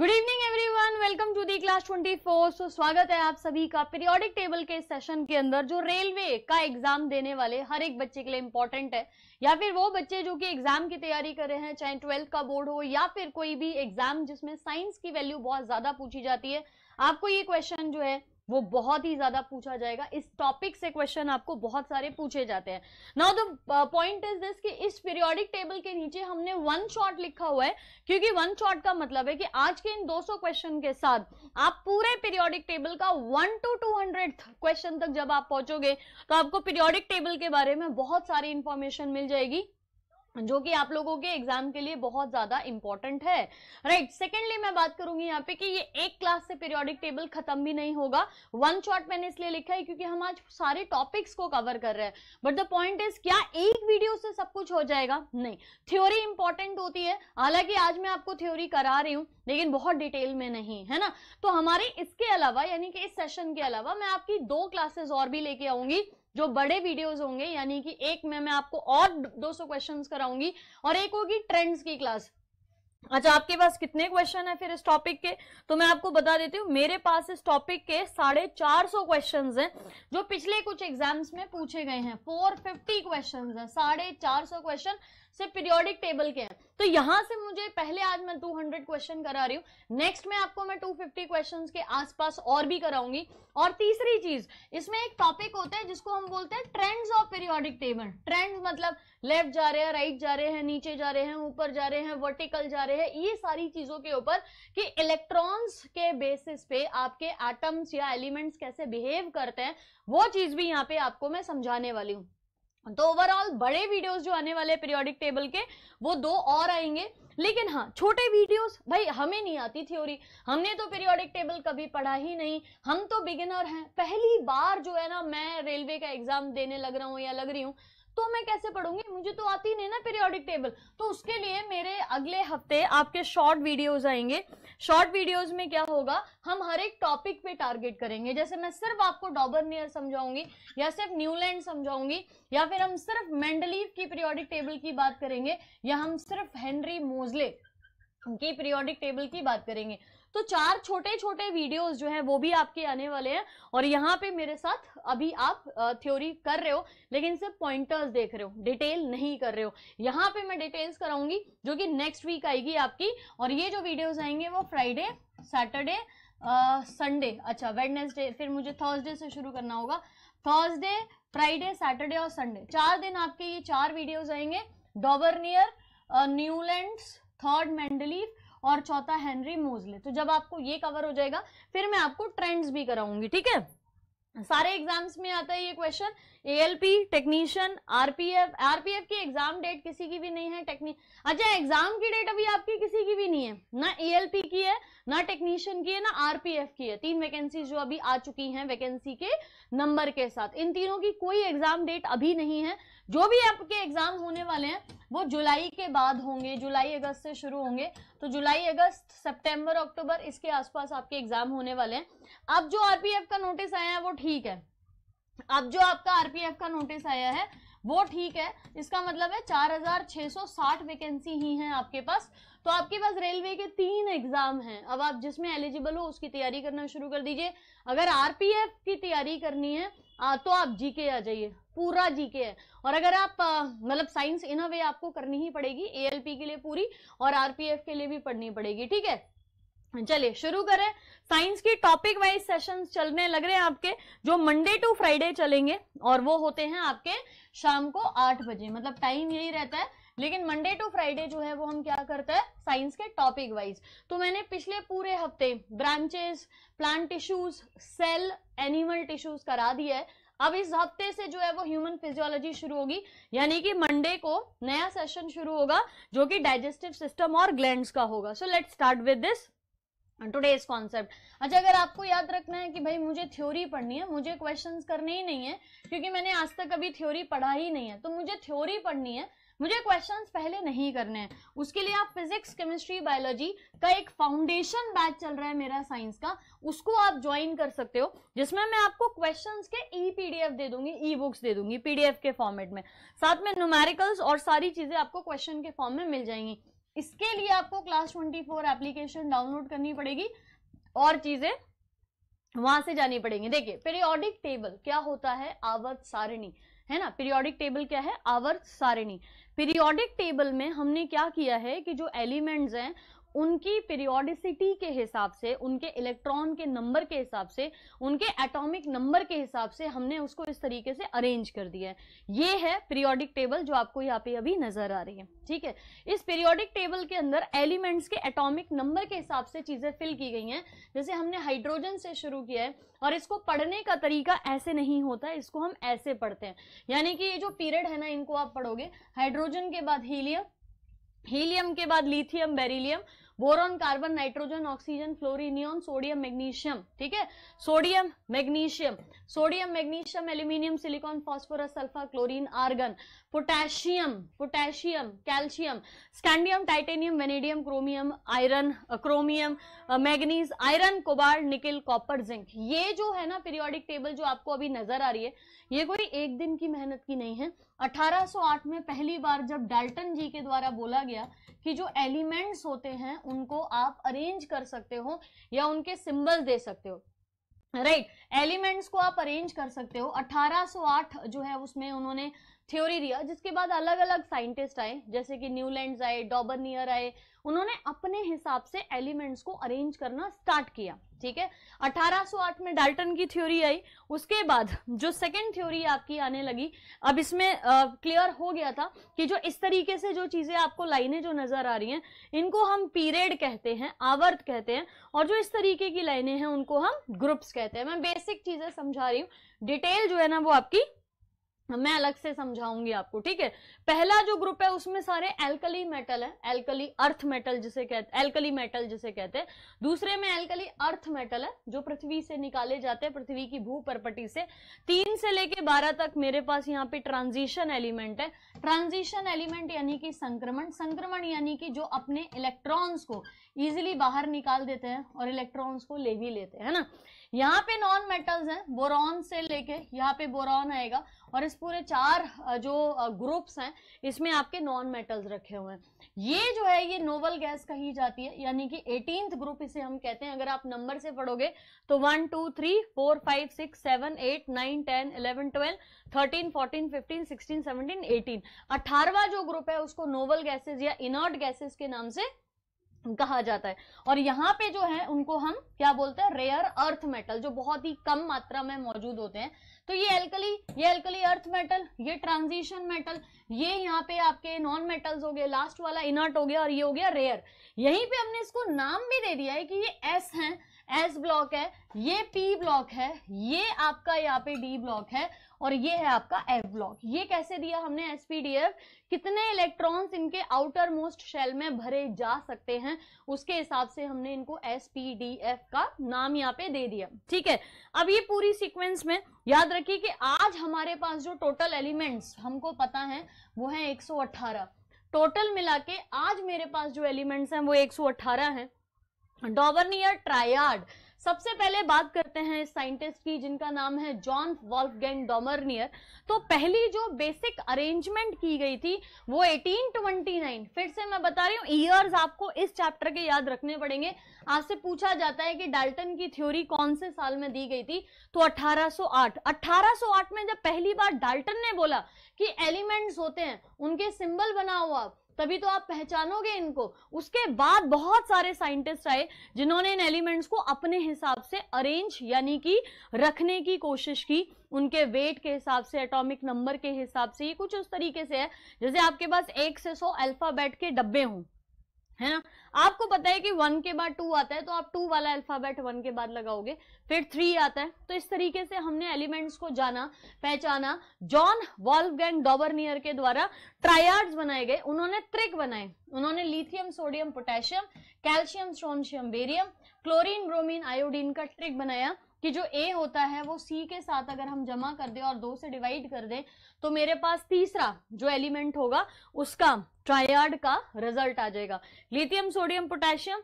Good evening everyone welcome to the class 24 so स्वागत है आप सभी का पीरियोडिक टेबल के सेशन के अंदर जो रेलवे का एग्जाम देने वाले हर एक बच्चे के लिए इंपॉर्टेंट है या फिर वो बच्चे जो कि एग्जाम की तैयारी कर रहे हैं चाहे ट्वेल्थ का बोर्ड हो या फिर कोई भी एग्जाम जिसमें साइंस की वैल्यू बहुत ज्यादा पूछी जाती है आपको ये क्वेश्चन जो है वो बहुत ही ज्यादा पूछा जाएगा इस टॉपिक से क्वेश्चन आपको बहुत सारे पूछे जाते हैं now the point is this कि इस पीरियोडिक टेबल के नीचे हमने वन शॉट लिखा हुआ है क्योंकि वन शॉट का मतलब है कि आज के इन 200 क्वेश्चन के साथ आप पूरे पीरियोडिक टेबल का one two two hundred question तक जब आप पहुंचोगे तो आपको पीरियोडिक टेबल के बारे में बहुत सारी इंफॉर्मेशन मिल जाएगी जो कि आप लोगों के एग्जाम के लिए बहुत ज्यादा इंपॉर्टेंट है राइट right. सेकेंडली मैं बात करूंगी यहाँ पे कि ये एक क्लास से पीरियोडिक टेबल खत्म भी नहीं होगा वन शॉट मैंने इसलिए लिखा है क्योंकि हम आज सारे टॉपिक्स को कवर कर रहे हैं बट द पॉइंट इज क्या एक वीडियो से सब कुछ हो जाएगा नहीं थ्योरी इंपॉर्टेंट होती है हालांकि आज मैं आपको थ्योरी करा रही हूँ लेकिन बहुत डिटेल में नहीं है ना तो हमारे इसके अलावा यानी कि इस सेशन के अलावा मैं आपकी दो क्लासेस और भी लेके आऊंगी जो बड़े वीडियोस होंगे यानी कि एक में मैं आपको और 200 क्वेश्चंस कराऊंगी और एक होगी ट्रेंड्स की क्लास अच्छा आपके पास कितने क्वेश्चन है फिर इस टॉपिक के तो मैं आपको बता देती हूँ मेरे पास इस टॉपिक के साढ़े चार सौ क्वेश्चन है जो पिछले कुछ एग्जाम्स में पूछे गए हैं फोर फिफ्टी क्वेश्चन है साढ़े चार सौ क्वेश्चन सिर्फ पीरियोडिक टेबल के हैं तो यहां से मुझे पहले आज मैं 200 क्वेश्चन करा रही हूँ नेक्स्ट में आपको मैं 250 क्वेश्चंस के आसपास और भी कराऊंगी और तीसरी चीज इसमें एक टॉपिक होता है जिसको हम बोलते हैं trends of periodic table trends मतलब लेफ्ट जा रहे हैं राइट जा रहे हैं नीचे जा रहे हैं ऊपर जा रहे हैं वर्टिकल जा रहे हैं ये सारी चीजों के ऊपर कि इलेक्ट्रॉन्स के बेसिस पे आपके एटम्स या एलिमेंट्स कैसे बिहेव करते हैं वो चीज भी यहाँ पे आपको मैं समझाने वाली हूँ तो ओवरऑल बड़े वीडियोस जो आने वाले पीरियोडिक टेबल के वो दो और आएंगे लेकिन हाँ छोटे वीडियोस भाई हमें नहीं आती थ्योरी हमने तो पीरियोडिक टेबल कभी पढ़ा ही नहीं हम तो बिगिनर हैं पहली बार जो है ना मैं रेलवे का एग्जाम देने लग रहा हूँ या लग रही हूँ तो मैं कैसे पढ़ूंगी मुझे तो आती नहीं ना पीरियोडिक टेबल तो उसके लिए मेरे अगले हफ्ते आपके शॉर्ट वीडियोज आएंगे शॉर्ट वीडियोज में क्या होगा हम हर एक टॉपिक पे टारगेट करेंगे जैसे मैं सिर्फ आपको डॉबर नियर समझाऊंगी या सिर्फ न्यूलैंड समझाऊंगी या फिर हम सिर्फ मेंडलीव की पीरियोडिक टेबल की बात करेंगे या हम सिर्फ हेनरी मोजले की पीरियोडिक टेबल की बात करेंगे तो चार छोटे छोटे वीडियोस जो है वो भी आपके आने वाले हैं और यहाँ पे मेरे साथ अभी आप थ्योरी कर रहे हो लेकिन सिर्फ पॉइंटर्स देख रहे हो डिटेल नहीं कर रहे हो यहाँ पे मैं डिटेल्स कराऊंगी जो कि नेक्स्ट वीक आएगी आपकी और ये जो वीडियोज आएंगे वो फ्राइडे सैटरडे संडे अच्छा वेडनेसडे फिर मुझे थर्सडे से शुरू करना होगा थर्सडे फ्राइडे सैटरडे और संडे चार दिन आपके ये चार वीडियोज आएंगे डॉबरनियर न्यूलैंड थर्ड मैंडलीफ और चौथा हेनरी मोजले तो जब आपको ये कवर हो जाएगा फिर मैं आपको ट्रेंड्स भी कराऊंगी ठीक है सारे एग्जाम्स में आता है ये question P technician RPF RPF की एग्जाम डेट किसी की भी नहीं है टेक्नी अच्छा एग्जाम की डेट अभी आपकी किसी की भी नहीं है ना एएलपी की है ना टेक्नीशियन की है ना आरपीएफ की है तीन वैकेंसी जो अभी आ चुकी हैं वैकेंसी के नंबर के साथ इन तीनों की कोई एग्जाम डेट अभी नहीं है जो भी आपके एग्जाम होने वाले हैं वो जुलाई के बाद होंगे जुलाई अगस्त से शुरू होंगे तो जुलाई अगस्त सितंबर अक्टूबर इसके आसपास आपके एग्जाम होने वाले हैं अब जो आरपीएफ का नोटिस आया है वो ठीक है अब जो आपका आरपीएफ का नोटिस आया है वो ठीक है इसका मतलब है 4660 वैकेंसी ही हैं आपके पास तो आपके पास रेलवे के तीन एग्जाम हैं अब आप जिसमें एलिजिबल हो उसकी तैयारी करना शुरू कर दीजिए अगर आरपीएफ की तैयारी करनी है आ, तो आप जीके आ जाइए पूरा जीके है और अगर आप मतलब साइंस इन अ वे आपको करनी ही पड़ेगी एएलपी के लिए पूरी और आरपीएफ के लिए भी पढ़नी पड़ेगी ठीक है चलिए शुरू करें साइंस की टॉपिक वाइज सेशन चलने लग रहे हैं आपके जो मंडे टू फ्राइडे चलेंगे और वो होते हैं आपके शाम को आठ बजे मतलब टाइम यही रहता है लेकिन मंडे टू फ्राइडे जो है वो हम क्या करते हैं साइंस के टॉपिक वाइज तो मैंने पिछले पूरे हफ्ते branches plant tissues cell animal tissues करा दिया है अब इस हफ्ते से जो है वो ह्यूमन फिजियोलॉजी शुरू होगी यानी कि मंडे को नया सेशन शुरू होगा जो कि डाइजेस्टिव सिस्टम और ग्लैंड का होगा so let start with this today's concept अच्छा अगर आपको याद रखना है कि भाई मुझे थ्योरी पढ़नी है मुझे क्वेश्चंस करने ही नहीं है क्योंकि मैंने आज तक कभी थ्योरी पढ़ा ही नहीं है तो मुझे थ्योरी पढ़नी है मुझे क्वेश्चंस पहले नहीं करने हैं उसके लिए आप फिजिक्स केमिस्ट्री बायोलॉजी का एक फाउंडेशन बैच चल रहा है मेरा साइंस का उसको आप ज्वाइन कर सकते हो जिसमें मैं आपको क्वेश्चन के ई पीडीएफ दे दूंगी ई बुक्स दे दूंगी पीडीएफ के फॉर्मेट में साथ में न्यूमेरिकल्स और सारी चीजें आपको क्वेश्चन के फॉर्म में मिल जाएंगी इसके लिए आपको class twenty four application download करनी पड़ेगी और चीजें वहां से जानी पड़ेंगी देखिए पीरियोडिक टेबल क्या होता है आवर्त सारिणी है ना पीरियोडिक टेबल क्या है आवर्त सारिणी पीरियोडिक टेबल में हमने क्या किया है कि जो एलिमेंट्स हैं उनकी पीरियोडिसिटी के हिसाब से उनके इलेक्ट्रॉन के नंबर के हिसाब से उनके एटॉमिक नंबर के हिसाब से हमने उसको इस तरीके से अरेंज कर दिया है ये है पीरियोडिक टेबल जो आपको यहाँ पे अभी नजर आ रही है ठीक है इस पीरियोडिक टेबल के अंदर एलिमेंट्स के एटॉमिक नंबर के हिसाब से चीजें फिल की गई हैं जैसे हमने हाइड्रोजन से शुरू किया है और इसको पढ़ने का तरीका ऐसे नहीं होता है इसको हम ऐसे पढ़ते हैं यानी कि ये जो पीरियड है ना इनको आप पढ़ोगे हाइड्रोजन के बाद हीलियम हीलियम के बाद lithium beryllium boron carbon nitrogen oxygen fluorine sodium magnesium ठीक है sodium magnesium sodium magnesium aluminium silicon phosphorus sulphur chlorine argon potassium potassium calcium scandium titanium vanadium chromium iron chromium manganese iron cobalt nickel copper zinc ये जो है ना periodic table जो आपको अभी नजर आ रही है ये कोई एक दिन की मेहनत की नहीं है 1808 में पहली बार जब डाल्टन जी के द्वारा बोला गया कि जो एलिमेंट्स होते हैं उनको आप अरेंज कर सकते हो या उनके सिंबल दे सकते हो राइट right. एलिमेंट्स को आप अरेंज कर सकते हो 1808 जो है उसमें उन्होंने थ्योरी दिया जिसके बाद अलग अलग साइंटिस्ट आए जैसे कि न्यूलैंड आए डॉबरनियर आए उन्होंने अपने हिसाब से एलिमेंट्स को अरेंज करना स्टार्ट किया ठीक है 1808 में डाल्टन की थ्योरी आई उसके बाद जो सेकंड थ्योरी आपकी आने लगी अब इसमें क्लियर हो गया था कि जो इस तरीके से जो चीज़ें आपको लाइनें जो नज़र आ रही हैं इनको हम पीरियड कहते हैं आवर्त कहते हैं और जो इस तरीके की लाइनें हैं उनको हम ग्रुप्स कहते हैं मैं बेसिक चीज़ें समझा रही हूँ डिटेल जो है ना वो आपकी मैं अलग से समझाऊंगी आपको ठीक है पहला जो ग्रुप है उसमें सारे एल्कली मेटल है एल्कली अर्थ मेटल जिसे कहते एल्कली मेटल जिसे कहते हैं दूसरे में एल्कली अर्थ मेटल है जो पृथ्वी से निकाले जाते हैं पृथ्वी की भू परपटी से तीन से लेके बारह तक मेरे पास यहाँ पे ट्रांजिशन एलिमेंट है ट्रांजिशन एलिमेंट यानी कि संक्रमण संक्रमण यानी कि जो अपने इलेक्ट्रॉन्स को ईजिली बाहर निकाल देते हैं और इलेक्ट्रॉन्स को ले भी लेते हैं ना यहाँ पे नॉन मेटल्स हैं बोरॉन से लेके यहाँ पे बोरॉन आएगा और इस पूरे चार जो ग्रुप्स हैं इसमें आपके नॉन मेटल्स रखे हुए हैं ये जो है ये नोबल गैस कही जाती है यानी कि एटीनथ ग्रुप इसे हम कहते हैं अगर आप नंबर से पढ़ोगे तो one two three four five six seven eight nine ten eleven twelve thirteen fourteen fifteen sixteen seventeen eighteen अठारवा जो ग्रुप है उसको नोबल गैसेज या इनर्ट गैसेज के नाम से कहा जाता है और यहाँ पे जो है उनको हम क्या बोलते हैं रेयर अर्थ मेटल जो बहुत ही कम मात्रा में मौजूद होते हैं तो ये एल्कली ये एल्कली अर्थ मेटल ये ट्रांजिशन मेटल ये यहाँ पे आपके नॉन मेटल्स हो गए लास्ट वाला इनर्ट हो गया और ये हो गया रेयर यहीं पे हमने इसको नाम भी दे दिया है कि ये एस हैं एस ब्लॉक है ये पी ब्लॉक है ये आपका यहाँ पे डी ब्लॉक है और ये है आपका एफ ब्लॉक ये कैसे दिया हमने एसपीडीएफ कितने इलेक्ट्रॉन्स इनके आउटर मोस्ट शेल में भरे जा सकते हैं उसके हिसाब से हमने इनको एसपीडीएफ का नाम यहाँ पे दे दिया ठीक है अब ये पूरी सीक्वेंस में याद रखिए कि आज हमारे पास जो टोटल एलिमेंट्स हमको पता है वो है अट्ठारह टोटल मिला के आज मेरे पास जो एलिमेंट्स हैं वो 118 हैं डॉबर्नियर ट्रायड सबसे पहले बात करते हैं इस साइंटिस्ट की जिनका नाम है जॉन वॉल्फगैंग डॉमरनियर तो पहली जो बेसिक अरेंजमेंट की गई थी वो 1829 फिर से मैं बता रही हूँ ईयर्स आपको इस चैप्टर के याद रखने पड़ेंगे आपसे पूछा जाता है कि डाल्टन की थ्योरी कौन से साल में दी गई थी तो 1808 1808 में जब पहली बार डाल्टन ने बोला कि एलिमेंट्स होते हैं उनके सिंबल बना हुआ तभी तो आप पहचानोगे इनको उसके बाद बहुत सारे साइंटिस्ट आए जिन्होंने इन एलिमेंट्स को अपने हिसाब से अरेंज यानी कि रखने की कोशिश की उनके वेट के हिसाब से एटॉमिक नंबर के हिसाब से ये कुछ उस तरीके से है जैसे आपके पास एक से सौ अल्फाबेट के डब्बे हों है ना आपको पता है कि वन के बाद टू आता है तो आप टू वाला अल्फाबेट वन के बाद लगाओगे फिर थ्री आता है तो इस तरीके से हमने एलिमेंट्स को जाना पहचाना जॉन गैंग डॉबरनियर के द्वारा ट्रायड्स बनाए गए उन्होंने त्रिक बनाए उन्होंने lithium sodium potassium calcium strontium barium chlorine bromine iodine का ट्रिक बनाया कि जो ए होता है वो सी के साथ अगर हम जमा कर दें और दो से डिवाइड कर दें तो मेरे पास तीसरा जो एलिमेंट होगा उसका ट्रायड का रिजल्ट आ जाएगा lithium sodium potassium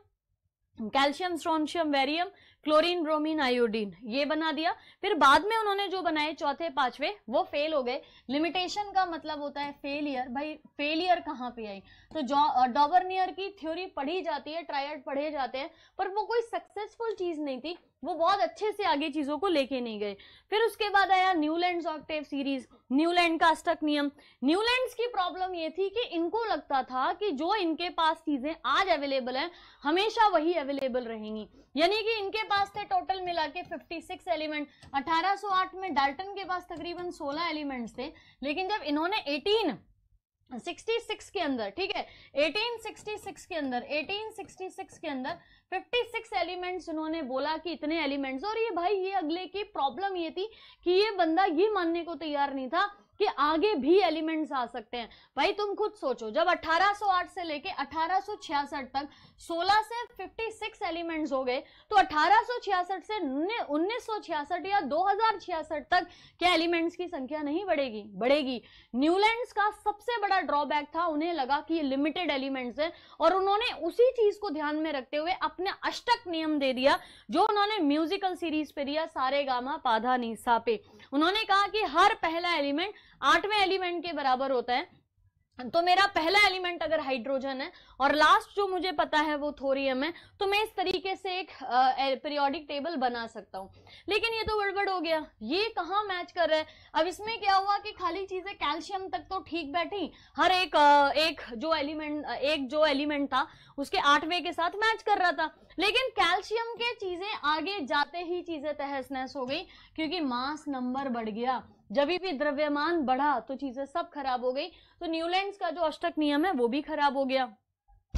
calcium strontium barium chlorine bromine iodine ये बना दिया फिर बाद में उन्होंने जो बनाए चौथे पांचवे वो फेल हो गए लिमिटेशन का मतलब होता है फेलियर भाई फेलियर कहाँ पे आई तो डॉबरनियर की थ्योरी पढ़ी जाती है ट्रायड पढ़े जाते हैं पर वो कोई सक्सेसफुल चीज नहीं थी वो बहुत अच्छे से आगे चीज़ों को लेके नहीं गए फिर उसके बाद आया न्यूलैंड ऑक्टेव सीरीज न्यूलैंड का अष्टक नियम न्यूलैंड की प्रॉब्लम ये थी कि इनको लगता था कि जो इनके पास चीज़ें आज अवेलेबल हैं हमेशा वही अवेलेबल रहेंगी यानी कि इनके पास थे टोटल मिला के फिफ्टी एलिमेंट 1808 में डाल्टन के पास तकरीबन 16 एलिमेंट्स थे लेकिन जब इन्होंने 18 66 के अंदर ठीक है 1866 के अंदर 1866 के अंदर 56 एलिमेंट्स उन्होंने बोला कि इतने एलिमेंट्स और ये भाई ये अगले की प्रॉब्लम ये थी कि ये बंदा ये मानने को तैयार नहीं था कि आगे भी एलिमेंट्स आ सकते हैं भाई तुम खुद सोचो जब 1808 से लेके 1866 तक 16 से 56 एलिमेंट्स हो गए तो 1866 से उन्नीस या 2066 तक क्या एलिमेंट्स की संख्या नहीं बढ़ेगी बढ़ेगी न्यूलैंड का सबसे बड़ा ड्रॉबैक था उन्हें लगा कि ये लिमिटेड एलिमेंट्स हैं और उन्होंने उसी चीज को ध्यान में रखते हुए अपने अष्टक नियम दे दिया जो उन्होंने म्यूजिकल सीरीज पे दिया सारे गामा पाधा निसा पे उन्होंने कहा कि हर पहला एलिमेंट आठवें एलिमेंट के बराबर होता है तो मेरा पहला एलिमेंट अगर हाइड्रोजन है और लास्ट जो मुझे पता है वो थोरियम है तो मैं इस तरीके से एक पीरियोडिक टेबल बना सकता हूँ लेकिन ये तो गड़बड़ हो गया ये कहाँ मैच कर रहा है अब इसमें क्या हुआ कि खाली चीजें कैल्शियम तक तो ठीक बैठी हर एक एक जो एलिमेंट एक जो एलिमेंट था उसके आठवें के साथ मैच कर रहा था लेकिन कैल्शियम के चीजें आगे जाते ही चीजें तहस नहस हो गई क्योंकि मास नंबर बढ़ गया जब भी द्रव्यमान बढ़ा तो चीजें सब खराब हो गई तो न्यूलैंड का जो अष्टक नियम है वो भी खराब हो गया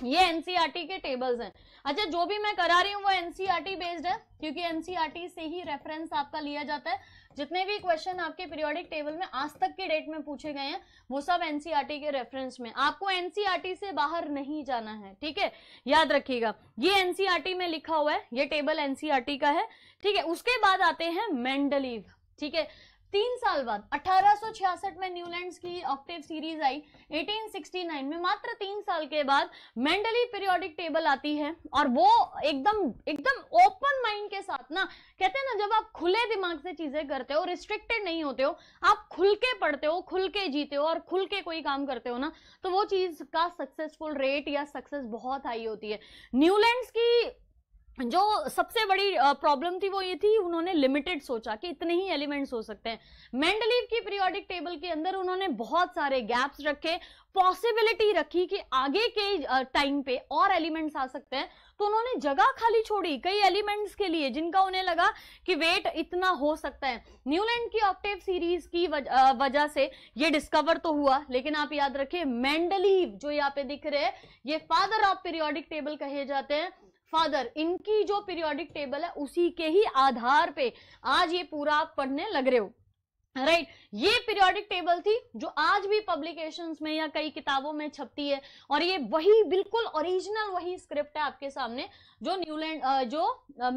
ये एनसीआरटी e के टेबल्स हैं अच्छा जो भी मैं करा रही हूँ वो एनसीआरटी बेस्ड e है क्योंकि एनसीआरटी e से ही रेफरेंस आपका लिया जाता है जितने भी क्वेश्चन आपके पीरियोडिक टेबल में आज तक के डेट में पूछे गए हैं वो सब एनसीआरटी के रेफरेंस में आपको एनसीआरटी से बाहर नहीं जाना है ठीक है याद रखिएगा ये एनसीआरटी में लिखा हुआ है ये टेबल एनसीआरटी का है ठीक है उसके बाद आते हैं मेंडलीव ठीक है तीन साल बाद 1866 में न्यूलैंड्स की ऑक्टेव सीरीज आई 1869 में मात्र तीन साल के बाद मेंडली पीरियोडिक टेबल आती है और वो एकदम एकदम ओपन माइंड के साथ ना कहते हैं ना जब आप खुले दिमाग से चीजें करते हो रिस्ट्रिक्टेड नहीं होते हो आप खुल के पढ़ते हो खुल के जीते हो और खुल के कोई काम करते हो ना तो वो चीज का सक्सेसफुल रेट या सक्सेस बहुत हाई होती है न्यूलैंड्स की जो सबसे बड़ी प्रॉब्लम थी वो ये थी उन्होंने लिमिटेड सोचा कि इतने ही एलिमेंट्स हो सकते हैं मेंडलीव की पीरियोडिक टेबल के अंदर उन्होंने बहुत सारे गैप्स रखे पॉसिबिलिटी रखी कि आगे के टाइम पे और एलिमेंट्स आ सकते हैं तो उन्होंने जगह खाली छोड़ी कई एलिमेंट्स के लिए जिनका उन्हें लगा कि वेट इतना हो सकता है न्यूलैंड की ऑक्टेव सीरीज की वजह से ये डिस्कवर तो हुआ लेकिन आप याद रखिए मेंडलीव जो यहाँ पे दिख रहे हैं ये फादर ऑफ पीरियोडिक टेबल कहे जाते हैं फादर इनकी जो पीरियोडिक टेबल है उसी के ही आधार पे आज ये पूरा आप पढ़ने लग रहे हो राइट right. ये पीरियोडिक टेबल थी जो आज भी पब्लिकेशंस में या कई किताबों में छपती है और ये वही बिल्कुल ओरिजिनल वही स्क्रिप्ट है आपके सामने जो न्यूलैंड जो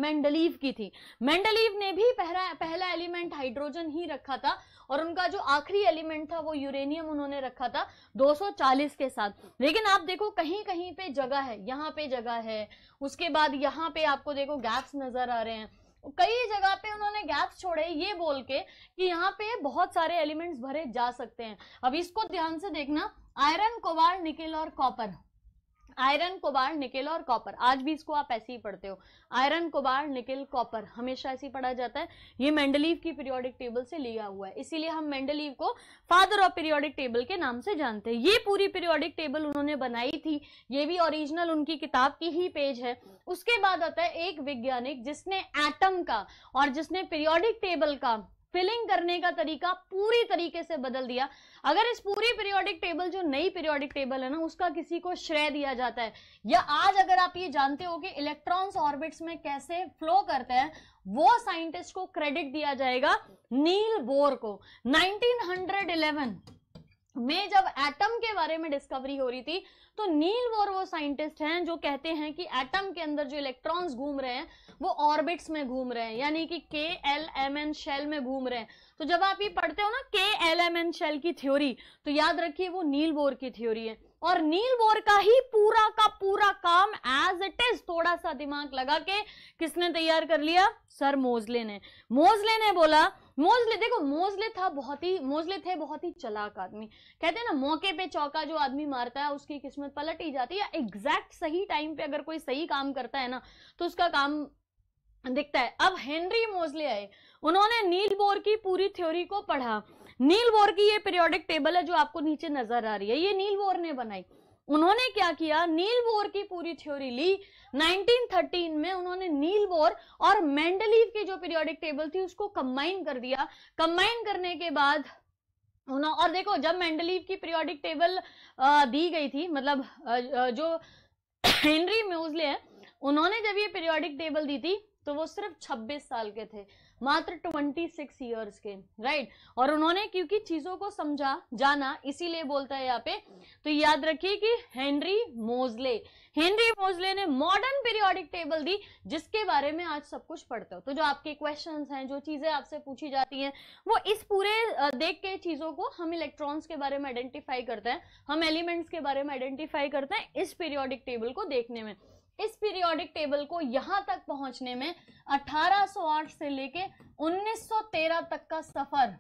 मेंडलीव की थी मेंडलीव ने भी पहला पहला एलिमेंट हाइड्रोजन ही रखा था और उनका जो आखिरी एलिमेंट था वो यूरेनियम उन्होंने रखा था 240 के साथ लेकिन आप देखो कहीं कहीं पे जगह है यहाँ पे जगह है उसके बाद यहाँ पे आपको देखो गैप्स नजर आ रहे हैं कई जगह पे उन्होंने गैप्स छोड़े ये बोल के कि यहाँ पे बहुत सारे एलिमेंट्स भरे जा सकते हैं अब इसको ध्यान से देखना आयरन कोबाल्ट निकिल और कॉपर आयरन कोबार निकेल और कॉपर आज भी इसको आप ऐसे ही पढ़ते हो आयरन कोबार निकेल कॉपर हमेशा ऐसे ही पढ़ा जाता है ये मेंडलीव की पीरियोडिक टेबल से लिया हुआ है इसीलिए हम मेंडलीव को फादर ऑफ पीरियोडिक टेबल के नाम से जानते हैं ये पूरी पीरियोडिक टेबल उन्होंने बनाई थी ये भी ओरिजिनल उनकी किताब की ही पेज है उसके बाद आता है एक वैज्ञानिक जिसने एटम का और जिसने पीरियोडिक टेबल का फिलिंग करने का तरीका पूरी तरीके से बदल दिया अगर इस पूरी पीरियोडिक टेबल जो नई पीरियोडिक टेबल है ना उसका किसी को श्रेय दिया जाता है या आज अगर आप ये जानते हो कि इलेक्ट्रॉन्स ऑर्बिट्स में कैसे फ्लो करते हैं वो साइंटिस्ट को क्रेडिट दिया जाएगा नील बोर को नाइनटीन में जब एटम के बारे में डिस्कवरी हो रही थी तो नील वोर वो साइंटिस्ट हैं जो कहते हैं कि एटम के अंदर जो इलेक्ट्रॉन्स घूम रहे हैं वो ऑर्बिट्स में घूम रहे हैं यानी कि के एल एम एन शेल में घूम रहे हैं तो जब आप ये पढ़ते हो ना K L M N shell की थ्योरी तो याद रखिए वो नील बोर की थ्योरी है और नील बोर का ही पूरा का पूरा काम एज इट इज थोड़ा सा दिमाग लगा के किसने तैयार कर लिया सर मोजले ने मोजले ने बोला मोजले देखो मोजले था बहुत ही मोजले थे बहुत ही चलाक आदमी कहते हैं ना मौके पे चौका जो आदमी मारता है उसकी किस्मत पलट ही जाती है या एग्जैक्ट सही टाइम पे अगर कोई सही काम करता है ना तो उसका काम दिखता है अब हेनरी मोजले आए उन्होंने नील बोर की पूरी थ्योरी को पढ़ा नील बोर की ये पीरियोडिक टेबल है जो आपको नीचे नजर आ रही है ये नील बोर ने बनाई उन्होंने क्या किया नील बोर की पूरी थ्योरी ली 1913 में उन्होंने नील बोर और मेंडलीव की जो पीरियोडिक टेबल थी उसको कंबाइन कर दिया कंबाइन करने के बाद उन्होंने और देखो जब मेंडलीव की पीरियोडिक टेबल दी गई थी मतलब जो हेनरी म्यूजले है उन्होंने जब ये पीरियोडिक टेबल दी थी तो वो सिर्फ 26 साल के थे मात्र 26 सिक्स ईयर्स के राइट और उन्होंने क्योंकि चीजों को समझा जाना इसीलिए बोलता है यहाँ पे तो याद रखिए कि हेनरी मोजले हेनरी मोजले ने मॉडर्न पीरियोडिक टेबल दी जिसके बारे में आज सब कुछ पढ़ते हो तो जो आपके क्वेश्चन हैं जो चीजें आपसे पूछी जाती हैं वो इस पूरे देख के चीजों को हम इलेक्ट्रॉन्स के बारे में आइडेंटिफाई करते हैं हम एलिमेंट्स के बारे में आइडेंटिफाई करते हैं इस पीरियोडिक टेबल को देखने में इस पीरियोडिक टेबल को यहां तक पहुंचने में 1808 से लेके 1913 तक का सफ़र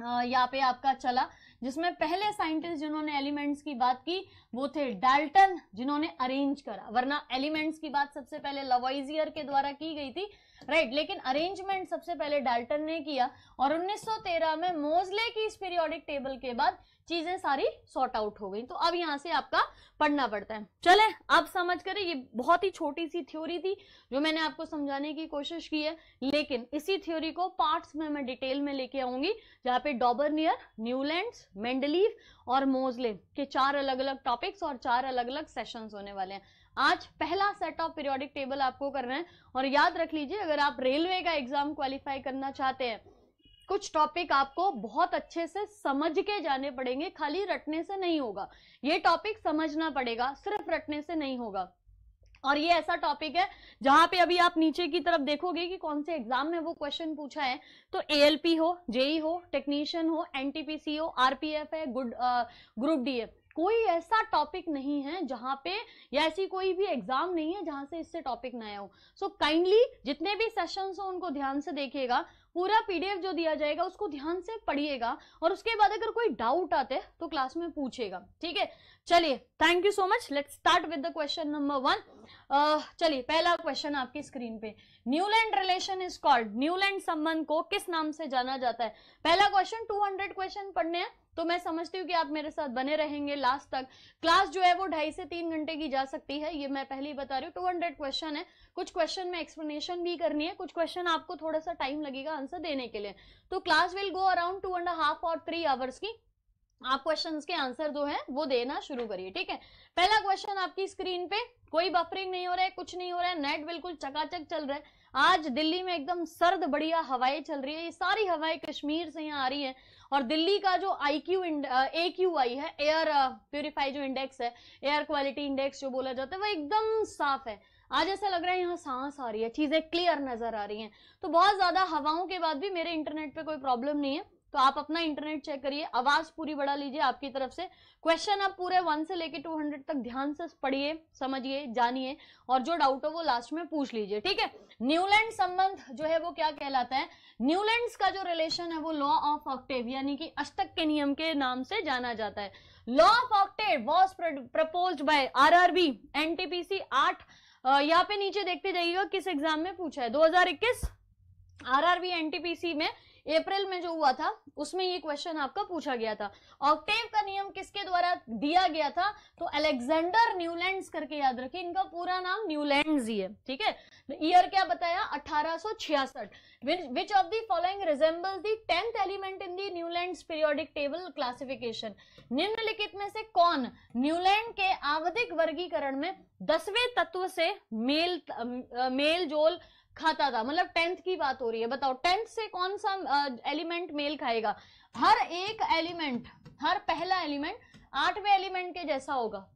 यहाँ पे आपका चला जिसमें पहले साइंटिस्ट जिन्होंने एलिमेंट्स की बात की वो थे डाल्टन जिन्होंने अरेंज करा वरना एलिमेंट्स की बात सबसे पहले लवाइजियर के द्वारा की गई थी राइट लेकिन अरेंजमेंट सबसे पहले डाल्टन ने किया और 1913 में मोजले की इस पीरियोडिक टेबल के बाद चीजें सारी सॉर्ट आउट हो गई तो अब यहाँ से आपका पढ़ना पड़ता है चले आप समझ कर ये बहुत ही छोटी सी थ्योरी थी जो मैंने आपको समझाने की कोशिश की है लेकिन इसी थ्योरी को पार्ट्स में मैं डिटेल में लेके आऊंगी जहाँ पे डॉबरनियर न्यूलैंड्स मेंडलीव और मोजले के चार अलग अलग टॉपिक्स और चार अलग अलग सेशन होने वाले हैं आज पहला सेट ऑफ पीरियोडिक टेबल आपको करना है और याद रख लीजिए अगर आप रेलवे का एग्जाम क्वालिफाई करना चाहते हैं कुछ टॉपिक आपको बहुत अच्छे से समझ के जाने पड़ेंगे खाली रटने से नहीं होगा ये टॉपिक समझना पड़ेगा सिर्फ रटने से नहीं होगा और ये ऐसा टॉपिक है जहां पे अभी आप नीचे की तरफ देखोगे कि कौन से एग्जाम में वो क्वेश्चन पूछा है तो एएलपी हो जेई e हो टेक्नीशियन हो एनटीपीसी हो आरपीएफ है गुड ग्रुप डी है कोई ऐसा टॉपिक नहीं है जहां पे या ऐसी कोई भी एग्जाम नहीं है जहां से इससे टॉपिक ना आया हो सो काइंडली जितने भी सेशंस हो उनको ध्यान से देखिएगा पूरा पीडीएफ जो दिया जाएगा उसको ध्यान से पढ़िएगा और उसके बाद अगर कोई डाउट आते तो क्लास में पूछेगा ठीक है चलिए thank you so much let start with the question number one चलिए पहला क्वेश्चन आपकी स्क्रीन पे Newland relation is called Newland संबंध को किस नाम से जाना जाता है पहला क्वेश्चन 200 क्वेश्चन पढ़ने हैं तो मैं समझती हूँ कि आप मेरे साथ बने रहेंगे लास्ट तक क्लास जो है वो ढाई से तीन घंटे की जा सकती है ये मैं पहले ही बता रही हूँ टू हंड्रेड क्वेश्चन है कुछ क्वेश्चन में एक्सप्लेनेशन भी करनी है कुछ क्वेश्चन आपको थोड़ा सा टाइम लगेगा आंसर देने के लिए तो class will go around two and half और थ्री आवर्स की आप क्वेश्चंस के आंसर जो है वो देना शुरू करिए ठीक है पहला क्वेश्चन आपकी स्क्रीन पे कोई बफरिंग नहीं हो रहा है कुछ नहीं हो रहा है नेट बिल्कुल चकाचक चल रहा है आज दिल्ली में एकदम सर्द बढ़िया हवाएं चल रही है ये सारी हवाएं कश्मीर से यहाँ आ रही है और दिल्ली का जो I Q A Q I है एयर प्योरीफाई जो इंडेक्स है एयर क्वालिटी इंडेक्स जो बोला जाता है वह एकदम साफ है आज ऐसा लग रहा है यहाँ सांस आ रही है चीज़ें क्लियर नज़र आ रही हैं तो बहुत ज़्यादा हवाओं के बाद भी मेरे इंटरनेट पे कोई प्रॉब्लम नहीं है तो आप अपना इंटरनेट चेक करिए आवाज पूरी बढ़ा लीजिए आपकी तरफ से क्वेश्चन आप पूरे वन से लेके टू हंड्रेड तक ध्यान से पढ़िए समझिए जानिए और जो डाउट हो वो लास्ट में पूछ लीजिए ठीक है न्यूलैंड संबंध जो है वो क्या कहलाता है न्यूलैंड का जो रिलेशन है वो लॉ ऑफ ऑक्टेव यानी कि अष्टक के नियम के नाम से जाना जाता है law of octave was propose by RRB NTPC आठ यहाँ पे नीचे देखते जाइएगा किस एग्जाम में पूछा है 2021 आरआरबी एनटीपीसी में अप्रैल में जो हुआ था उसमें ये क्वेश्चन आपका पूछा गया था ऑक्टेव का नियम किसके द्वारा दिया गया था तो अलेक्जेंडर न्यूलैंड करके याद रखिए इनका पूरा नाम न्यूलैंड ही है ठीक है ईयर क्या बताया अठारह which of the following resembles the tenth element in the Newland periodic table classification निम्नलिखित में से कौन न्यूलैंड के आवधिक वर्गीकरण में दसवें तत्व से मेल मेल जोल खाता था मतलब टेंथ की बात हो रही है बताओ टेंथ से कौन सा एलिमेंट मेल खाएगा हर एक एलिमेंट हर पहला एलिमेंट आठवें एलिमेंट के जैसा होगा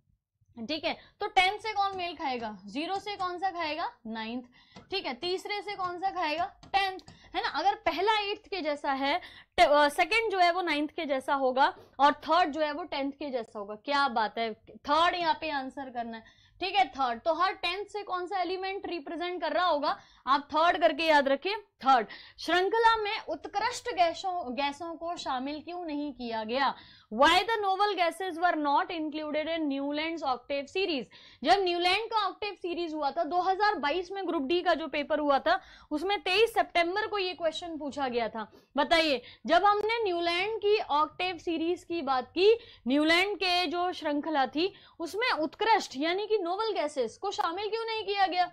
ठीक है तो टेंथ से कौन मेल खाएगा जीरो से कौन सा खाएगा नाइन्थ ठीक है तीसरे से कौन सा खाएगा टेंथ है ना अगर पहला एट्थ के जैसा है सेकंड जो है वो नाइन्थ के जैसा होगा और थर्ड जो है वो टेंथ के जैसा होगा क्या बात है थर्ड यहाँ पे आंसर करना है ठीक है थर्ड तो हर टेंथ से कौन सा एलिमेंट रिप्रेजेंट कर रहा होगा आप थर्ड करके याद रखें थर्ड श्रृंखला में उत्कृष्ट गैसों गैसों को शामिल क्यों नहीं किया गया why the noble gases were not included in Newland octave series जब न्यूलैंड का ऑक्टेव सीरीज हुआ था 2022 में ग्रुप डी का जो पेपर हुआ था उसमें 23 सितंबर को ये क्वेश्चन पूछा गया था बताइए जब हमने न्यूलैंड की ऑक्टेव सीरीज की बात की न्यूलैंड के जो श्रृंखला थी उसमें उत्कृष्ट यानी कि नोवल गैसेस को शामिल क्यों नहीं किया गया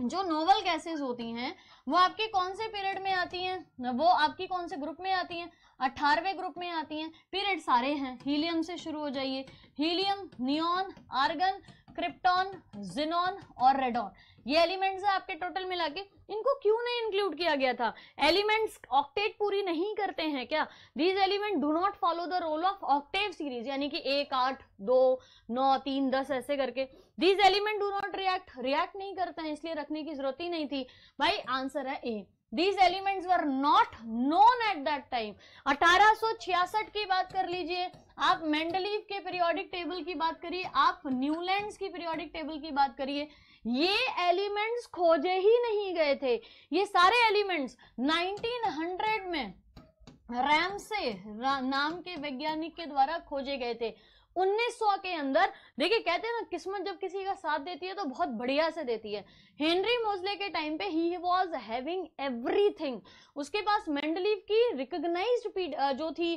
जो नोवल गैसेस होती हैं वो आपके कौन से पीरियड में आती हैं वो आपकी कौन से ग्रुप में आती हैं अट्ठारहवें ग्रुप में आती हैं पीरियड सारे हैं हीलियम से शुरू हो जाइए helium neon argon krypton xenon और रेडॉन ये एलिमेंट्स है आपके टोटल मिला के इनको क्यों नहीं इंक्लूड किया गया था एलिमेंट्स ऑक्टेट पूरी नहीं करते हैं क्या these element do not follow the rule of octave series यानी कि एक आठ दो नौ तीन दस ऐसे करके these element do not react react नहीं करते हैं इसलिए रखने की जरूरत ही नहीं थी भाई आंसर है A these elements were not known at that time 1866 की बात कर लीजिए आप मेंडलीव के पीरियोडिक टेबल की बात करिए आप न्यूलैंड की पीरियोडिक टेबल की बात करिए ये एलिमेंट्स खोजे ही नहीं गए थे ये सारे एलिमेंट्स 1900 में रैम से नाम के वैज्ञानिक के द्वारा खोजे गए थे 1900 के अंदर देखिए कहते हैं ना किस्मत जब किसी का साथ देती है तो बहुत बढ़िया से देती है हेनरी मोजले के टाइम पे ही वॉज हैविंग एवरीथिंग उसके पास मेंडलीव की रिकोगनाइज जो थी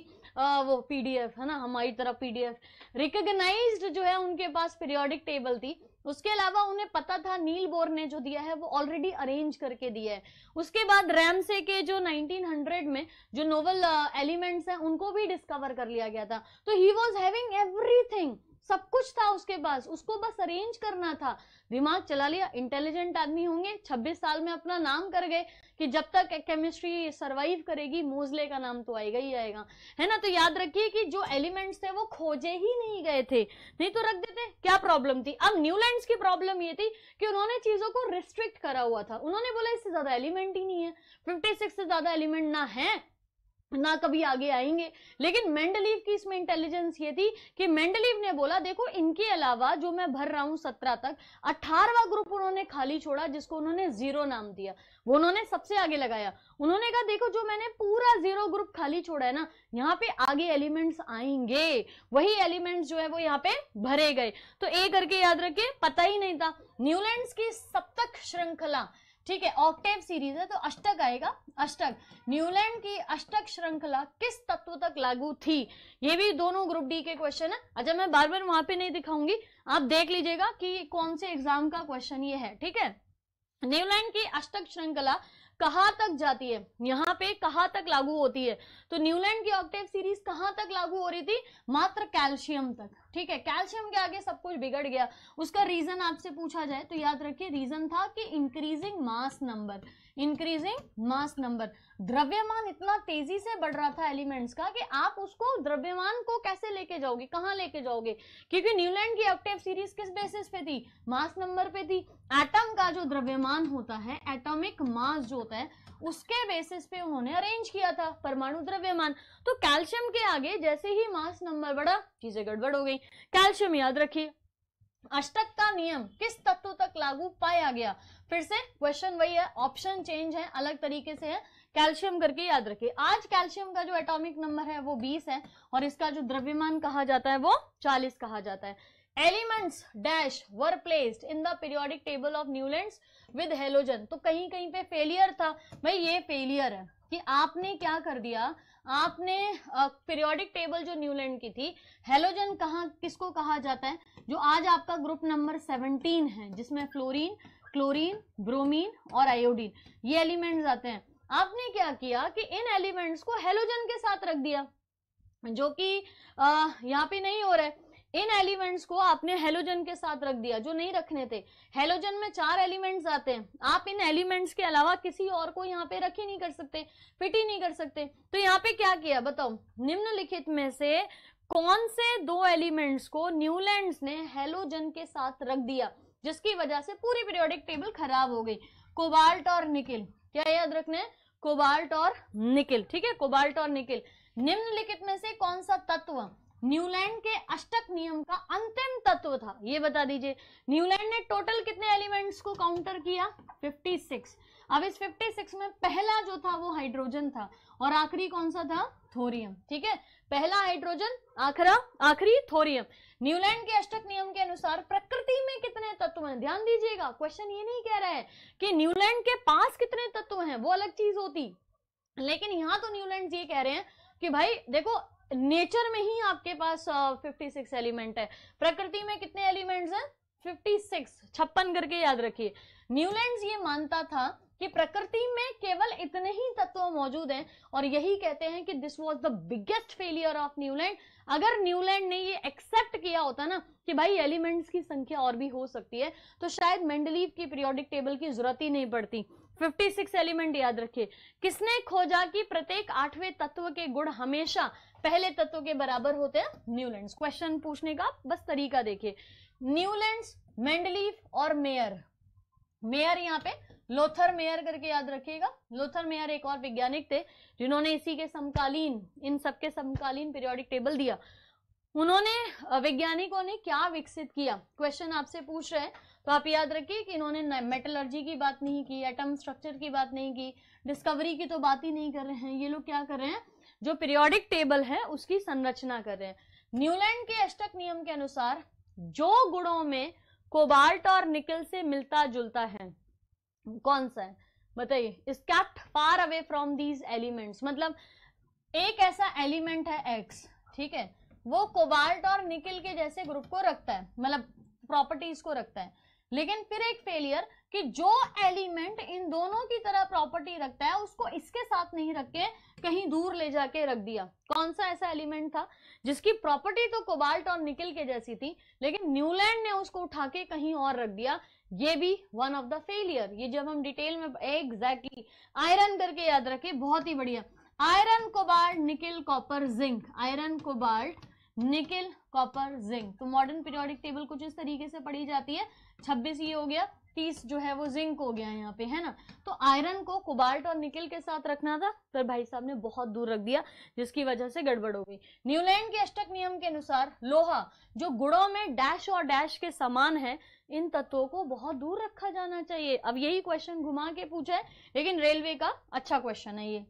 वो पीडीएफ है ना हमारी तरफ पीडीएफ रिकोगनाइज जो है उनके पास पीरियोडिक टेबल थी उसके अलावा उन्हें पता था नील बोर ने जो दिया है वो ऑलरेडी अरेंज करके दिया है उसके बाद रैमसे के जो 1900 में जो नोवल एलिमेंट्स uh, हैं उनको भी डिस्कवर कर लिया गया था तो ही वॉज हैविंग एवरीथिंग सब कुछ था उसके पास उसको बस अरेंज करना था दिमाग चला लिया इंटेलिजेंट आदमी होंगे 26 साल में अपना नाम कर गए कि जब तक केमिस्ट्री सरवाइव करेगी मोजले का नाम तो आएगा ही आएगा है ना तो याद रखिए कि जो एलिमेंट्स थे वो खोजे ही नहीं गए थे नहीं तो रख देते क्या प्रॉब्लम थी अब न्यूलैंड की प्रॉब्लम ये थी कि उन्होंने चीजों को रिस्ट्रिक्ट करा हुआ था उन्होंने बोला इससे ज्यादा एलिमेंट ही नहीं है फिफ्टी से ज्यादा एलिमेंट ना है ना कभी आगे आएंगे लेकिन मेंडलीव की इसमें इंटेलिजेंस ये थी कि मेंडलीव ने बोला देखो इनके अलावा जो मैं भर रहा हूं सत्रह तक अठारवा ग्रुप उन्होंने खाली छोड़ा जिसको उन्होंने जीरो नाम दिया वो उन्होंने सबसे आगे लगाया उन्होंने कहा देखो जो मैंने पूरा जीरो ग्रुप खाली छोड़ा है ना यहाँ पे आगे एलिमेंट्स आएंगे वही एलिमेंट्स जो है वो यहाँ पे भरे गए तो ए करके याद रखिए पता ही नहीं था न्यूलैंड की सप्तक श्रृंखला ठीक है ऑक्टेव सीरीज है तो अष्टक आएगा अष्टक न्यूलैंड की अष्टक श्रृंखला किस तत्व तक लागू थी ये भी दोनों ग्रुप डी के क्वेश्चन है अच्छा मैं बार बार वहां पे नहीं दिखाऊंगी आप देख लीजिएगा कि कौन से एग्जाम का क्वेश्चन ये है ठीक है न्यूलैंड की अष्टक श्रृंखला कहा तक जाती है यहाँ पे कहा तक लागू होती है तो न्यूलैंड की ऑक्टेव सीरीज कहां तक लागू हो रही थी मात्र कैल्शियम तक ठीक है कैल्शियम के आगे सब कुछ बिगड़ गया उसका रीजन आपसे पूछा जाए तो याद रखिए रीजन था कि increasing mass number increasing mass number द्रव्यमान इतना तेजी से बढ़ रहा था एलिमेंट्स का कि आप उसको द्रव्यमान को कैसे लेके जाओगे कहाँ लेके जाओगे क्योंकि न्यूलैंड की ऑक्टेव सीरीज किस बेसिस पे थी मास नंबर पे थी एटम का जो द्रव्यमान होता है एटॉमिक मास जो होता है उसके बेसिस पे उन्होंने अरेंज किया था परमाणु द्रव्यमान तो कैल्शियम के आगे जैसे ही मास नंबर बढ़ा चीजें गड़बड़ हो गई कैल्शियम याद रखिए अष्टक का नियम किस तत्व तक लागू पाया गया फिर से क्वेश्चन वही है ऑप्शन चेंज है अलग तरीके से है कैल्शियम करके याद रखिए आज कैल्शियम का जो एटॉमिक नंबर है वो 20 है और इसका जो द्रव्यमान कहा जाता है वो 40 कहा जाता है elements dash were placed in the periodic table of Newland with halogen तो कहीं कहीं पे फेलियर था भाई ये फेलियर है कि आपने क्या कर दिया आपने पीरियोडिक टेबल जो न्यूलैंड की थी हेलोजन कहा किसको कहा जाता है जो आज आपका ग्रुप नंबर 17 है जिसमें फ्लोरीन क्लोरीन ब्रोमीन और आयोडीन ये एलिमेंट्स आते हैं आपने क्या किया कि इन एलिमेंट्स को हेलोजन के साथ रख दिया जो कि यहाँ पे नहीं हो रहा है इन एलिमेंट्स को आपने हेलोजन के साथ रख दिया जो नहीं रखने थे हेलोजन में चार एलिमेंट्स आते हैं आप इन एलिमेंट्स के अलावा किसी और को यहाँ पे रख ही नहीं कर सकते फिट ही नहीं कर सकते तो यहाँ पे क्या किया बताओ निम्नलिखित में से कौन से दो एलिमेंट्स को न्यूलैंड्स ने हेलोजन के साथ रख दिया जिसकी वजह से पूरी पीरियोडिक टेबल खराब हो गई कोबाल्ट और निकिल क्या याद रखना है कोबाल्ट और निकिल ठीक है कोबाल्ट और निकिल निम्नलिखित में से कौन सा तत्व न्यूलैंड के अष्टक नियम का अंतिम तत्व था ये बता दीजिए न्यूलैंड ने टोटल कितने एलिमेंट्स को काउंटर किया 56 अब इस 56 में पहला जो था वो हाइड्रोजन था और आखिरी कौन सा था थोरियम ठीक है पहला हाइड्रोजन आखरा आखिरी थोरियम न्यूलैंड के अष्टक नियम के अनुसार प्रकृति में कितने तत्व हैं ध्यान दीजिएगा क्वेश्चन ये नहीं कह रहा है कि न्यूलैंड के पास कितने तत्व हैं वो अलग चीज होती लेकिन यहाँ तो न्यूलैंड ये कह रहे हैं कि भाई देखो नेचर में ही आपके पास फिफ्टी सिक्स एलिमेंट है प्रकृति में कितने एलिमेंट्स हैं फिफ्टी सिक्स छप्पन करके याद रखिए न्यूलैंड ये मानता था कि प्रकृति में केवल इतने ही तत्व मौजूद हैं और यही कहते हैं कि this was the biggest failure of Newland अगर न्यूलैंड ने ये एक्सेप्ट किया होता ना कि भाई एलिमेंट्स की संख्या और भी हो सकती है तो शायद मेंडलीव की पीरियोडिक टेबल की जरूरत ही नहीं पड़ती 56 एलिमेंट याद रखिए किसने खोजा कि प्रत्येक आठवें तत्व के गुण हमेशा पहले तत्व के बराबर होते हैं न्यूलैंड क्वेश्चन पूछने का बस तरीका देखिए न्यूलैंड मेंडलीफ और मेयर मेयर यहाँ पे लोथर मेयर करके याद रखिएगा लोथर मेयर एक और वैज्ञानिक थे जिन्होंने इसी के समकालीन इन सबके समकालीन पीरियोडिक टेबल दिया उन्होंने वैज्ञानिकों ने क्या विकसित किया क्वेश्चन आपसे पूछ रहे हैं तो आप याद रखिए कि इन्होंने मेटलर्जी की बात नहीं की एटम स्ट्रक्चर की बात नहीं की डिस्कवरी की तो बात ही नहीं कर रहे हैं ये लोग क्या कर रहे हैं जो पीरियोडिक टेबल है उसकी संरचना कर रहे हैं न्यूलैंड के अष्टक नियम के अनुसार जो गुणों में कोबाल्ट और निकल से मिलता जुलता है कौन सा है बताइए is kept far away from these elements मतलब एक ऐसा एलिमेंट है एक्स ठीक है वो कोबाल्ट और निकल के जैसे ग्रुप को रखता है मतलब प्रॉपर्टीज को रखता है लेकिन फिर एक फेलियर कि जो एलिमेंट इन दोनों की तरह प्रॉपर्टी रखता है उसको इसके साथ नहीं रख के कहीं दूर ले जाके रख दिया कौन सा ऐसा एलिमेंट था जिसकी प्रॉपर्टी तो कोबाल्ट और निकल के जैसी थी लेकिन न्यूलैंड ने उसको उठा के कहीं और रख दिया ये भी वन ऑफ द फेलियर ये जब हम डिटेल में एग्जैक्टली आयरन करके याद रखें बहुत ही बढ़िया iron cobalt nickel copper zinc iron cobalt nickel copper zinc तो मॉडर्न पीरियोडिक टेबल कुछ इस तरीके से पढ़ी जाती है 26 ये हो गया तीस जो है वो जिंक हो गया यहाँ पे है ना तो आयरन को कुबाल्ट और निकल के साथ रखना था पर भाई साहब ने बहुत दूर रख दिया जिसकी वजह से गड़बड़ हो गई न्यूलैंड के अष्टक नियम के अनुसार लोहा जो गुड़ों में डैश और डैश के समान है इन तत्वों को बहुत दूर रखा जाना चाहिए अब यही क्वेश्चन घुमा के पूछा है लेकिन रेलवे का अच्छा क्वेश्चन है ये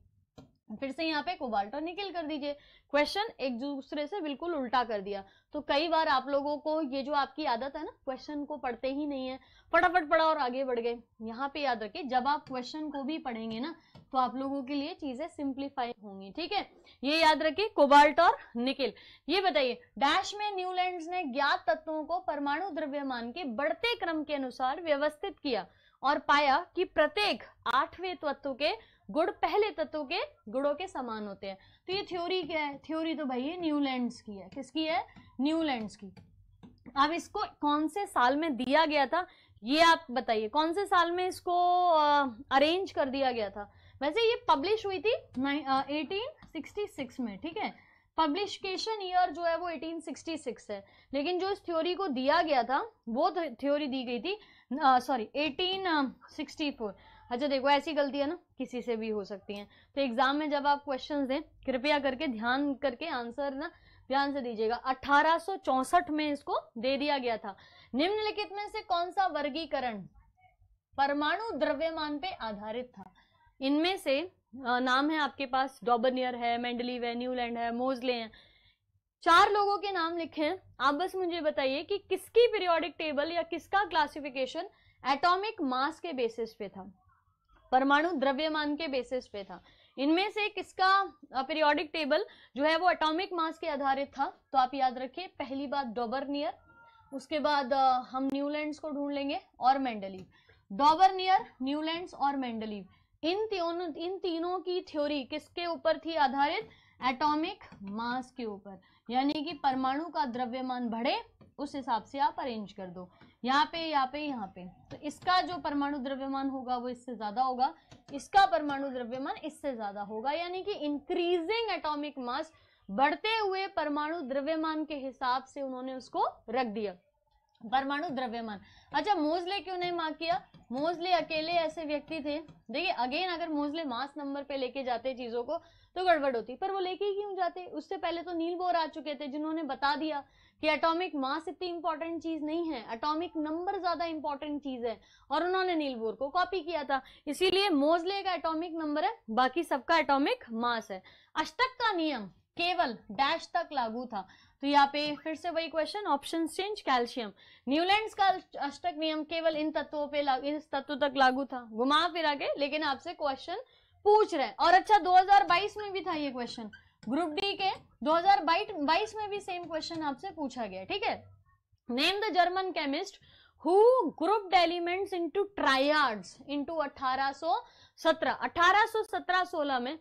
फिर से यहाँ पे कोबाल्ट और निकल कर दीजिए क्वेश्चन एक दूसरे से बिल्कुल उल्टा कर दिया तो कई बार आप लोगों को ये जो आपकी आदत है ना क्वेश्चन को पढ़ते ही नहीं है फटाफट पढ़ा और आगे बढ़ गए यहाँ पे याद रखिए जब आप क्वेश्चन को भी पढ़ेंगे ना तो आप लोगों के लिए चीजें सिंप्लीफाई होंगी ठीक है ये याद रखिए कोबाल्ट और निकिल ये बताइए डैश में न्यूलैंड ने ज्ञात तत्वों को परमाणु द्रव्यमान के बढ़ते क्रम के अनुसार व्यवस्थित किया और पाया कि प्रत्येक आठवें तत्व के गुड़ पहले तत्व के गुड़ों के समान होते हैं तो ये थ्योरी क्या है थ्योरी तो भाई ये न्यूलैंड्स की है किसकी है न्यूलैंड्स की अब इसको कौन से साल में दिया गया था ये आप बताइए कौन से साल में इसको अरेंज कर दिया गया था वैसे ये पब्लिश हुई थी एटीन में ठीक है पब्लिशकेशन ईयर जो है वो 1866 है लेकिन जो इस थ्योरी को दिया गया था वो थ्योरी दी गई थी सॉरी uh, 1864 अच्छा देखो ऐसी है ना किसी से भी हो सकती हैं तो एग्जाम में जब आप क्वेश्चन दें कृपया करके ध्यान करके आंसर ना ध्यान से दीजिएगा अठारह में इसको दे दिया गया था निम्नलिखित में से कौन सा वर्गीकरण परमाणु द्रव्यमान पे आधारित था इनमें से नाम है आपके पास डॉबनियर है मैंडलीव है न्यूलैंड है मोजले हैं चार लोगों के नाम लिखे हैं आप बस मुझे बताइए कि किसकी पीरियोडिक टेबल या किसका क्लासिफिकेशन एटॉमिक मास के बेसिस पे था परमाणु द्रव्यमान के बेसिस पे था इनमें से किसका पीरियोडिक टेबल जो है वो एटॉमिक मास के आधारित था तो आप याद रखिए पहली बात डॉबरनियर उसके बाद हम न्यूलैंड्स को ढूंढ लेंगे और मेंडलीव डॉबरनियर न्यूलैंड्स और मेंडलीव इन तीनों इन तीनों की थ्योरी किसके ऊपर थी आधारित एटॉमिक मास के ऊपर यानी कि परमाणु का द्रव्यमान बढ़े उस हिसाब से आप अरेंज कर दो यहाँ पे यहाँ पे यहाँ पे तो इसका जो परमाणु द्रव्यमान होगा वो इससे ज़्यादा होगा इसका परमाणु द्रव्यमान इससे ज़्यादा होगा यानी कि इंक्रीजिंग एटॉमिक मास बढ़ते हुए परमाणु द्रव्यमान के हिसाब से उन्होंने उसको रख दिया परमाणु द्रव्यमान अच्छा मोजले क्यों नहीं मार्क किया मोजले अकेले ऐसे व्यक्ति थे देखिए अगेन अगर मोजले मास नंबर पे लेके जाते चीजों को तो गड़बड़ होती पर वो लेके क्यों जाते उससे पहले तो नील बोर आ चुके थे जिन्होंने बता दिया कि एटॉमिक मास इतनी इंपॉर्टेंट चीज नहीं है एटॉमिक नंबर ज्यादा इंपॉर्टेंट चीज है और उन्होंने नील बोर को कॉपी किया था इसीलिए मोजले का एटॉमिक नंबर है बाकी सबका एटॉमिक मास है अष्टक का नियम केवल डैश तक लागू था तो यहाँ पे फिर से वही question option change calcium Newland का अष्टक नियम केवल इन तत्वों पे इस तत्व तक लागू था घुमा फिरा के लेकिन आपसे क्वेश्चन पूछ रहे और अच्छा 2022 में भी था ये क्वेश्चन ग्रुप डी के 2022 में भी सेम क्वेश्चन आपसे पूछा गया ठीक है name the German chemist who group elements into triads into 1817 1817-16 में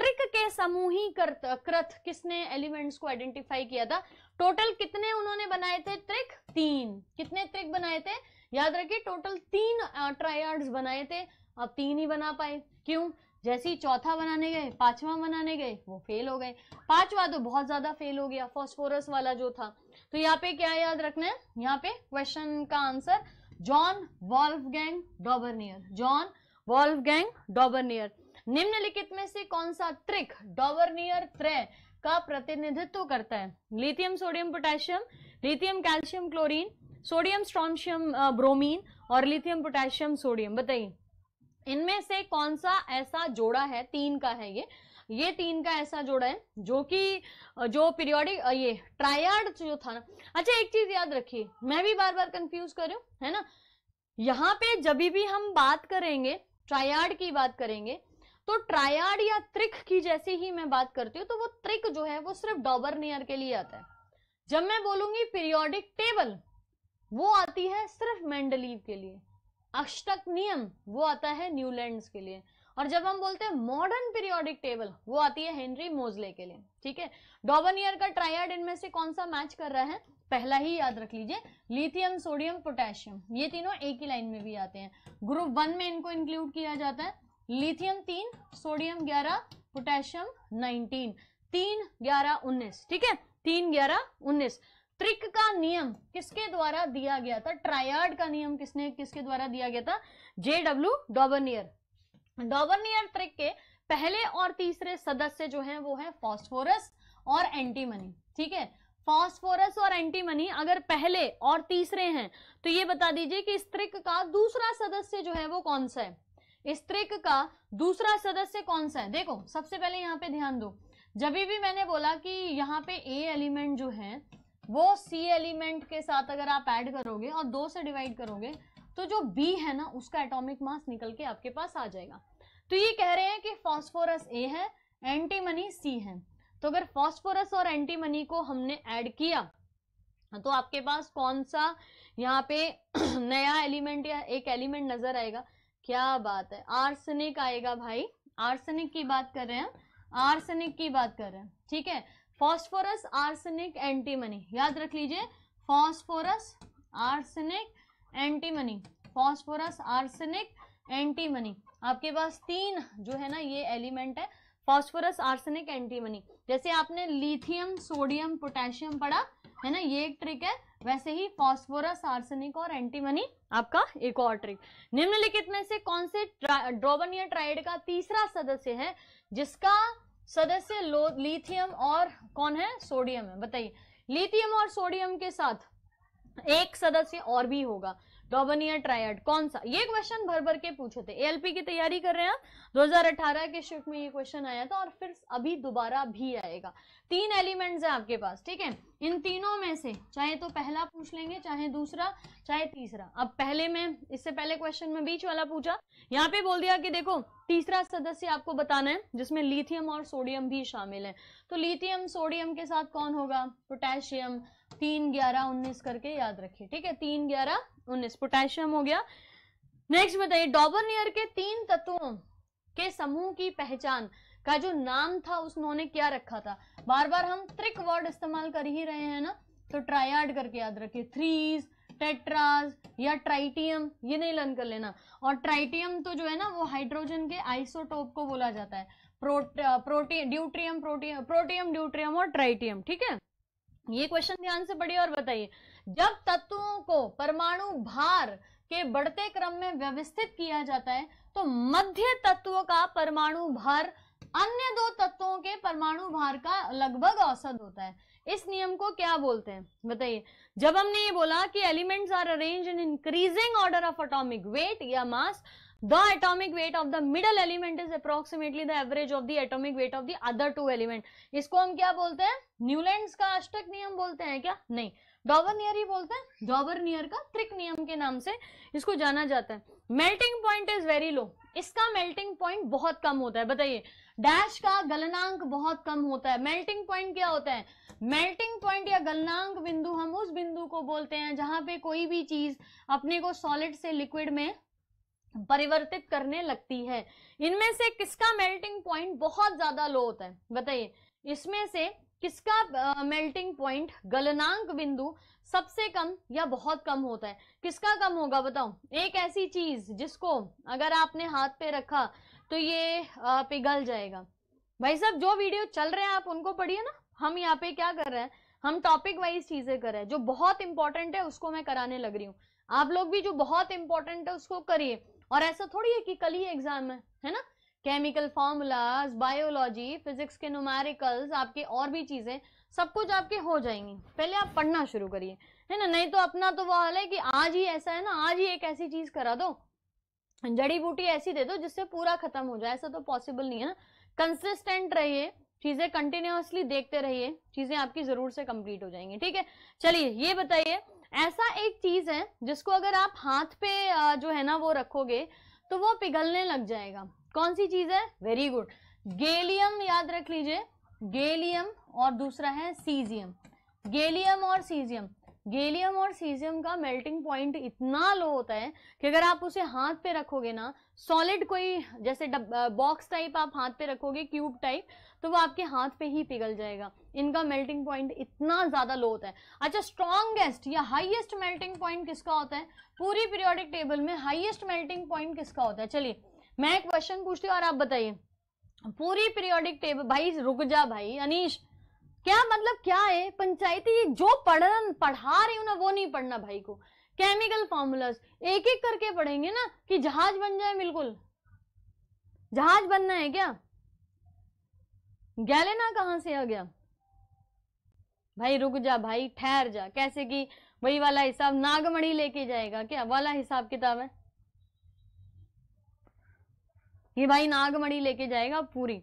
त्रिक के समूही कृत किसने एलिमेंट्स को आइडेंटिफाई किया था टोटल कितने उन्होंने बनाए थे त्रिक तीन कितने त्रिक बनाए थे याद रखिए टोटल तीन ट्रायड्स बनाए थे अब तीन ही बना पाए क्यों जैसे ही चौथा बनाने गए पांचवा बनाने गए वो फेल हो गए पांचवा तो बहुत ज्यादा फेल हो गया फॉस्फोरस वाला जो था तो यहाँ पे क्या याद रखना है यहाँ पे क्वेश्चन का answer John Wolfgang Dobereiner John Wolfgang Dobereiner निम्नलिखित में से कौन सा त्रिक डॉबरनियर त्रय का प्रतिनिधित्व करता है lithium sodium potassium lithium calcium chlorine sodium strontium bromine और लिथियम पोटेशियम सोडियम बताइए इनमें से कौन सा ऐसा जोड़ा है तीन का है ये ये तीन का ऐसा जोड़ा है जो कि जो पीरियोडिक ये ट्रायड जो था ना अच्छा एक चीज याद रखिए मैं भी बार बार कंफ्यूज कर रही हूं है ना यहाँ पे जब भी हम बात करेंगे ट्रायड की बात करेंगे तो ट्रायड या त्रिक की जैसी ही मैं बात करती हूँ तो वो त्रिक जो है वो सिर्फ डॉबरनियर के लिए आता है जब मैं बोलूंगी पीरियोडिक टेबल वो आती है सिर्फ मेंडलीव के लिए अष्टक नियम वो आता है न्यूलैंड्स के लिए और जब हम बोलते हैं मॉडर्न पीरियोडिक टेबल वो आती है हेनरी मोजले के लिए ठीक है डॉबनियर का ट्रायड इनमें से कौन सा मैच कर रहा है पहला ही याद रख लीजिए लिथियम सोडियम पोटेशियम ये तीनों एक ही लाइन में भी आते हैं ग्रुप वन में इनको इंक्लूड किया जाता है लिथियम तीन सोडियम ग्यारह पोटेशियम नाइनटीन तीन ग्यारह उन्नीस ठीक है तीन ग्यारह उन्नीस ट्रिक का नियम किसके द्वारा दिया गया था ट्रायड का नियम किसने किसके द्वारा दिया गया था डब्ल्यू डॉबर्नियर डॉबर्नियर ट्रिक के पहले और तीसरे सदस्य जो हैं वो है फॉस्फोरस और एंटीमनी ठीक है फॉस्फोरस और एंटीमनी अगर पहले और तीसरे हैं तो ये बता दीजिए कि स्त्रिक का दूसरा सदस्य जो है वो कौन सा है स्त्रिक का दूसरा सदस्य कौन सा है देखो सबसे पहले यहाँ पे ध्यान दो जब भी मैंने बोला कि यहाँ पे ए एलिमेंट जो है वो सी एलिमेंट के साथ अगर आप ऐड करोगे और दो से डिवाइड करोगे तो जो बी है ना उसका एटॉमिक मास निकल के आपके पास आ जाएगा तो ये कह रहे हैं कि फॉस्फोरस ए है एंटीमनी सी है तो अगर फॉस्फोरस और एंटीमनी को हमने ऐड किया तो आपके पास कौन सा यहाँ पे नया एलिमेंट या एक एलिमेंट नजर आएगा क्या बात है आर्सेनिक आएगा भाई आर्सेनिक की बात कर रहे हैं आर्सेनिक की बात कर रहे हैं ठीक है फॉस्फोरस आर्सेनिक एंटीमनी याद रख लीजिए phosphorus arsenic antimony phosphorus arsenic antimony आपके पास तीन जो है ना ये एलिमेंट है फॉस्फोरस आर्सेनिक एंटीमनी जैसे आपने लिथियम सोडियम पोटेशियम पढ़ा है ना ये एक ट्रिक है वैसे ही फॉस्फोरस आर्सेनिक और एंटीमनी आपका एक और ट्रिक निम्नलिखित में से कौन से ड्रोबन या ट्राइड का तीसरा सदस्य है जिसका सदस्य लिथियम और कौन है सोडियम है बताइए लिथियम और सोडियम के साथ एक सदस्य और भी होगा डॉबनियर ट्रायड कौन सा ये क्वेश्चन भर भर के पूछे थे एएलपी की तैयारी कर रहे हैं आप 2018 के शिफ्ट में ये क्वेश्चन आया था और फिर अभी दोबारा भी आएगा तीन एलिमेंट्स है आपके पास ठीक है इन तीनों में से चाहे तो पहला पूछ लेंगे चाहे दूसरा चाहे तीसरा अब पहले में इससे पहले क्वेश्चन में बीच वाला पूछा यहाँ पे बोल दिया कि देखो तीसरा सदस्य आपको बताना है जिसमें लिथियम और सोडियम भी शामिल है तो लिथियम सोडियम के साथ कौन होगा पोटेशियम तीन ग्यारह उन्नीस करके याद रखिए ठीक है तीन ग्यारह उन्नीस पोटेशियम हो गया नेक्स्ट बताइए डॉबरनियर के तीन तत्वों के समूह की पहचान का जो नाम था उसने क्या रखा था बार बार हम त्रिक वर्ड इस्तेमाल कर ही रहे हैं ना तो ट्रायाड करके याद रखिए थ्रीज टेट्राज या ट्राइटियम ये नहीं लर्न कर लेना और ट्राइटियम तो जो है ना वो हाइड्रोजन के आइसोटोप को बोला जाता है protein deuterium protein protium deuterium और ट्राइटियम ठीक है ये क्वेश्चन ध्यान से पढ़िए और बताइए जब तत्वों को परमाणु भार के बढ़ते क्रम में व्यवस्थित किया जाता है तो मध्य तत्व का परमाणु भार अन्य दो तत्वों के परमाणु भार का लगभग औसत होता है इस नियम को क्या बोलते हैं बताइए जब हमने ये बोला कि elements are arrange in increasing order of atomic weight या mass the atomic weight of the middle element is approximately the average of the atomic weight of the other two element इसको हम क्या बोलते हैं न्यूलैंड्स का अष्टक नियम बोलते हैं क्या नहीं डॉबर नियर ही बोलते हैं डॉबर नियर का त्रिक नियम के नाम से इसको जाना जाता है melting point is very low इसका मेल्टिंग पॉइंट बहुत कम होता है बताइए डैश का गलनांक बहुत कम होता है मेल्टिंग पॉइंट क्या होता है मेल्टिंग पॉइंट या गलनांक बिंदु हम उस बिंदु को बोलते हैं जहां पे कोई भी चीज अपने को सॉलिड से लिक्विड में परिवर्तित करने लगती है इनमें से किसका मेल्टिंग पॉइंट बहुत ज्यादा लो होता है बताइए इसमें से किसका मेल्टिंग पॉइंट गलनांक बिंदु सबसे कम या बहुत कम होता है किसका कम होगा बताओ एक ऐसी चीज जिसको अगर आपने हाथ पे रखा तो ये आ, पिघल जाएगा भाई साहब जो वीडियो चल रहे हैं आप उनको पढ़िए ना हम यहाँ पे क्या कर रहे हैं हम टॉपिक वाइज चीजें कर रहे हैं जो बहुत इंपॉर्टेंट है उसको मैं कराने लग रही हूँ आप लोग भी जो बहुत इंपॉर्टेंट है उसको करिए और ऐसा थोड़ी है कि कल ही एग्जाम है है ना केमिकल फॉर्मूलाज बायोलॉजी फिजिक्स के नुमेरिकल्स आपके और भी चीज़ें सब कुछ आपके हो जाएंगी पहले आप पढ़ना शुरू करिए है ना नहीं तो अपना तो वो हाल है कि आज ही ऐसा है ना आज ही एक ऐसी चीज़ करा दो जड़ी बूटी ऐसी दे दो जिससे पूरा खत्म हो जाए ऐसा तो पॉसिबल नहीं है ना कंसिस्टेंट रहिए चीज़ें कंटिन्यूसली देखते रहिए चीज़ें आपकी ज़रूर से कंप्लीट हो जाएंगी ठीक है चलिए ये बताइए ऐसा एक चीज है जिसको अगर आप हाथ पे जो है ना वो रखोगे तो वो पिघलने लग जाएगा कौन सी चीज है वेरी गुड गेलियम याद रख लीजिए गेलियम और दूसरा है सीजियम गेलियम और सीजियम गेलियम और सीजियम का मेल्टिंग पॉइंट इतना लो होता है कि अगर आप उसे हाथ पे रखोगे ना सॉलिड कोई जैसे बॉक्स टाइप आप हाथ पे रखोगे क्यूब टाइप तो वो आपके हाथ पे ही पिघल जाएगा इनका मेल्टिंग पॉइंट इतना ज़्यादा लो होता है अच्छा स्ट्रॉन्गेस्ट या हाइएस्ट मेल्टिंग पॉइंट किसका होता है पूरी पीरियोडिक टेबल में हाइएस्ट मेल्टिंग पॉइंट किसका होता है चलिए मैं एक क्वेश्चन पूछती हूँ और आप बताइए पूरी पीरियोडिक टेबल भाई रुक जा भाई अनिश क्या मतलब क्या है पंचायती जो पढ़ पढ़ा रही हूँ ना वो नहीं पढ़ना भाई को केमिकल फॉर्मूलाज एक एक करके पढ़ेंगे ना कि जहाज बन जाए बिल्कुल जहाज बनना है क्या गैलेना कहां से आ गया भाई रुक जा भाई ठहर जा कैसे कि वही वाला हिसाब नागमणी लेके जाएगा क्या वाला हिसाब किताब है ये भाई नागमणी लेके जाएगा पूरी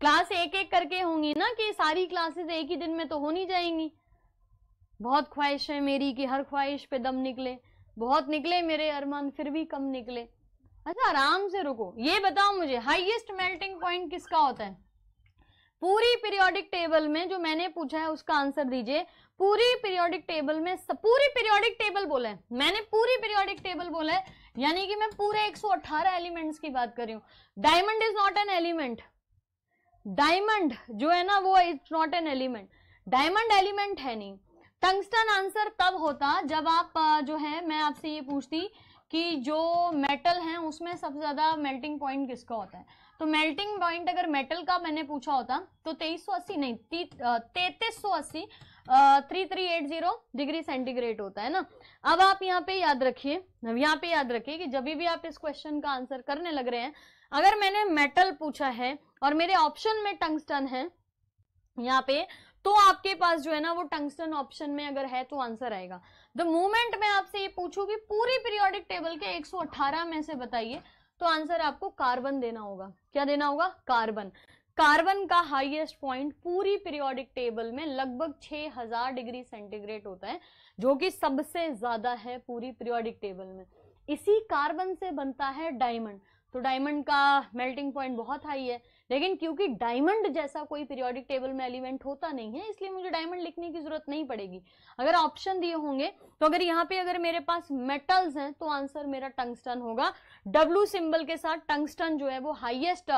क्लास एक एक करके होंगी ना कि सारी क्लासेस एक ही दिन में तो होनी जाएंगी बहुत ख्वाहिश है मेरी कि हर ख्वाहिश पे दम निकले बहुत निकले मेरे अरमान फिर भी कम निकले अच्छा आराम से रुको ये बताओ मुझे हाईएस्ट मेल्टिंग पॉइंट किसका होता है पूरी पीरियोडिक टेबल में जो मैंने पूछा है उसका आंसर दीजिए पूरी पीरियोडिक टेबल में पूरी पीरियोडिक टेबल बोला है मैंने पूरी पीरियोडिक टेबल बोला है यानी कि मैं पूरे 118 एलिमेंट्स की बात कर रही हूँ diamond is not an element diamond जो है ना वो is not an element diamond element है नहीं टंगस्टन आंसर तब होता जब आप जो है मैं आपसे ये पूछती कि जो मेटल है उसमें सबसे ज़्यादा मेल्टिंग पॉइंट किसका होता है तो मेल्टिंग पॉइंट अगर मेटल का मैंने पूछा होता तो 2380 नहीं तैतीस सौ अस्सी three three eight zero degree centigrade होता है ना अब आप यहाँ पे याद रखिए यहाँ पे याद रखिए कि जब भी आप इस क्वेश्चन का आंसर करने लग रहे हैं अगर मैंने मेटल पूछा है और मेरे ऑप्शन में टंगस्टन है यहाँ पे तो आपके पास जो है ना वो टंगस्टन ऑप्शन में अगर है तो आंसर आएगा द मोमेंट मैं आपसे ये पूछू कि पूरी पीरियोडिक टेबल के 118 में से बताइए तो आंसर आपको कार्बन देना होगा क्या देना होगा कार्बन कार्बन का हाईएस्ट पॉइंट पूरी पीरियोडिक टेबल में लगभग 6000 डिग्री सेंटीग्रेड होता है जो कि सबसे ज्यादा है पूरी पीरियोडिक टेबल में इसी कार्बन से बनता है डायमंड तो डायमंड का मेल्टिंग पॉइंट बहुत हाई है लेकिन क्योंकि डायमंड जैसा कोई पीरियोडिक टेबल में एलिमेंट होता नहीं है इसलिए मुझे डायमंड लिखने की जरूरत नहीं पड़ेगी अगर ऑप्शन दिए होंगे तो अगर यहाँ पे अगर मेरे पास मेटल्स हैं तो आंसर मेरा टंगस्टन होगा डब्लू सिंबल के साथ टंगस्टन जो है वो हाइएस्ट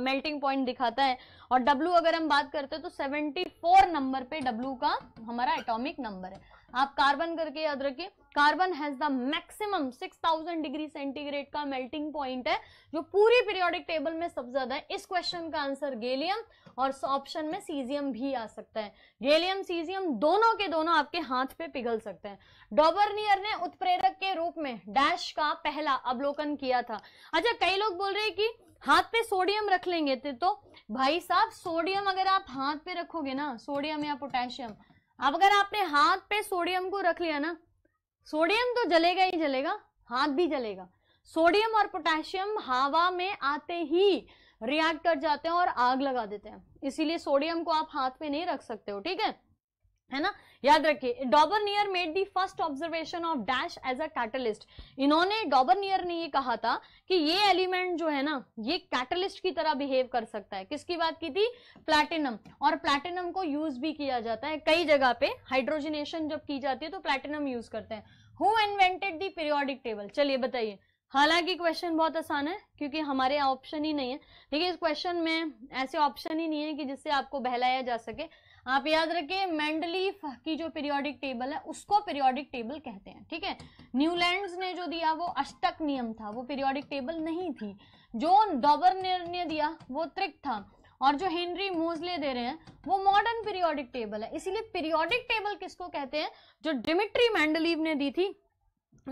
मेल्टिंग पॉइंट दिखाता है और डब्लू अगर हम बात करते हैं तो सेवेंटी नंबर पे डब्लू का हमारा एटॉमिक नंबर है आप कार्बन करके याद रखिए carbon has the maximum 6000 degree centigrade का मेल्टिंग पॉइंट है जो पूरी पीरियोडिक टेबल में सबसे ज्यादा है इस क्वेश्चन का आंसर गेलियम और ऑप्शन में सीजियम भी आ सकता है गेलियम सीजियम दोनों के दोनों आपके हाथ पे पिघल सकते हैं डॉबरनियर ने उत्प्रेरक के रूप में डैश का पहला अवलोकन किया था अच्छा कई लोग बोल रहे हैं कि हाथ पे सोडियम रख लेंगे तो भाई साहब सोडियम अगर आप हाथ पे रखोगे ना सोडियम या पोटेशियम अब अगर आपने हाथ पे सोडियम को रख लिया ना सोडियम तो जलेगा ही जलेगा हाथ भी जलेगा सोडियम और पोटेशियम हवा में आते ही रिएक्ट कर जाते हैं और आग लगा देते हैं इसीलिए सोडियम को आप हाथ पे नहीं रख सकते हो ठीक है है ना याद रखिए Dobereiner made the first observation of dash as a catalyst इन्होंने डॉबरनियर ने ये कहा था कि ये एलिमेंट जो है ना ये कैटलिस्ट की तरह बिहेव कर सकता है किसकी बात की थी प्लैटिनम और प्लैटिनम को यूज भी किया जाता है कई जगह पे हाइड्रोजनेशन जब की जाती है तो प्लैटिनम यूज करते हैं who invented the periodic table चलिए बताइए हालांकि क्वेश्चन बहुत आसान है क्योंकि हमारे ऑप्शन ही नहीं है देखिए इस क्वेश्चन में ऐसे ऑप्शन ही नहीं है कि जिससे आपको बहलाया जा सके आप याद रखिए मेंडलीफ की जो पीरियोडिक टेबल है उसको पीरियोडिक टेबल कहते हैं ठीक है न्यूलैंड्स ने जो दिया वो अष्टक नियम था वो पीरियोडिक टेबल नहीं थी जो डॉबर ने दिया वो त्रिक था और जो हेनरी मोजले दे रहे हैं वो मॉडर्न पीरियोडिक टेबल है इसीलिए पीरियोडिक टेबल किसको कहते हैं जो डिमिट्री मैंडलीव ने दी थी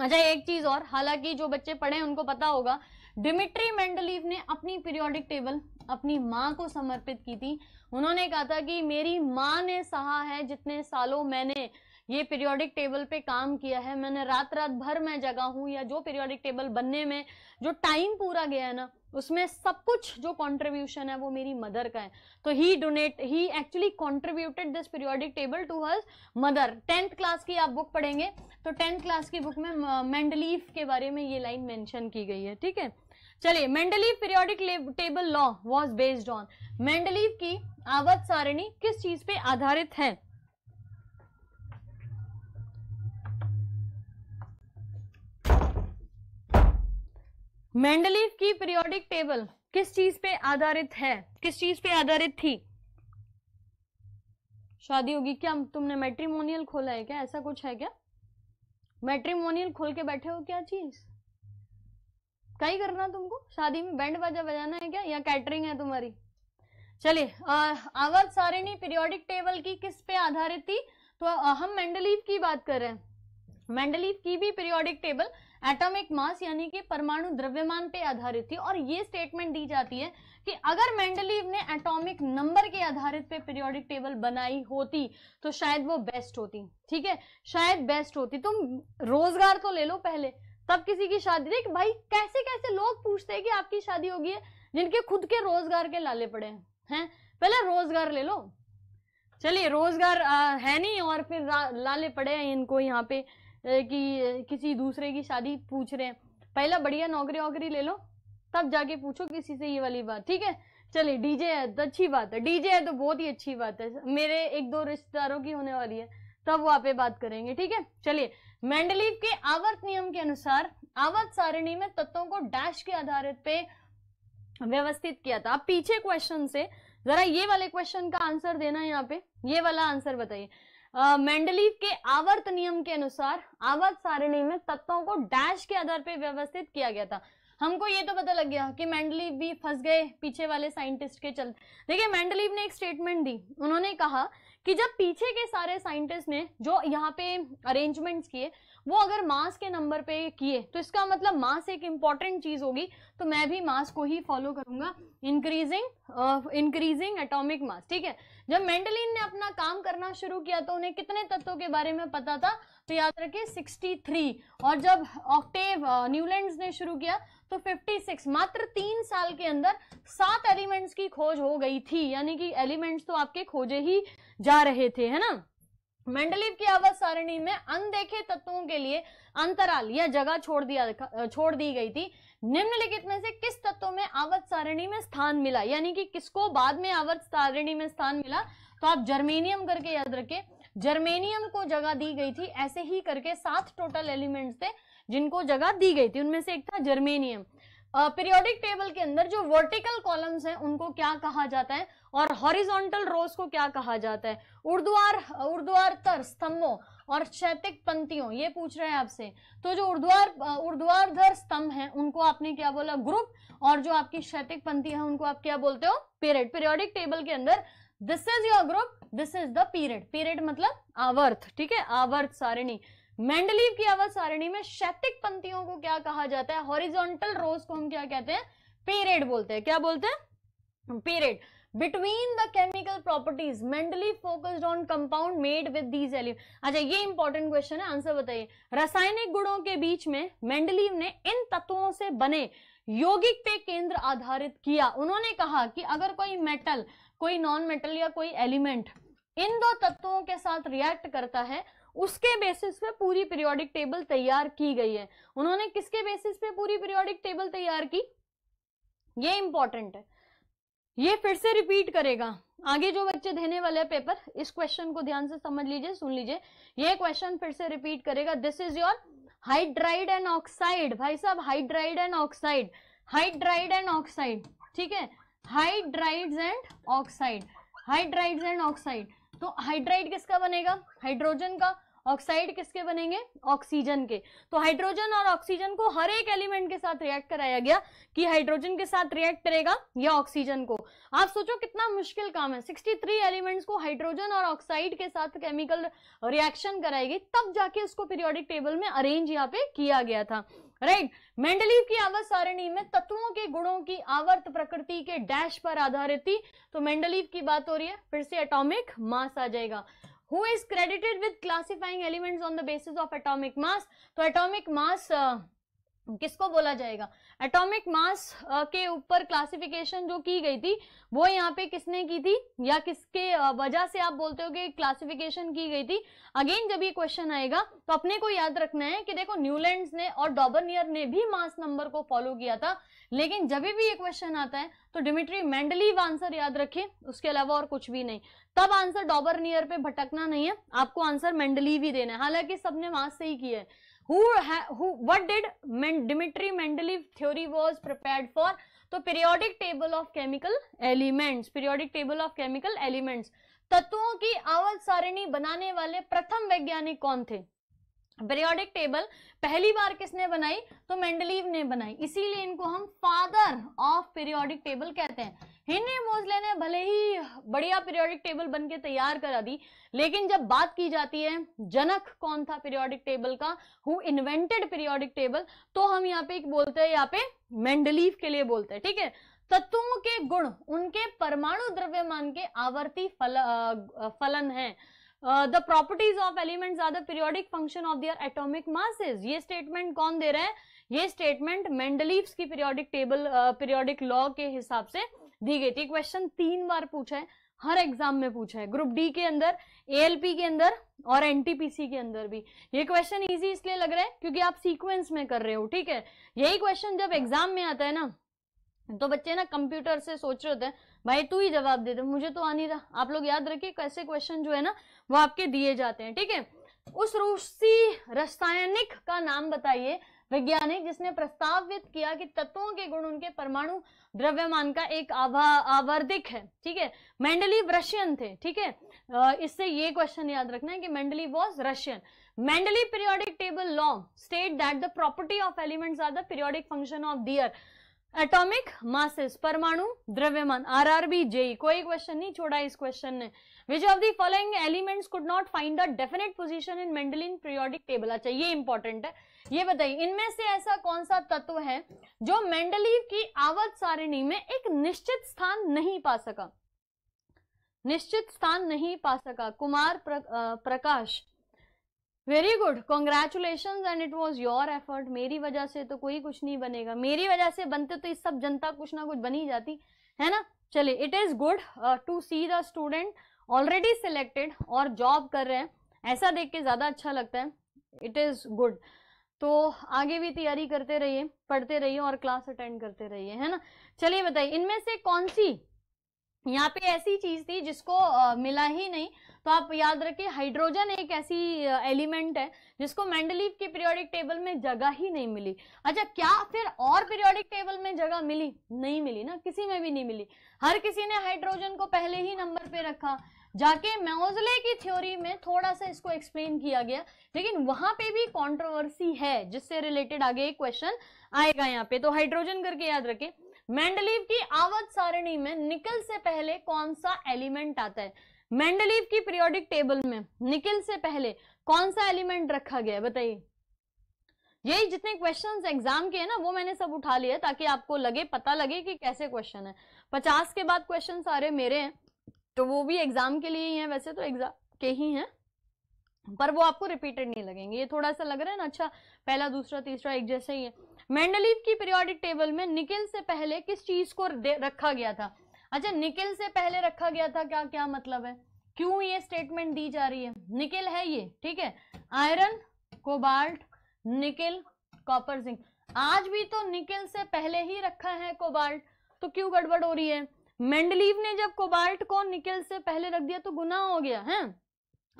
अच्छा एक चीज और हालांकि जो बच्चे पढ़े उनको पता होगा डिमिट्री मैंडलीव ने अपनी पीरियोडिक टेबल अपनी माँ को समर्पित की थी उन्होंने कहा था कि मेरी माँ ने सहा है जितने सालों मैंने ये पीरियोडिक टेबल पे काम किया है मैंने रात रात भर मैं जगा हूँ या जो पीरियोडिक टेबल बनने में जो टाइम पूरा गया है ना उसमें सब कुछ जो कंट्रीब्यूशन है वो मेरी मदर का है तो he donate he actually contributed this periodic table to her mother tenth class की आप बुक पढ़ेंगे तो टेंथ क्लास की बुक में मैंडलीफ uh, के बारे में ये लाइन मेंशन की गई है ठीक है चलिए Mendeleev periodic table law was based on Mendeleev की आवत सारणी किस चीज पे आधारित है मेंडलीव की पीरियोडिक टेबल किस चीज पे आधारित है किस चीज पे आधारित थी शादी होगी क्या तुमने मैट्रिमोनियल खोला है क्या ऐसा कुछ है क्या मैट्रिमोनियल खोल के बैठे हो क्या चीज कहीं करना तुमको शादी में बैंड बाजा बजाना है क्या या कैटरिंग है तुम्हारी चलिए आवाज सारिणी पीरियोडिक टेबल की किस पे आधारित थी तो हम मेंडलीव की बात कर रहे हैं मेंडलीव की भी पीरियोडिक टेबल एटॉमिक मास यानी कि परमाणु द्रव्यमान पे आधारित थी और ये स्टेटमेंट दी जाती है कि अगर मेंडलीव ने एटॉमिक नंबर के आधारित पे पीरियोडिक टेबल बनाई होती तो शायद वो बेस्ट होती ठीक है शायद बेस्ट होती तुम रोजगार तो ले लो पहले तब किसी की शादी देख भाई कैसे कैसे लोग पूछते हैं कि आपकी शादी होगी है जिनके खुद के रोजगार के लाले पड़े हैं हैं पहले रोजगार ले लो चलिए रोजगार है नहीं और फिर लाले पड़े हैं इनको यहाँ पे कि किसी दूसरे की शादी पूछ रहे हैं पहला बढ़िया नौकरी वोकरी ले लो तब जाके पूछो किसी से ये वाली बात ठीक है चलिए डीजे है तो अच्छी बात है डीजे है तो बहुत ही अच्छी बात है मेरे एक दो रिश्तेदारों की होने वाली है तब वहाँ पे बात करेंगे ठीक है चलिए मेंडलीव के आवर्त नियम के अनुसार आवर्त सारिणी में तत्वों को डैश के आधार पे व्यवस्थित किया था पीछे क्वेश्चन से जरा ये वाले क्वेश्चन का आंसर देना यहाँ पे ये वाला आंसर बताइए मेंडलीव के आवर्त नियम के अनुसार आवर्त सारिणी में तत्वों को डैश के आधार पे व्यवस्थित किया गया था हमको ये तो पता लग गया कि मेंडलीव भी फंस गए पीछे वाले साइंटिस्ट के चलते देखिए मेंडलीव ने एक स्टेटमेंट दी उन्होंने कहा कि जब पीछे के सारे साइंटिस्ट ने जो यहाँ पे अरेंजमेंट्स किए वो अगर मास के नंबर पे किए तो इसका मतलब मास एक इम्पॉर्टेंट चीज़ होगी तो मैं भी मास को ही फॉलो करूँगा इंक्रीजिंग इंक्रीजिंग एटॉमिक मास ठीक है जब मेंडलिन ने अपना काम करना शुरू किया तो उन्हें कितने तत्वों के बारे में पता था तो याद रखिए 63 और जब ऑक्टेव न्यूलैंड्स uh, ने शुरू किया तो 56 मात्र तीन साल के अंदर सात एलिमेंट्स की खोज हो गई थी यानी कि एलिमेंट्स तो आपके खोजे ही जा रहे थे है ना मेंडलीव की आवाज सारणी में अनदेखे तत्वों के लिए अंतराल या जगह छोड़ दिया छोड़ दी गई थी निम्नलिखित में से किस तत्व में आवत सारणी में स्थान मिला यानी कि किसको बाद में आवत सारणी में स्थान मिला तो आप जर्मेनियम करके याद रखें जर्मेनियम को जगह दी गई थी ऐसे ही करके सात टोटल एलिमेंट्स थे जिनको जगह दी गई थी उनमें से एक था जर्मेनियम पीरियोडिक टेबल के अंदर जो वर्टिकल कॉलम्स हैं उनको क्या कहा जाता है और हॉरिजॉन्टल रोज को क्या कहा जाता है उर्द्वार उर्द्वार तर स्तंभों और शैतिक पंक्तियों ये पूछ रहे हैं आपसे तो जो उर्द्वार उर्दुआरधर स्तंभ हैं उनको आपने क्या बोला ग्रुप और जो आपकी शैतिक पंक्ति है उनको आप क्या बोलते हो पीरियड पीरियोडिक टेबल के अंदर this is your group this is the period period मतलब आवर्त ठीक है आवर्त सारिणी मेंडलीव की आवाज सारणी में शैतिक पंक्तियों को क्या कहा जाता है हॉरिजॉन्टल रोज को हम क्या कहते हैं पीरियड बोलते हैं क्या बोलते हैं period between the chemical properties Mendeleev focused on compound made with these एलिव अच्छा ये इंपॉर्टेंट क्वेश्चन है आंसर बताइए रासायनिक गुणों के बीच में मेंडलीव ने इन तत्वों से बने यौगिक पे केंद्र आधारित किया उन्होंने कहा कि अगर कोई मेटल कोई नॉन मेटल या कोई एलिमेंट इन दो तत्वों के साथ रिएक्ट करता है उसके बेसिस पे पूरी पीरियोडिक टेबल तैयार की गई है उन्होंने किसके बेसिस पे पूरी पीरियोडिक टेबल तैयार की ये इंपॉर्टेंट है ये फिर से रिपीट करेगा आगे जो बच्चे देने वाले हैं पेपर इस क्वेश्चन को ध्यान से समझ लीजिए सुन लीजिए ये क्वेश्चन फिर से रिपीट करेगा this is your hydride and oxide भाई साहब hydride and oxide hydride and oxide ठीक है hydrides and oxide hydrides and oxide तो हाइड्राइड किसका बनेगा हाइड्रोजन का ऑक्साइड किसके बनेंगे ऑक्सीजन के तो हाइड्रोजन और ऑक्सीजन को हर एक एलिमेंट के साथ रिएक्ट कराया गया कि हाइड्रोजन के साथ रिएक्ट करेगा या ऑक्सीजन को आप सोचो कितना मुश्किल काम है 63 एलिमेंट्स को हाइड्रोजन और ऑक्साइड के साथ केमिकल रिएक्शन कराएगी तब जाके उसको पीरियोडिक टेबल में अरेंज यहाँ पे किया गया था राइट मेंडलीव की आवर्त सारणी में तत्वों के गुणों की आवर्त प्रकृति के डैश पर आधारित थी तो मेंडलीव की बात हो रही है फिर से एटॉमिक मास आ जाएगा who is credited with classifying elements on the basis of atomic mass तो एटॉमिक मास किसको बोला जाएगा एटॉमिक मास के ऊपर क्लासिफिकेशन जो की गई थी वो यहाँ पे किसने की थी या किसके वजह से आप बोलते हो कि क्लासिफिकेशन की गई थी अगेन जब ये क्वेश्चन आएगा तो अपने को याद रखना है कि देखो न्यूलैंड ने और डॉबर्नियर ने भी मास नंबर को फॉलो किया था लेकिन जब भी ये क्वेश्चन आता है तो डिमिट्री मेंडलीव आंसर याद रखे उसके अलावा और कुछ भी नहीं तब आंसर डॉबरनियर पे भटकना नहीं है आपको आंसर मेंडली भी देना है हालांकि सबने मास से ही किया है who who what did Men dmitri mendeleev theory was prepared तो periodic table of chemical elements periodic table of chemical elements तत्वों की आवर्त सारिणी बनाने वाले प्रथम वैज्ञानिक कौन थे पीरियोडिक टेबल पहली बार किसने बनाई तो मेंडलीव ने बनाई इसीलिए इनको हम फादर ऑफ पीरियोडिक टेबल कहते हैं हेनरी मोजले ने भले ही बढ़िया पीरियोडिक टेबल बन के तैयार करा दी लेकिन जब बात की जाती है जनक कौन था पीरियोडिक टेबल का हु इन्वेंटेड पीरियोडिक टेबल तो हम यहाँ पे बोलते हैं यहाँ पे मेंडलीव के लिए बोलते हैं ठीक है तत्वों के गुण उनके परमाणु द्रव्यमान के आवर्ती फल, फलन है the properties of elements are the periodic function of their atomic masses ये स्टेटमेंट कौन दे रहे हैं ये स्टेटमेंट मेंडलीव्स की पीरियोडिक टेबल पीरियोडिक लॉ के हिसाब से दी गई थी क्वेश्चन तीन बार पूछा है हर एग्जाम में पूछा है ग्रुप डी के अंदर एएलपी के अंदर और एनटीपीसी के अंदर भी ये क्वेश्चन इजी इसलिए लग रहा है क्योंकि आप सीक्वेंस में कर रहे हो ठीक है यही क्वेश्चन जब एग्जाम में आता है ना तो बच्चे ना कंप्यूटर से सोच रहे होते हैं भाई तू ही जवाब दे दे मुझे तो आ नहीं रहा आप लोग याद रखिए कैसे क्वेश्चन जो है ना वो आपके दिए जाते हैं ठीक है उस रूसी रसायनिक का नाम बताइए वैज्ञानिक जिसने प्रस्तावित किया कि तत्वों के गुण उनके परमाणु द्रव्यमान का एक आभा आवर्धिक है ठीक है मेंडली रशियन थे ठीक है इससे ये क्वेश्चन याद रखना है कि Mendeleev was Russian Mendeleev periodic table law state that the property of elements are the periodic function of their atomic masses परमाणु द्रव्यमान आरआरबी जेई e, कोई क्वेश्चन नहीं छोड़ा इस क्वेश्चन ने which of the following elements could not find a definite position in Mendeleev periodic table अच्छा ये important है ये बताइए इनमें से ऐसा कौन सा तत्व है जो मेंडलीव की आवर्त सारिणी में एक निश्चित स्थान नहीं पा सका निश्चित स्थान नहीं पा सका कुमार प्र, आ, Prakash very good congratulation and it was your effort मेरी वजह से तो कोई कुछ नहीं बनेगा मेरी वजह से बनते तो इस सब जनता कुछ ना कुछ बनी जाती है ना चलिए it is good to see the student already selected और जॉब कर रहे हैं ऐसा देख के ज़्यादा अच्छा लगता है इट इज़ गुड तो आगे भी तैयारी करते रहिए पढ़ते रहिए और क्लास अटेंड करते रहिए है ना चलिए बताइए इनमें से कौन सी यहाँ पे ऐसी चीज थी जिसको आ, मिला ही नहीं तो आप याद रखिए हाइड्रोजन एक ऐसी एलिमेंट है जिसको मैंडलीव के पीरियोडिक टेबल में जगह ही नहीं मिली अच्छा क्या फिर और पीरियोडिक टेबल में जगह मिली नहीं मिली ना किसी में भी नहीं मिली हर किसी ने हाइड्रोजन को पहले ही नंबर पे रखा जाके मेजले की थ्योरी में थोड़ा सा इसको एक्सप्लेन किया गया लेकिन वहां पे भी कंट्रोवर्सी है जिससे रिलेटेड आगे एक क्वेश्चन आएगा यहाँ पे तो हाइड्रोजन करके याद रखें मैंडलीव की आवत सारणी में निकल से पहले कौन सा एलिमेंट आता है मैंडलीव की पीरियोडिक टेबल में निकल से पहले कौन सा एलिमेंट रखा गया बताइए यही जितने क्वेश्चंस एग्जाम के हैं ना वो मैंने सब उठा लिया ताकि आपको लगे पता लगे कि कैसे क्वेश्चन है पचास के बाद क्वेश्चन सारे मेरे हैं तो वो भी एग्जाम के लिए ही हैं वैसे तो एग्जाम के ही हैं पर वो आपको रिपीटेड नहीं लगेंगे ये थोड़ा सा लग रहा है ना अच्छा पहला दूसरा तीसरा एक जैसे ही है मेंडलीव की पीरियोडिक टेबल में निकिल से पहले किस चीज को रखा गया था अच्छा निकिल से पहले रखा गया था क्या क्या मतलब है क्यों ये स्टेटमेंट दी जा रही है निकिल है ये ठीक है iron cobalt nickel copper zinc आज भी तो निकिल से पहले ही रखा है कोबाल्ट तो क्यों गड़बड़ हो रही है मेंडलीव ने जब कोबाल्ट को निकल से पहले रख दिया तो गुना हो गया है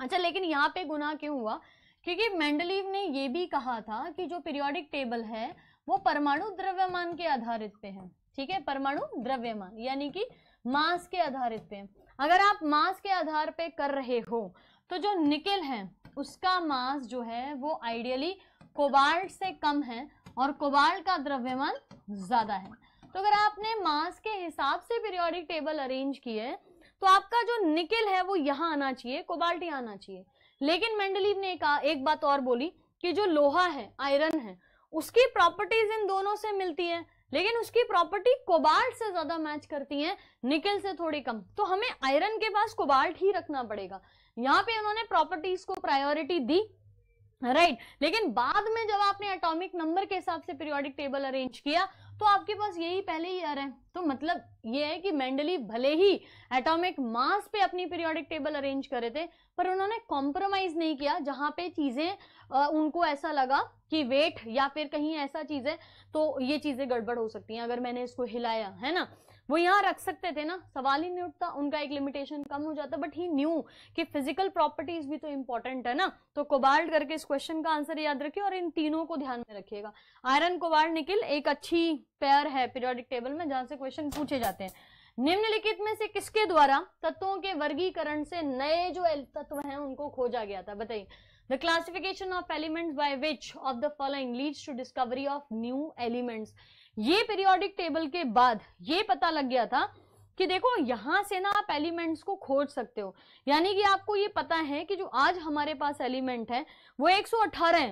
अच्छा लेकिन यहाँ पे गुना क्यों हुआ क्योंकि मेंडलीव ने यह भी कहा था कि जो पीरियोडिक टेबल है वो परमाणु द्रव्यमान के आधारित पे है ठीक है परमाणु द्रव्यमान यानी कि मास के आधारित पे अगर आप मास के आधार पे कर रहे हो तो जो निकेल है उसका मास जो है वो आइडियली कोबाल्ट से कम है और कोबाल्ट का द्रव्यमान ज़्यादा है तो अगर आपने मास के हिसाब से पीरियोडिक टेबल अरेंज की है तो आपका जो निकिल है वो यहाँ आना चाहिए कोबाल्ट आना चाहिए लेकिन मेंडलीव ने कहा एक बात और बोली कि जो लोहा है आयरन है उसकी प्रॉपर्टीज इन दोनों से मिलती है लेकिन उसकी प्रॉपर्टी कोबाल्ट से ज्यादा मैच करती है निकल से थोड़ी कम तो हमें आयरन के पास कोबाल्ट ही रखना पड़ेगा यहाँ पे उन्होंने प्रॉपर्टीज को प्रायोरिटी दी राइट right. लेकिन बाद में जब आपने एटॉमिक नंबर के हिसाब से पीरियोडिक टेबल अरेंज किया तो आपके पास यही पहले ही आ रहा है तो मतलब ये है कि मेंडली भले ही एटॉमिक मास पे अपनी पीरियोडिक टेबल अरेंज करे थे पर उन्होंने कॉम्प्रोमाइज नहीं किया जहाँ पे चीज़ें उनको ऐसा लगा कि वेट या फिर कहीं ऐसा चीज़ है तो ये चीज़ें गड़बड़ हो सकती हैं अगर मैंने इसको हिलाया है ना वो यहाँ रख सकते थे ना सवाल ही नहीं उठता उनका एक लिमिटेशन कम हो जाता बट ही न्यू कि फिजिकल प्रॉपर्टीज भी तो इंपॉर्टेंट है ना तो कोबाल्ट करके इस क्वेश्चन का आंसर याद रखिए और इन तीनों को ध्यान में रखिएगा आयरन कोबाल्ट निकिल एक अच्छी पेयर है पीरियोडिक टेबल में जहां से क्वेश्चन पूछे जाते हैं निम्नलिखित में से किसके द्वारा तत्वों के वर्गीकरण से नए जो तत्व हैं उनको खोजा गया था बताइए the classification of elements by which of the following leads to discovery of new elements ये पीरियोडिक टेबल के बाद ये पता लग गया था कि देखो यहाँ से ना आप एलिमेंट्स को खोज सकते हो यानी कि आपको ये पता है कि जो आज हमारे पास एलिमेंट है वो 118 है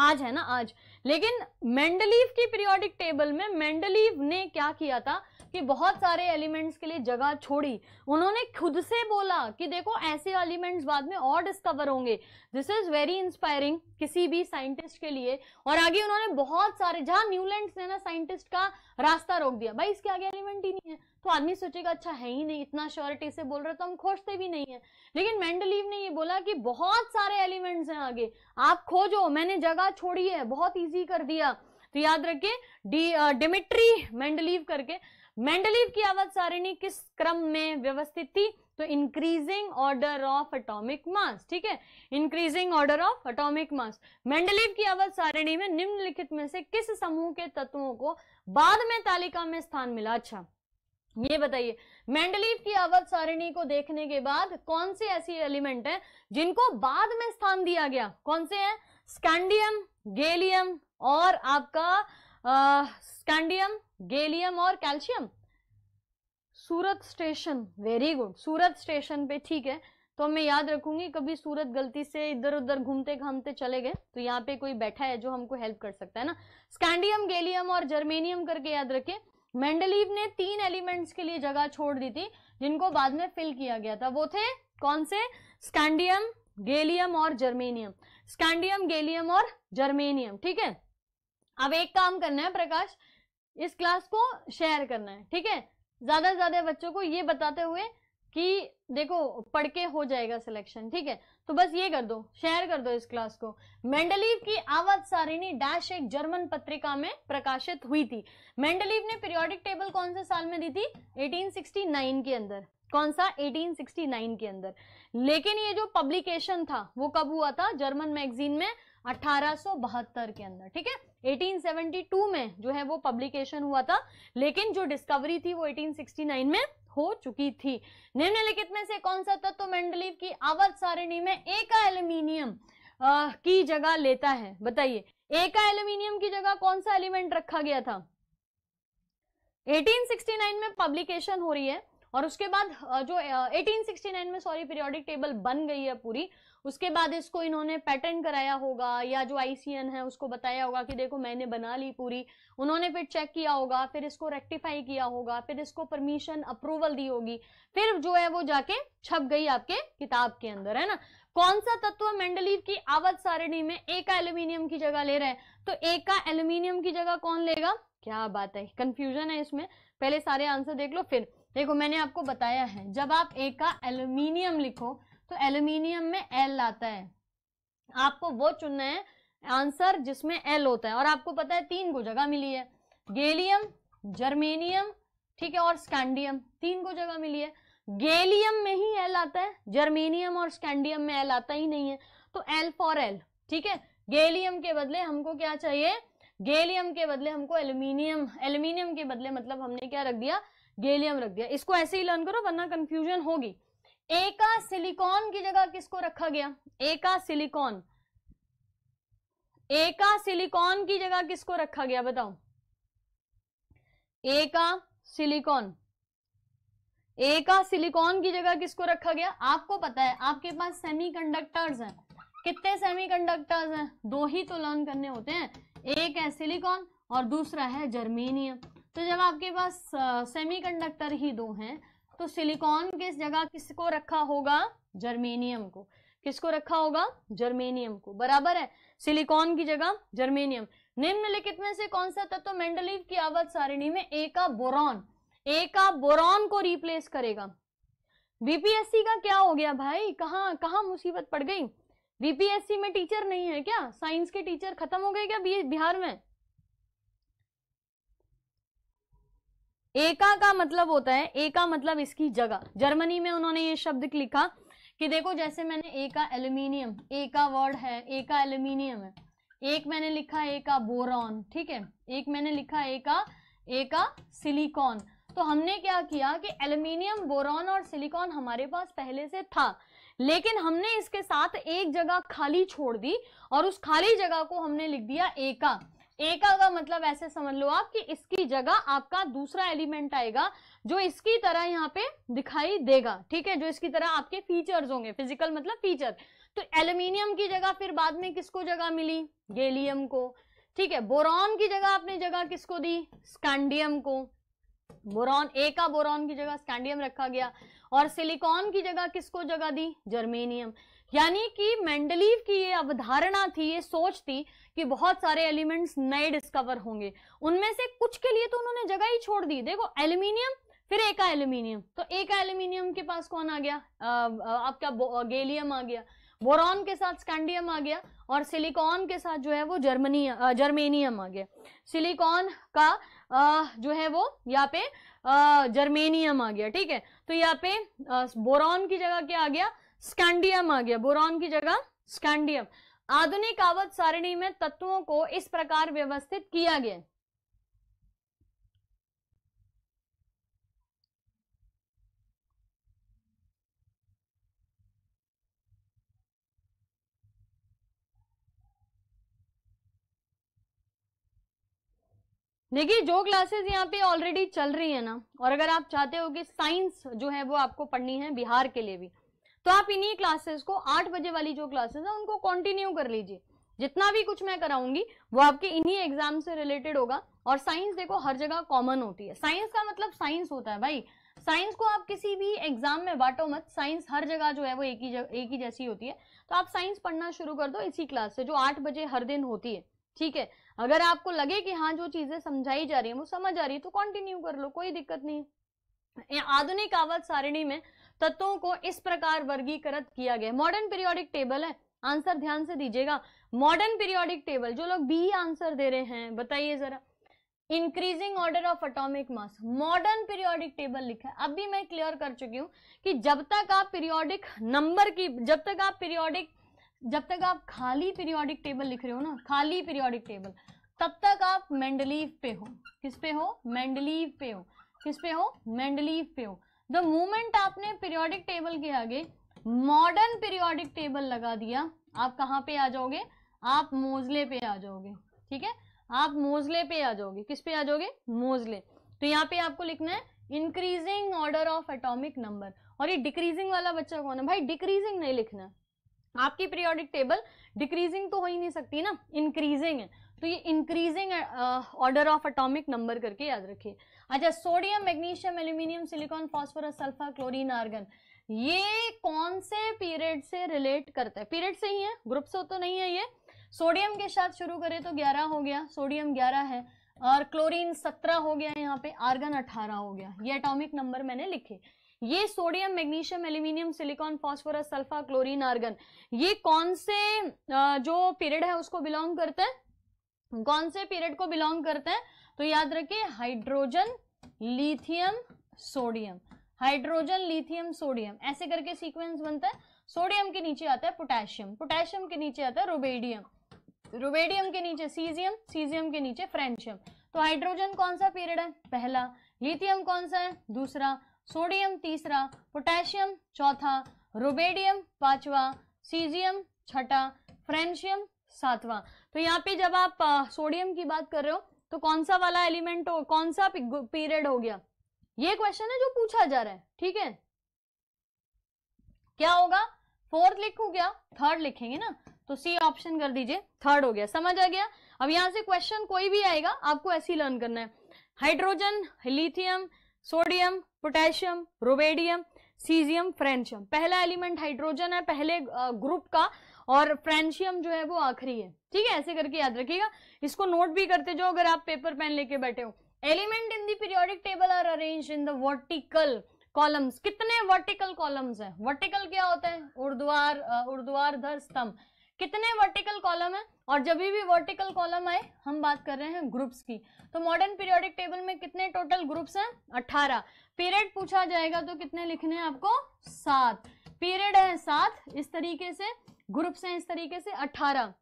आज है ना आज लेकिन मेंडलीव की पीरियोडिक टेबल में मेंडलीव ने क्या किया था कि बहुत सारे एलिमेंट्स के लिए जगह छोड़ी उन्होंने खुद से बोला कि देखो ऐसे एलिमेंट्स बाद में और डिस्कवर होंगे दिस इज वेरी इंस्पायरिंग किसी भी साइंटिस्ट के लिए और आगे उन्होंने बहुत सारे जहां न्यूलैंड ने ना साइंटिस्ट का रास्ता रोक दिया भाई इसके आगे एलिमेंट ही नहीं है तो आदमी सोचेगा अच्छा है ही नहीं इतना श्योरिटी से बोल रहे तो हम खोजते भी नहीं है लेकिन मेंडलीव ने ये बोला कि बहुत सारे एलिमेंट्स हैं आगे आप खोजो मैंने जगह छोड़ी है बहुत ईजी कर दिया तो याद रखिए डिमिट्री मेंडलीव करके मेंडलीव की आवाज सारिणी किस क्रम में व्यवस्थित थी तो increasing order of atomic mass ठीक है increasing order of atomic mass Mendeleev की आवाज सारिणी में निम्नलिखित में से किस समूह के तत्वों को बाद में तालिका में स्थान मिला अच्छा ये बताइए मेंडलीव की अवध सारिणी को देखने के बाद कौन से ऐसे एलिमेंट हैं जिनको बाद में स्थान दिया गया कौन से हैं स्कैंडियम गेलियम और आपका स्कैंडियम गेलियम और calcium Surat station very good Surat station पे ठीक है तो मैं याद रखूंगी कभी सूरत गलती से इधर उधर घूमते घामते चले गए तो यहाँ पे कोई बैठा है जो हमको हेल्प कर सकता है ना स्कैंडियम गेलियम और जर्मेनियम करके याद रखें मेंडलीव ने तीन एलिमेंट्स के लिए जगह छोड़ दी थी जिनको बाद में फिल किया गया था वो थे कौन से स्कैंडियम गेलियम और जर्मेनियम स्कैंडियम गेलियम और जर्मेनियम ठीक है अब एक काम करना है प्रकाश इस क्लास को शेयर करना है ठीक है ज्यादा से ज्यादा बच्चों को ये बताते हुए कि देखो पढ़ के हो जाएगा सिलेक्शन ठीक है तो बस ये कर दो शेयर कर दो इस क्लास को मेंडलीव की आवाज सारिणी डैश एक जर्मन पत्रिका में प्रकाशित हुई थी मेंडलीव ने पीरियोडिक टेबल कौन से साल में दी थी 1869 के अंदर कौन सा 1869 के अंदर लेकिन ये जो पब्लिकेशन था वो कब हुआ था जर्मन मैगजीन में अठारह के अंदर ठीक है 1872 में जो है वो पब्लिकेशन हुआ था लेकिन जो डिस्कवरी थी वो 1869 में हो चुकी थी निम्नलिखित में से कौन सा तत्व तो मेंडलीव की आवर्त सारिणी में एक एल्यूमिनियम की जगह लेता है बताइए एक एल्यूमिनियम की जगह कौन सा एलिमेंट रखा गया था 1869 में पब्लिकेशन हो रही है और उसके बाद जो 1869 में सॉरी पीरियोडिक टेबल बन गई है पूरी उसके बाद इसको इन्होंने पैटर्न कराया होगा या जो आईसीएन है उसको बताया होगा कि देखो मैंने बना ली पूरी उन्होंने फिर चेक किया होगा फिर इसको रेक्टिफाई किया होगा फिर इसको परमिशन अप्रूवल दी होगी फिर जो है वो जाके छप गई आपके किताब के अंदर है ना कौन सा तत्व मेंडलीव की आवत सारणी में एक एल्यूमिनियम की जगह ले रहे हैं तो एक का एल्यूमिनियम की जगह कौन लेगा क्या बात है कंफ्यूजन है इसमें पहले सारे आंसर देख लो फिर देखो मैंने आपको बताया है जब आप एक का एल्यूमिनियम लिखो तो एल्यूमिनियम में एल आता है आपको वो चुनना है आंसर जिसमें एल होता है और आपको पता है तीन को जगह मिली है गेलियम जर्मेनियम ठीक है और स्कैंडियम तीन को जगह मिली है गेलियम में ही एल आता है जर्मेनियम और स्कैंडियम में एल आता ही नहीं है तो एल फॉर एल ठीक है गेलियम के बदले हमको क्या चाहिए गेलियम के बदले हमको एल्यूमिनियम एल्यूमिनियम के बदले मतलब हमने क्या रख दिया गेलियम रख दिया इसको ऐसे ही लर्न करो वरना कंफ्यूजन होगी एका सिलिकॉन की जगह किसको रखा गया एका सिलिकॉन एका सिलिकॉन की जगह किसको रखा गया बताओ एका सिलिकॉन एका सिलिकॉन की जगह किसको रखा गया आपको पता है आपके पास सेमीकंडक्टर्स हैं कितने सेमीकंडक्टर्स हैं दो ही तो लर्न करने होते हैं एक है सिलिकॉन और दूसरा है जर्मेनियम तो जब आपके पास सेमीकंडक्टर ही दो हैं तो सिलिकॉन किस जगह किसको रखा होगा जर्मेनियम को किसको रखा होगा जर्मेनियम को बराबर है सिलिकॉन की जगह जर्मेनियम निम्नलिखित में से कौन सा तत्व तो मेंडलीव की आवाज सारिणी में ए का बोरॉन ए का बोरॉन को रिप्लेस करेगा बीपीएससी का क्या हो गया भाई कहा कहा मुसीबत पड़ गई बीपीएससी में टीचर नहीं है क्या साइंस के टीचर खत्म हो गए क्या बिहार में एका का मतलब होता है एका मतलब इसकी जगह जर्मनी में उन्होंने ये शब्द लिखा कि देखो जैसे मैंने एका एल्यूमिनियम एका वर्ड है एका एल्यूमिनियम है एक मैंने लिखा एका बोरॉन ठीक है एक मैंने लिखा एका एका सिलिकॉन तो हमने क्या किया कि एल्यूमिनियम बोरॉन और सिलिकॉन हमारे पास पहले से था लेकिन हमने इसके साथ एक जगह खाली छोड़ दी और उस खाली जगह को हमने लिख दिया एका एका का मतलब ऐसे समझ लो आप कि इसकी जगह आपका दूसरा एलिमेंट आएगा जो इसकी तरह यहाँ पे दिखाई देगा ठीक है जो इसकी तरह आपके फीचर्स होंगे फिजिकल मतलब फीचर तो एल्यूमिनियम की जगह फिर बाद में किसको जगह मिली गेलियम को ठीक है बोरॉन की जगह आपने जगह किसको दी स्कैंडियम को बोरॉन ए का बोरॉन की जगह स्कैंडियम रखा गया और सिलिकॉन की जगह किसको जगह दी जर्मेनियम यानी कि मेंडलीव की ये अवधारणा थी ये सोच थी कि बहुत सारे एलिमेंट्स नए डिस्कवर होंगे उनमें से कुछ के लिए तो उन्होंने जगह ही छोड़ दी देखो एल्यूमिनियम फिर एका एल्यूमिनियम तो एका एल्यूमिनियम के पास कौन आ गया आपका गेलियम आ गया बोरॉन के साथ स्कैंडियम आ गया और सिलिकॉन के साथ जो है वो जर्मनी जर्मेनियम आ गया सिलिकॉन का जो है वो यहाँ पे जर्मेनियम आ गया ठीक है तो यहाँ पे बोरॉन की जगह क्या आ गया स्कैंडियम आ गया बोरॉन की जगह स्कैंडियम आधुनिक आवत सारिणी में तत्वों को इस प्रकार व्यवस्थित किया गया देखिए जो क्लासेस यहाँ पे ऑलरेडी चल रही है ना और अगर आप चाहते हो कि साइंस जो है वो आपको पढ़नी है बिहार के लिए भी तो आप इन्हीं क्लासेस को आठ बजे वाली जो क्लासेस है उनको कंटिन्यू कर लीजिए जितना भी कुछ मैं कराऊंगी वो आपके इन्हीं एग्जाम से रिलेटेड होगा और साइंस देखो हर जगह कॉमन होती है साइंस का मतलब साइंस होता है भाई साइंस को आप किसी भी एग्जाम में बांटो मत साइंस हर जगह जो है वो एक ही एक ही जैसी होती है तो आप साइंस पढ़ना शुरू कर दो इसी क्लास से जो आठ बजे हर दिन होती है ठीक है अगर आपको लगे कि हाँ जो चीजें समझाई जा रही है वो समझ आ रही है तो कंटिन्यू कर लो कोई दिक्कत नहीं आधुनिक आवाज सारिणी में तत्वों को इस प्रकार वर्गीकृत किया गया मॉडर्न पीरियोडिक टेबल है आंसर ध्यान से दीजिएगा मॉडर्न पीरियोडिक टेबल जो लोग बी आंसर दे रहे हैं बताइए जरा increasing order of atomic mass modern periodic table लिखा है अभी मैं क्लियर कर चुकी हूँ कि जब तक आप पीरियोडिक नंबर की जब तक आप पीरियोडिक जब तक आप खाली पीरियोडिक टेबल लिख रहे हो ना खाली पीरियोडिक टेबल तब तक आप मेंडलीव पे हो किस पे हो मेंडलीव पे हो किस पे हो मेंडलीव पे हो द मूमेंट आपने पीरियोडिक टेबल के आगे मॉडर्न पीरियोडिक टेबल लगा दिया आप कहाँ पे आ जाओगे आप मोजले पे आ जाओगे ठीक है आप मोजले पे आ जाओगे किस पे आ जाओगे मोजले तो यहाँ पे आपको लिखना है increasing order of atomic number और ये डिक्रीजिंग वाला बच्चा कौन है भाई डिक्रीजिंग नहीं लिखना आपकी पीरियोडिक टेबल डिक्रीजिंग तो हो ही नहीं सकती ना इंक्रीजिंग है तो ये increasing order of atomic number करके याद रखिए अच्छा sodium magnesium aluminium silicon phosphorus sulphur chlorine argon ये कौन से पीरियड से रिलेट करता है पीरियड से ही है ग्रुप से तो नहीं है ये सोडियम के साथ शुरू करें तो 11 हो गया सोडियम 11 है और क्लोरीन 17 हो गया यहाँ पे आर्गन 18 हो गया ये एटॉमिक नंबर मैंने लिखे ये sodium magnesium aluminium silicon phosphorus sulphur chlorine argon ये कौन से uh, जो पीरियड है उसको बिलोंग करता है कौन से पीरियड को बिलोंग करते हैं तो याद रखिए hydrogen lithium sodium hydrogen lithium sodium ऐसे करके सीक्वेंस बनता है सोडियम के नीचे आता है पोटेशियम पोटेशियम के नीचे आता है रोबेडियम रोबेडियम के नीचे सीजियम सीजियम के नीचे फ्रेंशियम तो हाइड्रोजन कौन सा पीरियड है पहला लिथियम कौन सा है दूसरा सोडियम तीसरा पोटेशियम चौथा रोबेडियम पांचवा सीजियम छठा फ्रेंशियम सातवां तो यहाँ पे जब आप सोडियम की बात कर रहे हो तो कौन सा वाला एलिमेंट हो कौन सा पीरियड हो गया ये क्वेश्चन है जो पूछा जा रहा है ठीक है क्या होगा फोर्थ लिखू क्या थर्ड लिखेंगे ना तो सी ऑप्शन कर दीजिए थर्ड हो गया समझ आ गया अब यहां से क्वेश्चन कोई भी आएगा आपको ऐसे ही लर्न करना है hydrogen lithium sodium potassium rubidium caesium francium पहला एलिमेंट हाइड्रोजन है पहले ग्रुप का और फ्रेंशियम जो है वो आखिरी है ठीक है ऐसे करके याद रखिएगा इसको नोट भी करते जो अगर आप पेपर पेन लेके बैठे हो element in the periodic table are arrange in the vertical columns कितने वर्टिकल कॉलम्स हैं वर्टिकल क्या होता है उर्द्वार उर्द्वार स्तंभ कितने वर्टिकल कॉलम है और जब भी वर्टिकल कॉलम आए हम बात कर रहे हैं ग्रुप्स की तो मॉडर्न पीरियोडिक टेबल में कितने टोटल ग्रुप्स हैं अठारह पीरियड पूछा जाएगा तो कितने लिखने हैं आपको सात पीरियड है सात इस तरीके से ग्रुप्स हैं इस तरीके से अठारह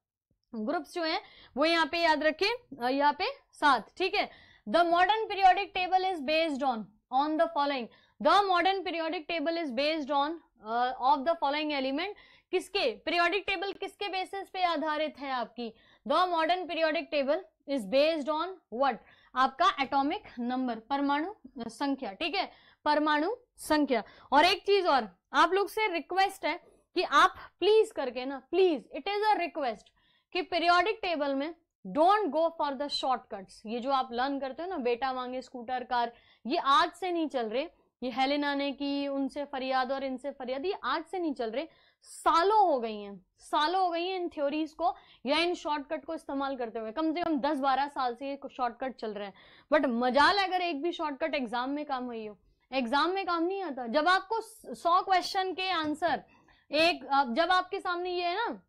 ग्रुप्स जो हैं वो यहाँ पे याद रखे यहाँ पे सात ठीक है the modern periodic table is based on on the following the modern periodic table is based on of the following element किसके पीरियोडिक टेबल किसके बेसिस पे आधारित है आपकी the modern periodic table is based on what आपका atomic number परमाणु संख्या ठीक है परमाणु संख्या और एक चीज और आप लोग से रिक्वेस्ट है कि आप प्लीज करके ना please it is a request कि पीरियोडिक टेबल में don't go for the shortcuts ये जो आप लर्न करते हो ना बेटा मांगे स्कूटर कार ये आज से नहीं चल रहे ये हेलिना ने की उनसे फरियाद और इनसे फरियाद ये आज से नहीं चल रहे सालों हो गई हैं सालों हो गई हैं इन थ्योरीज को या इन शॉर्टकट को इस्तेमाल करते हुए कम से कम 10-12 साल से ये शॉर्टकट चल रहे हैं बट मजाल अगर एक भी शॉर्टकट एग्जाम में काम हुई हो एग्जाम में काम नहीं आता जब आपको सौ क्वेश्चन के आंसर एक जब आपके सामने ये है ना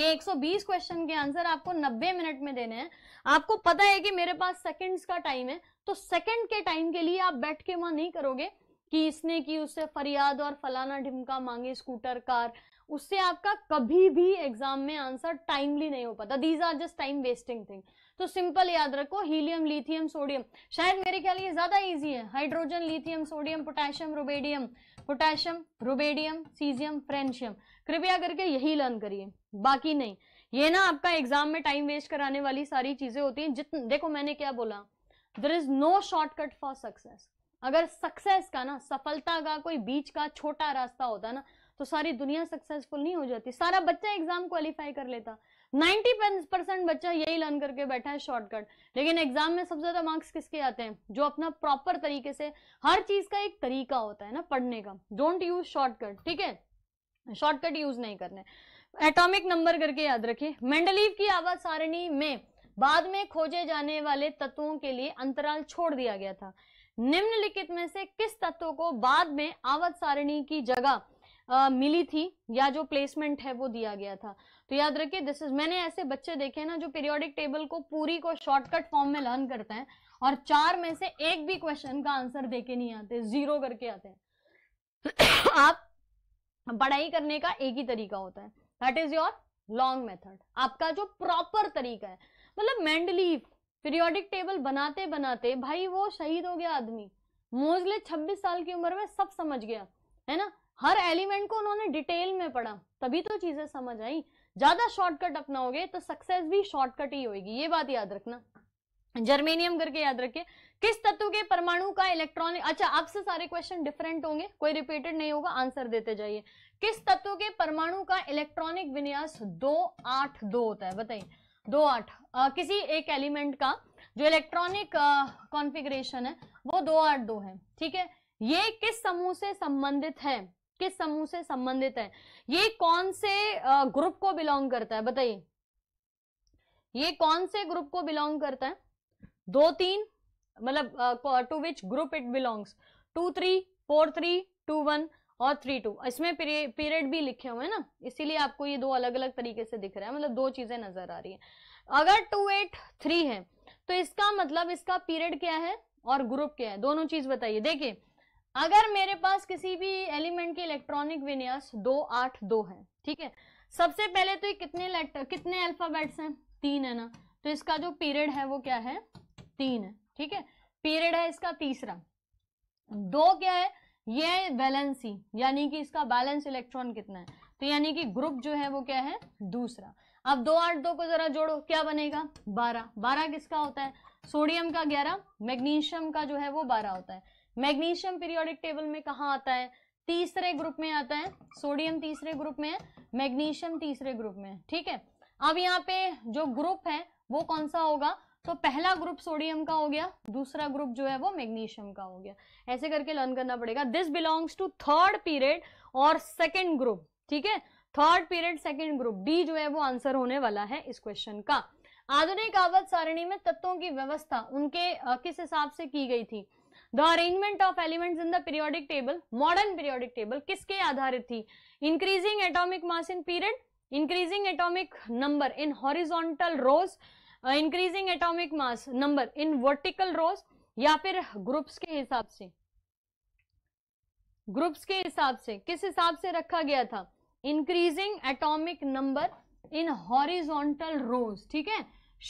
ये 120 क्वेश्चन के आंसर आपको 90 मिनट में देने हैं आपको पता है कि मेरे पास सेकंड्स का टाइम है तो सेकंड के टाइम के लिए आप बैठ के वहां नहीं करोगे कि इसने की उससे फरियाद और फलाना ढिमका मांगे स्कूटर कार उससे आपका कभी भी एग्जाम में आंसर टाइमली नहीं हो पाता these are just time wasting thing तो सिंपल याद रखो हीलियम लिथियम सोडियम शायद मेरे ख्याल ये ज्यादा इजी है hydrogen lithium sodium potassium rubidium potassium rubidium caesium francium कृपया करके यही लर्न करिए बाकी नहीं ये ना आपका एग्जाम में टाइम वेस्ट कराने वाली सारी चीजें होती हैं जितने देखो मैंने क्या बोला there is no shortcut for success अगर सक्सेस का ना सफलता का कोई बीच का छोटा रास्ता होता ना तो सारी दुनिया सक्सेसफुल नहीं हो जाती सारा बच्चा एग्जाम क्वालिफाई कर लेता 90 परसेंट बच्चा यही लर्न करके बैठा है शॉर्टकट लेकिन एग्जाम में सबसे ज्यादा मार्क्स किसके आते हैं जो अपना प्रॉपर तरीके से हर चीज का एक तरीका होता है ना पढ़ने का डोंट यूज शॉर्टकट ठीक है शॉर्टकट यूज नहीं करने एटॉमिक नंबर करके याद रखिए मेंडलीव की आवाज सारणी में बाद में खोजे जाने वाले तत्वों के लिए अंतराल छोड़ दिया गया था निम्नलिखित में से किस तत्व को बाद में आवत सारणी की जगह मिली थी या जो प्लेसमेंट है वो दिया गया था तो याद रखिए दिस इज मैंने ऐसे बच्चे देखे ना जो पीरियोडिक टेबल को पूरी को शॉर्टकट फॉर्म में लर्न करते हैं और चार में से एक भी क्वेश्चन का आंसर दे के नहीं आते जीरो करके आते हैं आप पढ़ाई करने का एक ही तरीका होता है that is your long method आपका जो प्रॉपर तरीका है मतलब मेंडली पीरियोडिक टेबल बनाते बनाते भाई वो शहीद हो गया आदमी मोजले 26 साल की उम्र में सब समझ गया है ना हर एलिमेंट को उन्होंने डिटेल में पढ़ा तभी तो चीजें समझ आई ज्यादा शॉर्टकट अपनाओगे तो सक्सेस भी शॉर्टकट ही होगी ये बात याद रखना जर्मेनियम करके याद रखिए किस तत्व के परमाणु का इलेक्ट्रॉनिक अच्छा आपसे सारे क्वेश्चन डिफरेंट होंगे कोई रिपीटेड नहीं होगा आंसर देते जाइए किस तत्व के परमाणु का इलेक्ट्रॉनिक विन्यास दो आठ दो होता है बताइए दो आठ किसी एक एलिमेंट का जो इलेक्ट्रॉनिक कॉन्फ़िगरेशन है वो दो आठ दो है ठीक है ये किस समूह से संबंधित है किस समूह से संबंधित है ये कौन से ग्रुप को बिलोंग करता है बताइए ये कौन से ग्रुप को बिलोंग करता है दो तीन मतलब two which group it belongs to three four three two one और थ्री टू इसमें पीरियड भी लिखे हुए हैं ना इसीलिए आपको ये दो अलग अलग तरीके से दिख रहा है मतलब दो चीजें नजर आ रही है अगर टू एट थ्री है तो इसका मतलब इसका पीरियड क्या है और ग्रुप क्या है दोनों चीज बताइए देखिए अगर मेरे पास किसी भी एलिमेंट के इलेक्ट्रॉनिक विन्यास दो आठ दो है ठीक है सबसे पहले तो ये कितने लेटर कितने अल्फाबेट्स हैं तीन है ना तो इसका जो पीरियड है वो क्या है तीन है ठीक है पीरियड है इसका तीसरा दो क्या है ये बैलेंसी यानी कि इसका बैलेंस इलेक्ट्रॉन कितना है तो यानी कि ग्रुप जो है वो क्या है दूसरा अब दो आठ दो को जरा जोड़ो क्या बनेगा बारह बारह किसका होता है सोडियम का ग्यारह मैग्नीशियम का जो है वो बारह होता है मैग्नीशियम पीरियोडिक टेबल में कहा आता है तीसरे ग्रुप में आता है सोडियम तीसरे ग्रुप में है मैग्नीशियम तीसरे ग्रुप में है ठीक है अब यहाँ पे जो ग्रुप है वो कौन सा होगा तो पहला ग्रुप सोडियम का हो गया दूसरा ग्रुप जो है वो मैग्नीशियम का हो गया ऐसे करके लर्न करना पड़ेगा this belongs to third period और सेकेंड ग्रुप ठीक है third period second group D जो है वो आंसर होने वाला है इस क्वेश्चन का आधुनिक आवत सारणी में तत्वों की व्यवस्था उनके किस हिसाब से की गई थी the arrangement of element in the periodic table modern periodic table किसके आधारित थी increasing atomic mass in period increasing atomic number in horizontal rows increasing atomic mass number in vertical rows या फिर ग्रुप्स के हिसाब से ग्रुप्स के हिसाब से किस हिसाब से रखा गया था increasing atomic number in horizontal rows ठीक है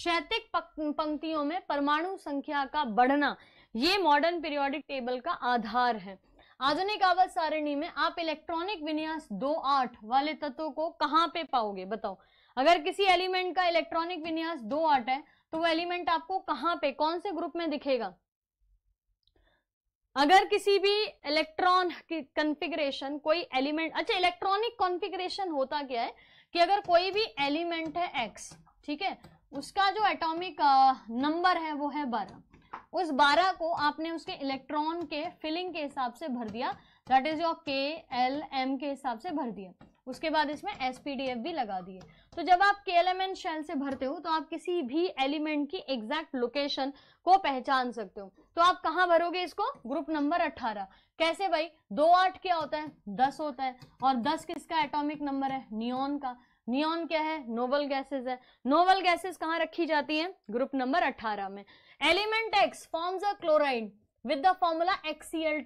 शैतिक पंक्तियों में परमाणु संख्या का बढ़ना ये मॉडर्न पीरियोडिक टेबल का आधार है आधुनिक आवाज सारिणी में आप इलेक्ट्रॉनिक विन्यास दो आठ वाले तत्व को कहाँ पे पाओगे बताओ अगर किसी एलिमेंट का इलेक्ट्रॉनिक विन्यास दो आठ है तो वो एलिमेंट आपको कहाँ पे कौन से ग्रुप में दिखेगा अगर किसी भी इलेक्ट्रॉन की कॉन्फ़िगरेशन कोई एलिमेंट अच्छा इलेक्ट्रॉनिक कॉन्फ़िगरेशन होता क्या है कि अगर कोई भी एलिमेंट है एक्स ठीक है उसका जो एटॉमिक नंबर है वो है बारह उस 12 को आपने उसके इलेक्ट्रॉन के फिलिंग के हिसाब से भर दिया that is your K L M के हिसाब से भर दिया उसके बाद इसमें एस भी लगा दिए तो जब आप के एल एम एन शेल से भरते हो तो आप किसी भी एलिमेंट की एग्जैक्ट लोकेशन को पहचान सकते हो तो आप कहाँ भरोगे इसको ग्रुप नंबर 18 कैसे भाई दो आठ क्या होता है दस होता है और दस किसका एटॉमिक नंबर है नियॉन का नियॉन क्या है नोवल गैसेस है नोवल गैसेस कहाँ रखी जाती है ग्रुप नंबर 18 में element X forms a chloride with the formula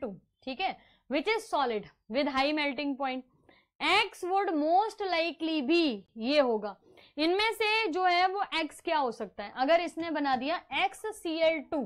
two ठीक है which is solid with high melting point X would most likely भी ये होगा इनमें से जो है वो एक्स क्या हो सकता है अगर इसने बना दिया X C L two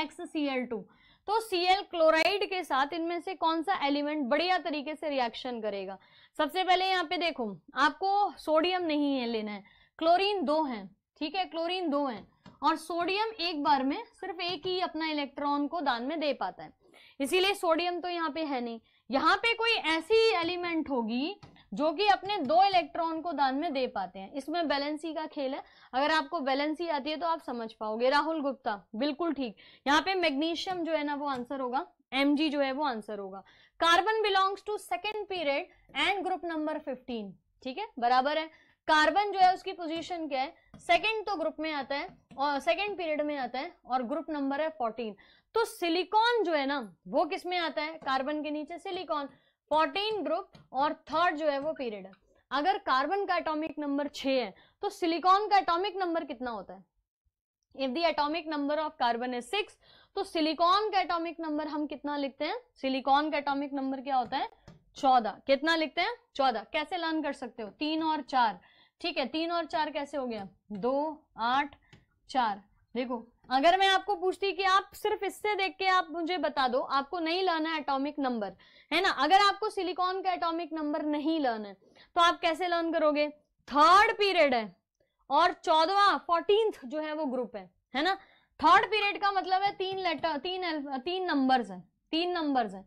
X C L two तो सीएल क्लोराइड के साथ इनमें से कौन सा एलिमेंट बढ़िया तरीके से रिएक्शन करेगा सबसे पहले यहाँ पे देखो आपको सोडियम नहीं है लेना है क्लोरीन दो है ठीक है क्लोरीन दो है और सोडियम एक बार में सिर्फ एक ही अपना इलेक्ट्रॉन को दान में दे पाता है इसीलिए सोडियम तो यहाँ पे है नहीं यहाँ पे कोई ऐसी एलिमेंट होगी जो कि अपने दो इलेक्ट्रॉन को दान में दे पाते हैं इसमें बैलेंसी का खेल है अगर आपको बैलेंसी आती है तो आप समझ पाओगे राहुल गुप्ता बिल्कुल ठीक यहाँ पे मैग्नीशियम जो है ना वो आंसर होगा एम जो है वो आंसर होगा carbon belongs to second period and group number fifteen ठीक है बराबर है कार्बन जो है उसकी पोजीशन क्या है सेकंड तो ग्रुप में आता है और सेकंड पीरियड में आता है और ग्रुप नंबर है फोर्टीन तो सिलिकॉन जो है ना वो किस में आता है कार्बन के नीचे सिलिकॉन फोर्टीन ग्रुप और थर्ड जो है वो पीरियड है अगर कार्बन का एटॉमिक नंबर छ है तो सिलिकॉन का एटॉमिक नंबर कितना होता है if the atomic number of carbon is six तो सिलिकॉन का एटॉमिक नंबर हम कितना लिखते हैं सिलिकॉन का एटॉमिक नंबर क्या होता है चौदह कितना लिखते हैं चौदह कैसे लर्न कर सकते हो तीन और चार ठीक है तीन और चार कैसे हो गया दो आठ चार देखो अगर मैं आपको पूछती कि आप सिर्फ इससे देख के आप मुझे बता दो आपको नहीं लर्न है एटॉमिक नंबर है ना अगर आपको सिलिकॉन का एटॉमिक नंबर नहीं लर्न है तो आप कैसे लर्न करोगे थर्ड पीरियड है और चौदवा फोर्टीन जो है वो ग्रुप है है ना थर्ड पीरियड का मतलब है तीन लेटर तीन तीन नंबर्स है तीन नंबर्स है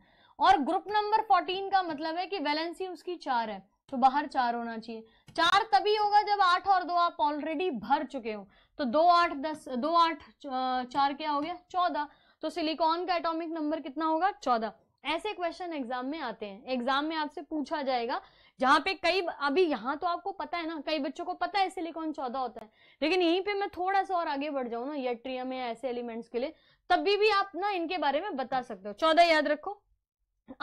और ग्रुप नंबर फोर्टीन का मतलब है कि वैलेंसी उसकी चार है तो बाहर चार होना चाहिए चार तभी होगा जब आठ और दो आप ऑलरेडी भर चुके हो तो दो आठ दस दो आठ चार क्या हो गया चौदह तो सिलिकॉन का एटॉमिक नंबर कितना होगा चौदह ऐसे क्वेश्चन एग्जाम में आते हैं एग्जाम में आपसे पूछा जाएगा जहां पे कई अभी यहाँ तो आपको पता है ना कई बच्चों को पता है सिलिकॉन चौदह होता है लेकिन यहीं पे मैं थोड़ा सा और आगे बढ़ जाऊँ ना यट्रियम या ऐसे एलिमेंट्स के लिए तभी भी, भी आप ना इनके बारे में बता सकते हो चौदह याद रखो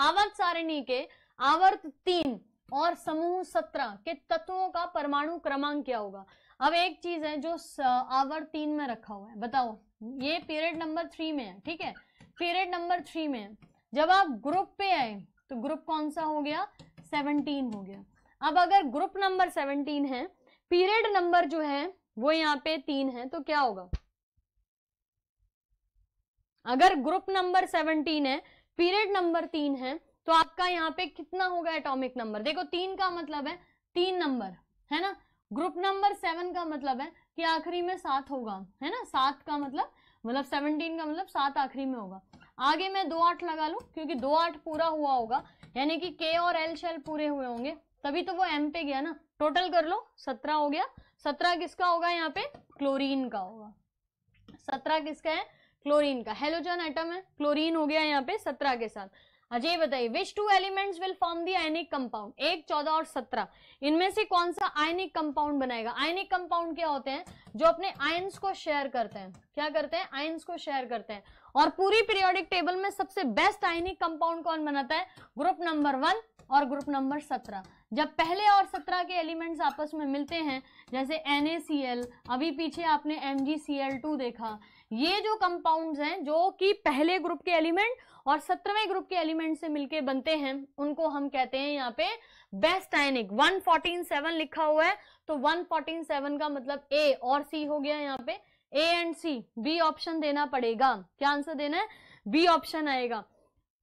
आवर्त सारणी के आवर्त तीन और समूह सत्रह के तत्वों का परमाणु क्रमांक क्या होगा अब एक चीज है जो आवर तीन में रखा हुआ है बताओ ये पीरियड नंबर थ्री में है ठीक है पीरियड नंबर थ्री में जब आप ग्रुप पे आए तो ग्रुप कौन सा हो गया सेवनटीन हो गया अब अगर ग्रुप नंबर सेवनटीन है पीरियड नंबर जो है वो यहाँ पे तीन है तो क्या होगा अगर ग्रुप नंबर सेवनटीन है पीरियड नंबर तीन है तो आपका यहाँ पे कितना होगा एटॉमिक नंबर देखो तीन का मतलब है तीन नंबर है ना ग्रुप नंबर सेवन का मतलब है कि आखिरी में सात होगा है ना सात का मतलब मतलब सेवनटीन का मतलब सात आखिरी में होगा आगे मैं दो आठ लगा लू क्योंकि दो आठ पूरा हुआ होगा यानी कि के और एल शेल पूरे हुए होंगे तभी तो वो एम पे गया ना टोटल कर लो सत्रह हो गया सत्रह किसका होगा यहाँ पे क्लोरीन का होगा सत्रह किसका है क्लोरीन का हेलोजन आइटम है क्लोरीन हो गया यहाँ पे सत्रह के साथ अजय बताइए which two elements will form the ionic compound एक चौदह और सत्रह इनमें से कौन सा आयनिक कंपाउंड बनाएगा आयनिक कंपाउंड क्या होते हैं जो अपने आयन्स को शेयर करते हैं क्या करते हैं आयन्स को शेयर करते हैं और पूरी पीरियोडिक टेबल में सबसे बेस्ट आयनिक कंपाउंड कौन बनाता है ग्रुप नंबर वन और ग्रुप नंबर सत्रह जब पहले और सत्रह के एलिमेंट्स आपस में मिलते हैं जैसे एन अभी पीछे आपने एम देखा ये जो कंपाउंड्स हैं जो कि पहले ग्रुप के एलिमेंट और सत्रहवें ग्रुप के एलिमेंट से मिलके बनते हैं उनको हम कहते हैं यहाँ पे best ionic one fourteen seven लिखा हुआ है तो वन फोर्टीन सेवन का मतलब ए और सी हो गया यहाँ पे A and C B option देना पड़ेगा क्या आंसर देना है बी ऑप्शन आएगा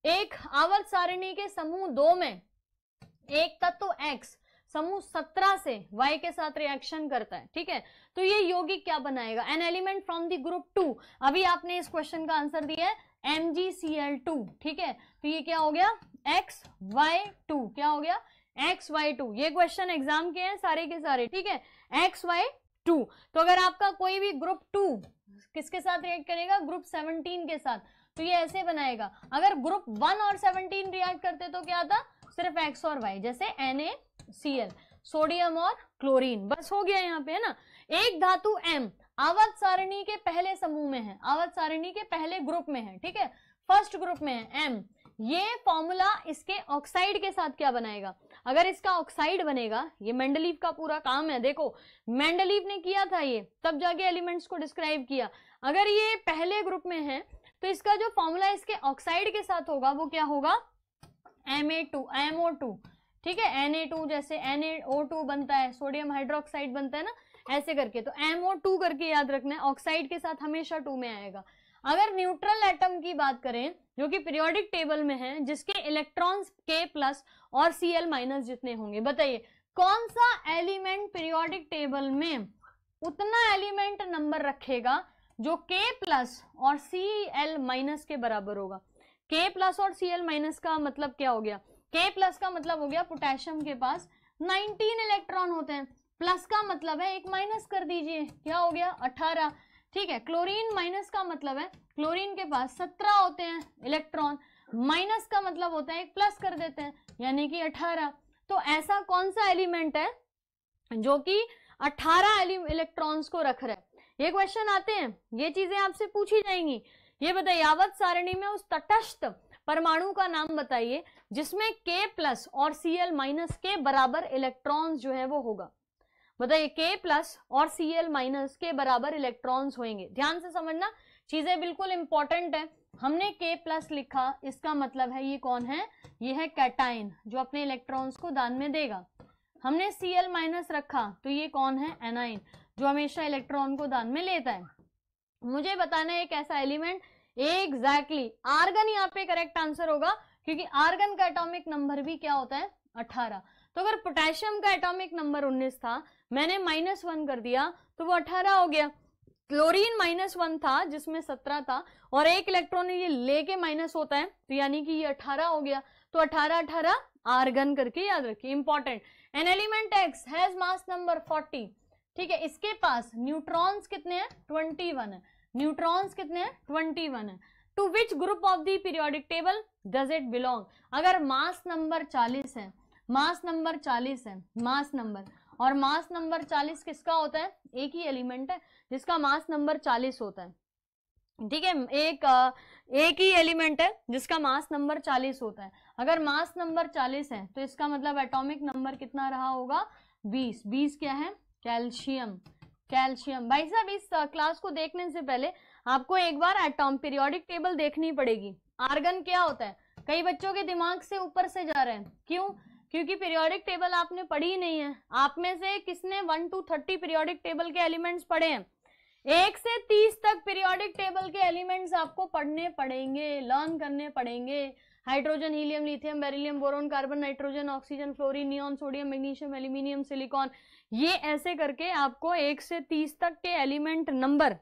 एक आवर्त सारिणी के समूह दो में एक तत्व एक्स समूह सत्रह से वाई के साथ रिएक्शन करता है ठीक है तो ये यौगिक क्या बनाएगा an element from the group two अभी आपने इस क्वेश्चन का आंसर दिया है M G C L two ठीक है तो ये क्या हो गया एक्स वाई टू क्या हो गया एक्स वाई टू ये क्वेश्चन एग्जाम के हैं सारे के सारे ठीक है एक्स वाई टू तो अगर आपका कोई भी ग्रुप टू किसके साथ रिएक्ट करेगा ग्रुप सेवनटीन के साथ तो ये ऐसे बनाएगा अगर ग्रुप वन और सेवनटीन रिएक्ट करते तो क्या था सिर्फ एक्स और वाई जैसे N A C L sodium और क्लोरीन बस हो गया यहाँ पे है ना एक धातु एम आवत सारणी के पहले समूह में है आवत सारणी के पहले ग्रुप में है ठीक है फर्स्ट ग्रुप में है एम ये फॉर्मूला इसके ऑक्साइड के साथ क्या बनाएगा अगर इसका ऑक्साइड बनेगा ये मेंडलीव का पूरा काम है देखो मेंडलीव ने किया था ये तब जाके एलिमेंट्स को डिस्क्राइब किया अगर ये पहले ग्रुप में है तो इसका जो फॉर्मूला इसके ऑक्साइड के साथ होगा वो क्या होगा M A two M O two ठीक है एन ए टू जैसे एन ए ओ टू बनता है सोडियम हाइड्रोक्साइड बनता है ना ऐसे करके तो टू करके याद रखना है ऑक्साइड के साथ हमेशा टू में आएगा अगर न्यूट्रल एटम की बात करें जो कि पीरियोडिक टेबल में है जिसके इलेक्ट्रॉन्स के प्लस और सी एल माइनस जितने होंगे बताइए कौन सा एलिमेंट पीरियोडिक टेबल में उतना एलिमेंट नंबर रखेगा जो के प्लस और सी एल माइनस के बराबर होगा के प्लस और सी एल माइनस का मतलब क्या हो गया के प्लस का मतलब हो गया पोटेशियम के पास 19 इलेक्ट्रॉन होते हैं प्लस का मतलब है एक माइनस कर दीजिए क्या हो गया अठारह ठीक है क्लोरीन माइनस का मतलब है क्लोरीन के पास सत्रह होते हैं इलेक्ट्रॉन माइनस का मतलब होता है एक प्लस कर देते हैं यानी कि अठारह तो ऐसा कौन सा एलिमेंट है जो कि अठारह इलेक्ट्रॉन्स को रख रहा है ये क्वेश्चन आते हैं ये चीजें आपसे पूछी जाएंगी ये बताइए आवत सारणी में उस तटस्थ परमाणु का नाम बताइए जिसमें K प्लस और Cl माइनस के बराबर इलेक्ट्रॉन्स जो है वो होगा बताइए के प्लस और सी एल माइनस के बराबर इलेक्ट्रॉन्स होंगे ध्यान से समझना चीजें बिल्कुल इंपॉर्टेंट है हमने के प्लस लिखा इसका मतलब है ये कौन है ये है कैटाइन जो अपने इलेक्ट्रॉन्स को दान में देगा हमने सी एल माइनस रखा तो ये कौन है एनाइन जो हमेशा इलेक्ट्रॉन को दान में लेता है मुझे बताना है एक ऐसा एलिमेंट एग्जैक्टली exactly. आर्गन यहाँ पे करेक्ट आंसर होगा क्योंकि आर्गन का एटॉमिक नंबर भी क्या होता है 18 तो अगर पोटेशियम का एटॉमिक नंबर 19 था मैंने माइनस वन कर दिया तो वो अठारह हो गया क्लोरीन माइनस वन था जिसमें सत्रह था और एक इलेक्ट्रॉन ये लेके माइनस होता है तो यानी कि ये अठारह हो गया तो अठारह अठारह आर्गन करके याद रखिए important an element X has mass number forty ठीक है इसके पास न्यूट्रॉन्स कितने हैं ट्वेंटी वन न्यूट्रॉन्स कितने हैं twenty one two which group of the periodic table does it belong अगर मास नंबर चालीस है मास नंबर चालीस है मास नंबर और मास नंबर चालीस किसका होता है एक ही एलिमेंट है जिसका मास नंबर चालीस होता है ठीक है एक एक ही एलिमेंट है जिसका मास नंबर चालीस होता है अगर मास नंबर चालीस है तो इसका मतलब एटॉमिक नंबर कितना रहा होगा बीस बीस क्या है कैल्शियम कैल्शियम भाई साहब इस क्लास को देखने से पहले आपको एक बार एटॉम पीरियोडिक टेबल देखनी पड़ेगी आर्गन क्या होता है कई बच्चों के दिमाग से ऊपर से जा रहे हैं क्यों क्योंकि पीरियोडिक टेबल आपने पढ़ी नहीं है आप में से किसने one two thirty periodic table के एलिमेंट्स पढ़े हैं एक से तीस तक पीरियोडिक टेबल के एलिमेंट्स आपको पढ़ने पड़ेंगे लर्न करने पड़ेंगे hydrogen helium lithium beryllium boron carbon nitrogen oxygen fluorine neon sodium magnesium aluminium silicon ये ऐसे करके आपको एक से तीस तक के एलिमेंट नंबर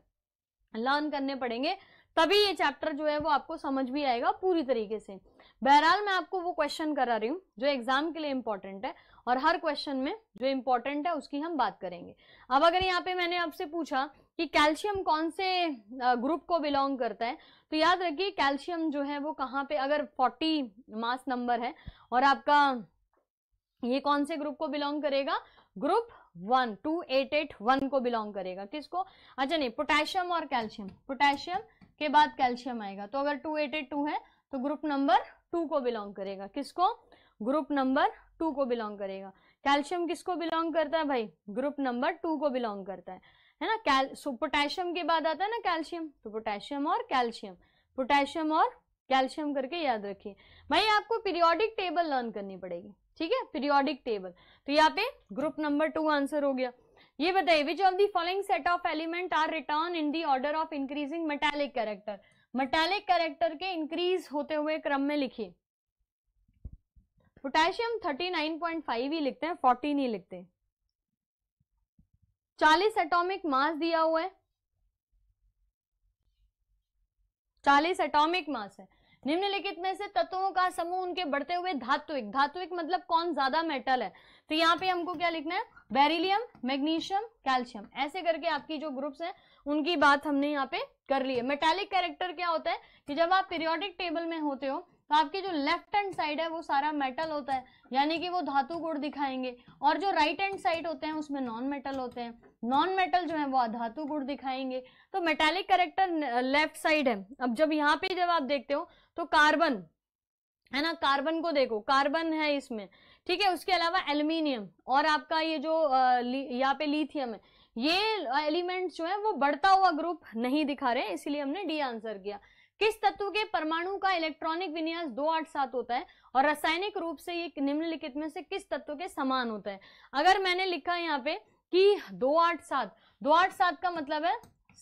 लर्न करने पड़ेंगे तभी ये चैप्टर जो है वो आपको समझ भी आएगा पूरी तरीके से बहरहाल मैं आपको वो क्वेश्चन करा रही हूँ जो एग्जाम के लिए इंपॉर्टेंट है और हर क्वेश्चन में जो इम्पोर्टेंट है उसकी हम बात करेंगे अब अगर यहाँ पे मैंने आपसे पूछा कि कैल्शियम कौन से ग्रुप को बिलोंग करता है तो याद रखिए कैल्शियम जो है वो कहाँ पे अगर फोर्टी मास नंबर है और आपका ये कौन से ग्रुप को बिलोंग करेगा group one two eight eight one को बिलोंग करेगा किसको अच्छा नहीं पोटेशियम और कैल्शियम पोटेशियम के बाद कैल्शियम आएगा तो अगर टू एट एट टू है तो ग्रुप नंबर टू को बिलोंग करेगा किसको ग्रुप नंबर टू को बिलोंग करेगा कैल्शियम किसको बिलोंग करता है भाई ग्रुप नंबर टू को बिलोंग करता है है ना कैल सो पोटेशियम के बाद आता है ना कैल्शियम तो पोटेशियम और कैल्शियम पोटेशियम और कैल्शियम करके याद रखिए भाई आपको पीरियोडिक टेबल लर्न करनी पड़ेगी ठीक है पीरियोडिक टेबल तो यहाँ पे ग्रुप नंबर टू आंसर हो गया ये बताइए which of the following set of element are return in the order of increasing metallic character metallic character के इंक्रीज होते हुए क्रम में लिखिए पोटेशियम 39.5 ही लिखते हैं 40 नहीं लिखते 40 एटॉमिक मास दिया हुआ है 40 एटॉमिक मास है निम्नलिखित में से तत्वों का समूह उनके बढ़ते हुए धात्विक धात्विक मतलब कौन ज्यादा मेटल है तो यहाँ पे हमको क्या लिखना है बेरिलियम मैग्नीशियम कैल्शियम ऐसे करके आपकी जो ग्रुप्स हैं उनकी बात हमने यहाँ पे कर ली है मेटेलिक कैरेक्टर क्या होता है कि जब आप पीरियोडिक टेबल में होते हो तो आपकी जो लेफ्ट हैंड साइड है वो सारा मेटल होता है यानी कि वो धातु गुण दिखाएंगे और जो राइट हैंड साइड होते हैं उसमें नॉन मेटल होते हैं नॉन मेटल जो है वो अधातु गुण दिखाएंगे तो मेटेलिक करेक्टर लेफ्ट साइड है अब जब यहाँ पे जब आप देखते हो तो कार्बन है ना कार्बन को देखो कार्बन है इसमें ठीक है उसके अलावा एल्यूमिनियम और आपका ये जो यहाँ पे लिथियम है ये एलिमेंट जो है वो बढ़ता हुआ ग्रुप नहीं दिखा रहे इसीलिए हमने डी आंसर किया किस तत्व के परमाणु का इलेक्ट्रॉनिक विन्यास दो आठ सात होता है और रासायनिक रूप से ये निम्नलिखित में से किस तत्व के समान होता है अगर मैंने लिखा यहाँ पे कि दो आठ सात दो आठ सात का मतलब है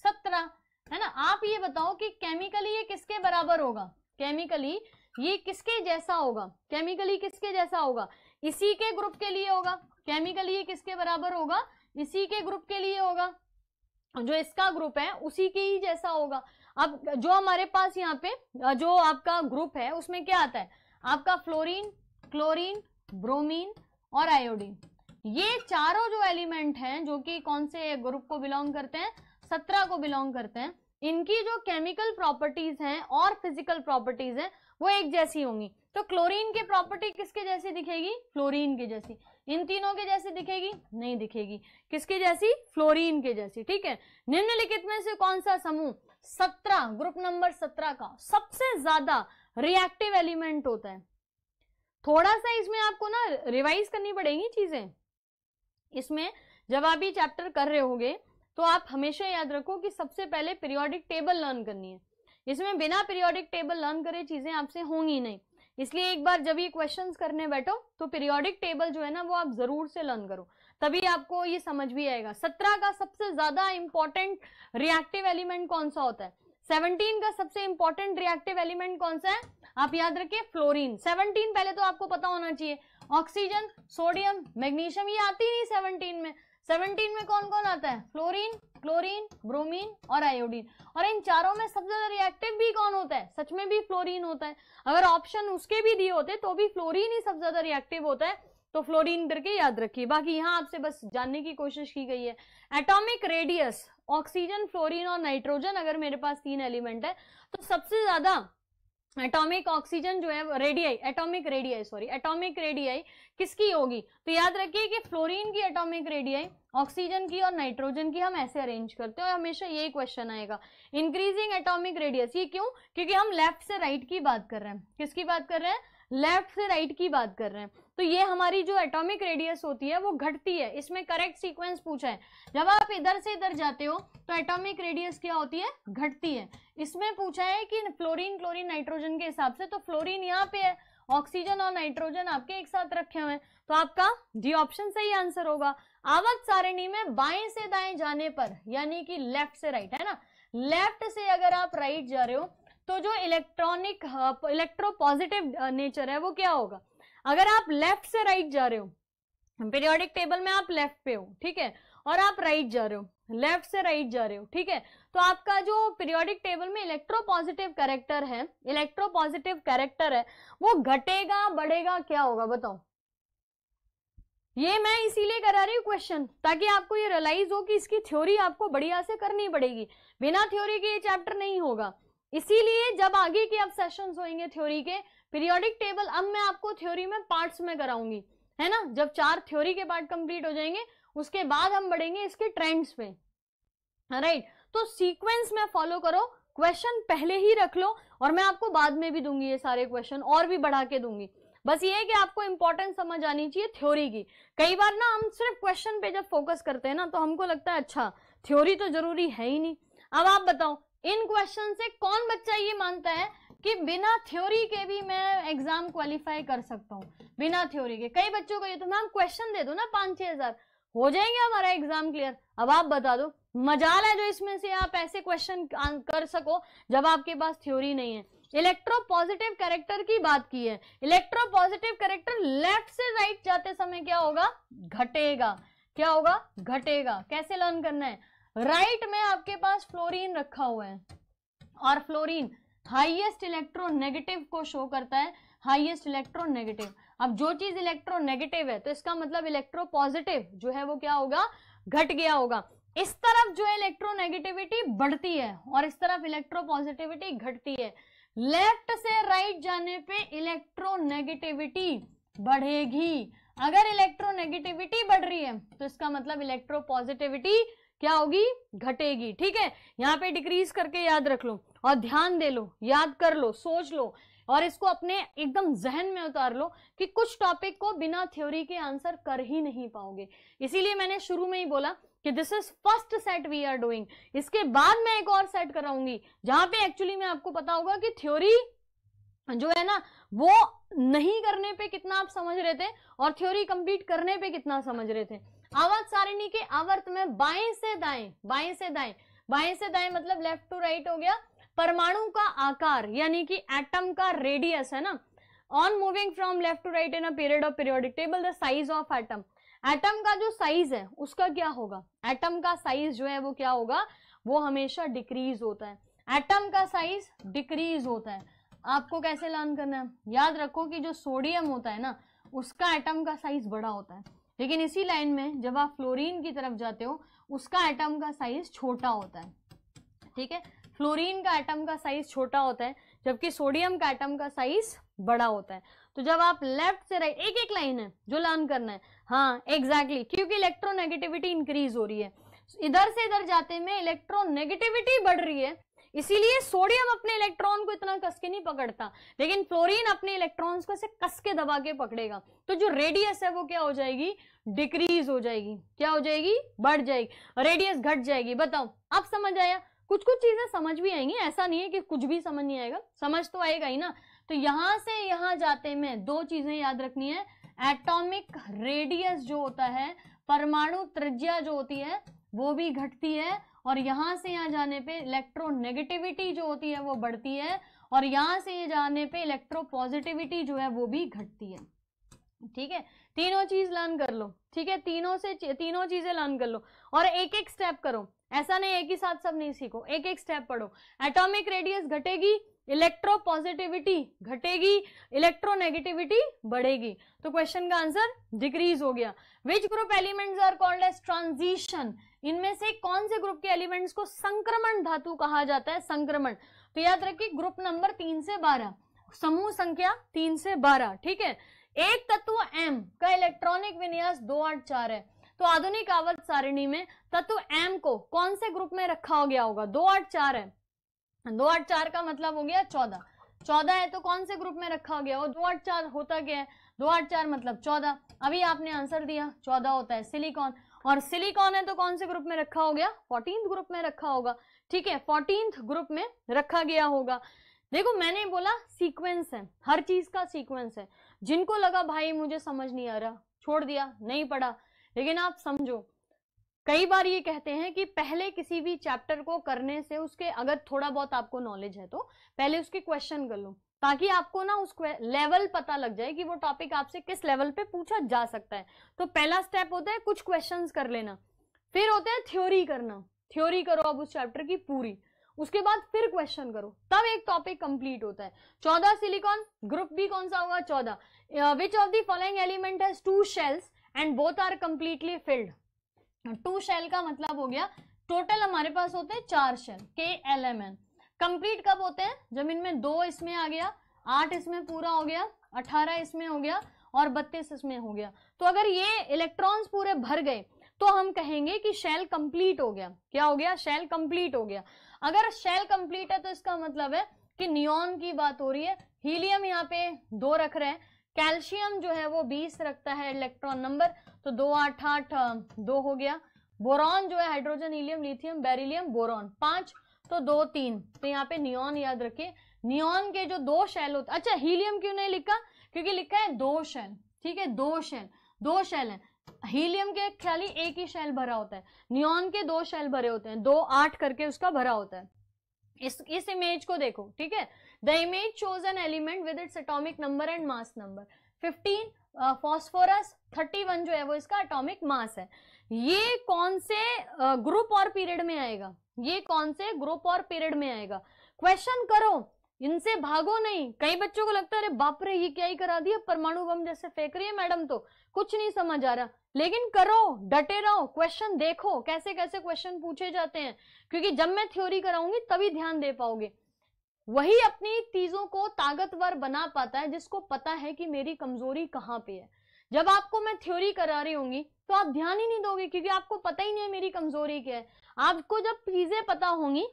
सत्रह है ना आप ये बताओ कि केमिकली ये किसके बराबर होगा केमिकली ये किसके जैसा होगा केमिकली किसके जैसा होगा इसी के ग्रुप के लिए होगा केमिकली ये किसके बराबर होगा इसी के ग्रुप के लिए होगा जो इसका ग्रुप है उसी के ही जैसा होगा अब जो हमारे पास यहाँ पे जो आपका ग्रुप है उसमें क्या आता है आपका फ्लोरीन क्लोरीन ब्रोमीन और आयोडीन ये चारों जो एलिमेंट हैं जो कि कौन से ग्रुप को बिलोंग करते हैं सत्रह को बिलोंग करते हैं इनकी जो केमिकल प्रॉपर्टीज हैं और फिजिकल प्रॉपर्टीज हैं वो एक जैसी होंगी तो क्लोरीन की प्रॉपर्टी किसके जैसी दिखेगी फ्लोरीन के जैसी इन तीनों के जैसी दिखेगी नहीं दिखेगी किसके जैसी फ्लोरीन के जैसी ठीक है निम्नलिखित में से कौन सा समूह सत्रह ग्रुप नंबर सत्रह का सबसे ज्यादा रिएक्टिव एलिमेंट होता है थोड़ा सा इसमें आपको ना रिवाइज करनी पड़ेगी चीजें इसमें जब आप ये चैप्टर कर रहे होगे तो आप हमेशा याद रखो कि सबसे पहले पीरियोडिक टेबल लर्न करनी है इसमें बिना पीरियोडिक टेबल लर्न करे चीजें आपसे होंगी नहीं इसलिए एक बार जब ये क्वेश्चन करने बैठो तो पीरियोडिक टेबल जो है ना वो आप जरूर से लर्न करो तभी आपको ये समझ भी आएगा सत्रह का सबसे ज्यादा इंपॉर्टेंट रिएक्टिव एलिमेंट कौन सा होता है सेवनटीन का सबसे इंपॉर्टेंट रिएक्टिव एलिमेंट कौन सा है आप याद रखिए फ्लोरीन सेवनटीन पहले तो आपको पता होना चाहिए ऑक्सीजन सोडियम मैग्नीशियम ये आती नहीं सेवनटीन में सेवनटीन में कौन कौन आता है फ्लोरीन क्लोरीन ब्रोमीन और आयोडीन और इन चारों में सबसे ज्यादा रिएक्टिव भी कौन होता है सच में भी फ्लोरीन होता है अगर ऑप्शन उसके भी दिए होते तो भी फ्लोरीन ही सबसे ज्यादा रिएक्टिव होता है तो फ्लोरीन करके याद रखिए बाकी यहाँ आपसे बस जानने की कोशिश की गई है एटॉमिक रेडियस ऑक्सीजन फ्लोरीन और नाइट्रोजन अगर मेरे पास तीन एलिमेंट है तो सबसे ज्यादा एटॉमिक ऑक्सीजन जो है radii atomic radii sorry atomic radii किसकी होगी तो याद रखिए कि फ्लोरीन की एटॉमिक रेडियाई ऑक्सीजन की और नाइट्रोजन की हम ऐसे अरेंज करते हैं और हमेशा यही क्वेश्चन आएगा इंक्रीजिंग एटॉमिक रेडियस ये क्यों क्योंकि हम लेफ्ट से राइट right की बात कर रहे हैं किसकी बात कर रहे हैं लेफ्ट से राइट की बात कर रहे हैं तो ये हमारी जो एटॉमिक रेडियस होती है वो घटती है इसमें करेक्ट सीक्वेंस पूछा है जब आप इधर से इधर जाते हो तो एटॉमिक रेडियस क्या होती है घटती है इसमें पूछा है कि फ्लोरीन क्लोरीन नाइट्रोजन के हिसाब से तो फ्लोरीन यहाँ पे है ऑक्सीजन और नाइट्रोजन आपके एक साथ रखे हुए हैं तो आपका डी ऑप्शन सही आंसर होगा आवत सारिणी में बाएं से दाएं जाने पर यानी कि लेफ्ट से राइट है ना लेफ्ट से अगर आप राइट जा रहे हो तो जो इलेक्ट्रॉनिक इलेक्ट्रो पॉजिटिव नेचर है वो क्या होगा अगर आप लेफ्ट से राइट जा रहे हो पीरियोडिक टेबल में आप लेफ्ट पे हो ठीक है और आप राइट जा रहे हो लेफ्ट से राइट जा रहे हो ठीक है तो आपका जो पीरियोडिक टेबल में इलेक्ट्रो पॉजिटिव कैरेक्टर है इलेक्ट्रो पॉजिटिव कैरेक्टर है वो घटेगा बढ़ेगा क्या होगा बताओ ये मैं इसीलिए करा रही हूँ क्वेश्चन ताकि आपको ये रियलाइज हो कि इसकी थ्योरी आपको बढ़िया से करनी पड़ेगी बिना थ्योरी के ये चैप्टर नहीं होगा इसीलिए जब आगे के अब सेशन होंगे थ्योरी के पीरियोडिक टेबल अब मैं आपको थ्योरी में पार्ट्स में कराऊंगी है ना जब चार थ्योरी के पार्ट कंप्लीट हो जाएंगे उसके बाद हम बढ़ेंगे इसके ट्रेंड्स पे राइट right. तो सीक्वेंस में फॉलो करो क्वेश्चन पहले ही रख लो और मैं आपको बाद में भी दूंगी ये सारे क्वेश्चन और भी बढ़ा के दूंगी बस ये है कि आपको इंपॉर्टेंस समझ आनी चाहिए थ्योरी की कई बार ना हम सिर्फ क्वेश्चन पे जब फोकस करते हैं ना तो हमको लगता है अच्छा थ्योरी तो जरूरी है ही नहीं अब आप बताओ इन क्वेश्चन से कौन बच्चा ये मानता है कि बिना थ्योरी के भी मैं एग्जाम क्वालिफाई कर सकता हूँ बिना थ्योरी के कई बच्चों को ये तो मैम क्वेश्चन दे दो ना पाँच छह हजार हो जाएंगे हमारा एग्जाम क्लियर अब आप बता दो मजाल है जो इसमें से आप ऐसे क्वेश्चन कर सको जब आपके पास थ्योरी नहीं है इलेक्ट्रो पॉजिटिव कैरेक्टर की बात की है इलेक्ट्रो पॉजिटिव कैरेक्टर लेफ्ट से राइट जाते समय क्या होगा घटेगा क्या होगा घटेगा कैसे लर्न करना है राइट right में आपके पास फ्लोरीन रखा हुआ है और फ्लोरीन हाईएस्ट इलेक्ट्रोनेगेटिव को शो करता है हाईएस्ट इलेक्ट्रोनेगेटिव अब जो चीज इलेक्ट्रोनेगेटिव है तो इसका मतलब इलेक्ट्रो पॉजिटिव जो है वो क्या होगा घट गया होगा इस तरफ जो इलेक्ट्रोनेगेटिविटी बढ़ती है और इस तरफ इलेक्ट्रो पॉजिटिविटी घटती है लेफ्ट से राइट right जाने पे इलेक्ट्रोनेगेटिविटी बढ़ेगी अगर इलेक्ट्रोनेगेटिविटी बढ़ रही है तो इसका मतलब इलेक्ट्रो पॉजिटिविटी क्या होगी घटेगी ठीक है यहाँ पे डिक्रीज करके याद रख लो और ध्यान दे लो याद कर लो सोच लो और इसको अपने एकदम जहन में उतार लो कि कुछ टॉपिक को बिना थ्योरी के आंसर कर ही नहीं पाओगे इसीलिए मैंने शुरू में ही बोला कि this is first set we are doing इसके बाद मैं एक और सेट कराऊंगी जहां पे एक्चुअली में आपको पता होगा कि थ्योरी जो है ना वो नहीं करने पे कितना आप समझ रहे थे और थ्योरी कंप्लीट करने पे कितना समझ रहे थे आवाज सारिणी के आवर्त में बाएं से दाएं बाएं से दाएं बाएं से दाएं मतलब लेफ्ट टू राइट हो गया परमाणु का आकार यानी कि एटम का रेडियस है ना on moving from left to right in a period of periodic table the size of atom atom का जो साइज है उसका क्या होगा एटम का साइज जो है वो क्या होगा वो हमेशा डिक्रीज होता है एटम का साइज डिक्रीज होता है आपको कैसे लर्न करना है याद रखो कि जो सोडियम होता है ना उसका एटम का साइज बड़ा होता है लेकिन इसी लाइन में जब आप फ्लोरीन की तरफ जाते हो उसका एटम का साइज छोटा होता है ठीक है फ्लोरीन का एटम का साइज छोटा होता है जबकि सोडियम का एटम का साइज बड़ा होता है तो जब आप लेफ्ट से राइट एक एक लाइन है जो लर्न करना है हाँ एग्जैक्टली exactly, क्योंकि इलेक्ट्रोनेगेटिविटी इंक्रीज हो रही है इधर से इधर जाते में इलेक्ट्रोनेगेटिविटी बढ़ रही है इसीलिए सोडियम अपने इलेक्ट्रॉन को इतना कस के नहीं पकड़ता लेकिन फ्लोरीन अपने इलेक्ट्रॉन्स को ऐसे कस के दबा के पकड़ेगा तो जो रेडियस है वो क्या हो जाएगी डिक्रीज हो जाएगी क्या हो जाएगी बढ़ जाएगी रेडियस घट जाएगी बताओ आप समझ आया कुछ कुछ चीजें समझ भी आएंगी ऐसा नहीं है कि कुछ भी समझ नहीं आएगा समझ तो आएगा ही ना तो यहां से यहां जाते में दो चीजें याद रखनी है एटॉमिक रेडियस जो होता है परमाणु त्रिज्या जो होती है वो भी घटती है और यहाँ से यहाँ जाने पे इलेक्ट्रोनेगेटिविटी जो होती है वो बढ़ती है और यहाँ से ये जाने पे इलेक्ट्रोपॉजिटिविटी जो है वो भी घटती है ठीक है तीनों चीज लर्न कर लो ठीक है तीनों से तीनों चीजें लर्न कर लो और एक एक स्टेप करो ऐसा नहीं एक ही साथ सब नहीं सीखो एक एक स्टेप पढ़ो एटॉमिक रेडियस घटेगी इलेक्ट्रोपॉजिटिविटी घटेगी इलेक्ट्रोनेगेटिविटी बढ़ेगी तो क्वेश्चन का आंसर डिक्रीज हो गया which group elements are called as transition इनमें से कौन से ग्रुप के एलिमेंट्स को संक्रमण धातु कहा जाता है संक्रमण तो याद रखिए ग्रुप नंबर तीन से बारह समूह संख्या तीन से बारह ठीक है एक तत्व एम का इलेक्ट्रॉनिक विन्यास दो आठ चार है तो आधुनिक आवर्त सारिणी में तत्व एम को कौन से ग्रुप में रखा हो गया होगा दो आठ चार है दो आठ चार का मतलब हो गया चौदह चौदह है तो कौन से ग्रुप में रखा हो गया हो दो आठ चार होता क्या है दो आठ चार मतलब चौदह अभी आपने आंसर दिया चौदह होता है सिलिकॉन और सिलिकॉन है तो कौन से ग्रुप में रखा हो गया फोर्टीन ग्रुप में रखा होगा ठीक है फोर्टीन ग्रुप में रखा गया होगा देखो मैंने बोला सीक्वेंस है हर चीज का सीक्वेंस है जिनको लगा भाई मुझे समझ नहीं आ रहा छोड़ दिया नहीं पढ़ा लेकिन आप समझो कई बार ये कहते हैं कि पहले किसी भी चैप्टर को करने से उसके अगर थोड़ा बहुत आपको नॉलेज है तो पहले उसके क्वेश्चन कर लो ताकि आपको ना उस लेवल पता लग जाए कि वो टॉपिक आपसे किस लेवल पे पूछा जा सकता है तो पहला स्टेप होता है कुछ क्वेश्चन कर लेना फिर होता है थ्योरी करना थ्योरी करो अब उस चैप्टर की पूरी उसके बाद फिर क्वेश्चन करो तब एक टॉपिक कंप्लीट होता है चौदह सिलिकॉन ग्रुप भी कौन सा होगा चौदह which of the following element has two shells and both are completely filled two shell का मतलब हो गया टोटल हमारे पास होते हैं चार शेल के एल एम एन कंप्लीट कब होते हैं जमीन में दो इसमें आ गया आठ इसमें पूरा हो गया अठारह इसमें हो गया और बत्तीस इसमें हो गया तो अगर ये इलेक्ट्रॉन्स पूरे भर गए तो हम कहेंगे कि शेल कंप्लीट हो गया क्या हो गया शेल कंप्लीट हो गया अगर शेल कंप्लीट है तो इसका मतलब है कि नियॉन की बात हो रही है हीलियम यहाँ पे दो रख रहे हैं कैल्शियम जो है वो बीस रखता है इलेक्ट्रॉन नंबर तो दो आठ आठ दो हो गया बोरॉन जो है hydrogen helium lithium beryllium boron पांच तो दो तीन तो यहाँ पे नियॉन याद रखिए नियॉन के जो दो शैल होते अच्छा हीलियम क्यों नहीं लिखा क्योंकि लिखा है दो शैल ठीक है दो शैल दो शैल है हीलियम के खाली एक ही शैल भरा होता है नियॉन के दो शैल भरे होते हैं दो आठ करके उसका भरा होता है इस इस इमेज को देखो ठीक है the image shows an element with its atomic number and mass number fifteen phosphorus thirty one जो है वो इसका एटॉमिक मास है ये कौन से ग्रुप uh, और पीरियड में आएगा ये कौन से ग्रुप और पीरियड में आएगा क्वेश्चन करो इनसे भागो नहीं कई बच्चों को लगता है अरे बाप रे ये क्या ही करा दिया परमाणु बम जैसे फेंक रही है मैडम तो कुछ नहीं समझ आ रहा लेकिन करो डटे रहो क्वेश्चन देखो कैसे कैसे क्वेश्चन पूछे जाते हैं क्योंकि जब मैं थ्योरी कराऊंगी तभी ध्यान दे पाओगे वही अपनी चीजों को ताकतवर बना पाता है जिसको पता है कि मेरी कमजोरी कहाँ पे है जब आपको मैं थ्योरी करा रही होंगी तो आप ध्यान ही नहीं दोगे क्योंकि आपको पता ही नहीं है मेरी कमजोरी क्या है आपको जब चीजें पता होंगी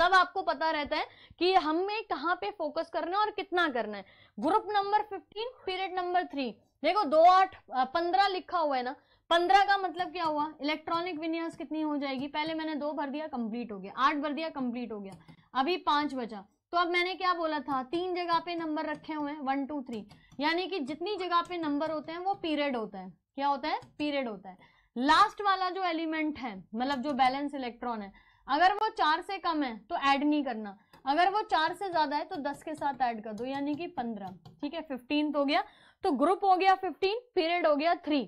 तब आपको पता रहता है कि हमें कहाँ पे फोकस करना है और कितना करना है group number fifteen period number three देखो दो आठ पंद्रह लिखा हुआ है ना पंद्रह का मतलब क्या हुआ इलेक्ट्रॉनिक विन्यास कितनी हो जाएगी पहले मैंने दो भर दिया कंप्लीट हो गया आठ भर दिया कंप्लीट हो गया अभी पांच बचा तो अब मैंने क्या बोला था तीन जगह पे नंबर रखे हुए हैं वन टू थ्री यानी कि जितनी जगह पे नंबर होते हैं वो पीरियड होता है क्या होता है पीरियड होता है लास्ट वाला जो एलिमेंट है मतलब जो बैलेंस इलेक्ट्रॉन है अगर वो चार से कम है तो ऐड नहीं करना अगर वो चार से ज्यादा है तो दस के साथ ऐड कर दो यानी कि पंद्रह ठीक है फिफ्टीन हो गया तो ग्रुप हो गया फिफ्टीन पीरियड हो गया थ्री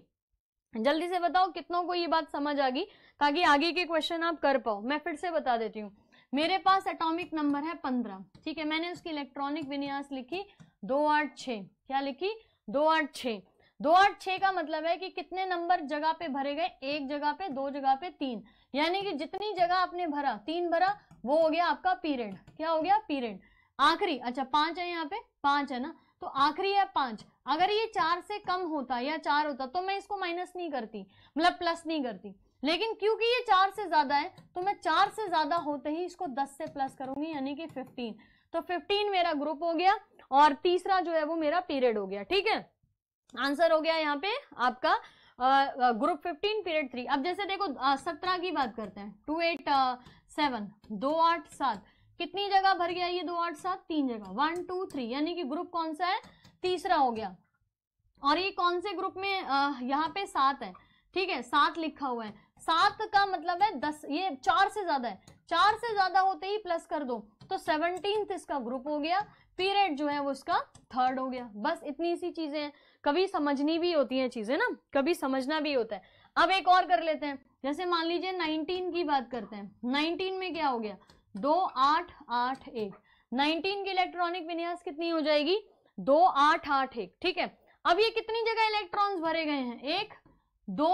जल्दी से बताओ कितनों को ये बात समझ आ गई ताकि आगे के क्वेश्चन आप कर पाओ मैं फिर से बता देती हूँ मेरे पास एटॉमिक नंबर है पंद्रह ठीक है मैंने उसकी इलेक्ट्रॉनिक विन्यास लिखी दो आठ छः क्या लिखी दो आठ छ दो आठ छ का मतलब है कि कितने नंबर जगह पे भरे गए एक जगह पे दो जगह पे तीन यानी कि जितनी जगह आपने भरा तीन भरा वो हो गया आपका पीरियड क्या हो गया पीरियड आखिरी अच्छा पांच है यहाँ पे पांच है ना तो आखिरी है पांच अगर ये चार से कम होता या चार होता तो मैं इसको माइनस नहीं करती मतलब प्लस नहीं करती लेकिन क्योंकि ये चार से ज्यादा है तो मैं चार से ज्यादा होते ही इसको दस से प्लस करूंगी यानी कि फिफ्टीन तो फिफ्टीन मेरा ग्रुप हो गया और तीसरा जो है वो मेरा पीरियड हो गया ठीक है आंसर हो गया यहाँ पे आपका ग्रुप फिफ्टीन पीरियड थ्री अब जैसे देखो सत्रह की बात करते हैं टू एट सेवन दो आठ सात कितनी जगह भर गया ये दो आठ सात तीन जगह वन टू थ्री यानी कि ग्रुप कौन सा है तीसरा हो गया और ये कौन से ग्रुप में यहाँ पे सात है ठीक है सात लिखा हुआ है सात का मतलब है दस ये चार से ज्यादा है चार से ज्यादा होते ही प्लस कर दो तो सेवनटीन इसका ग्रुप हो गया पीरियड जो है वो उसका थर्ड हो गया बस इतनी सी चीजें हैं कभी समझनी भी होती हैं चीजें ना कभी समझना भी होता है अब एक और कर लेते हैं जैसे मान लीजिए 19 की बात करते हैं 19 में क्या हो गया दो आठ आठ एक नाइनटीन की इलेक्ट्रॉनिक विन्यास कितनी हो जाएगी दो आठ आठ एक ठीक है अब ये कितनी जगह इलेक्ट्रॉन्स भरे गए हैं एक दो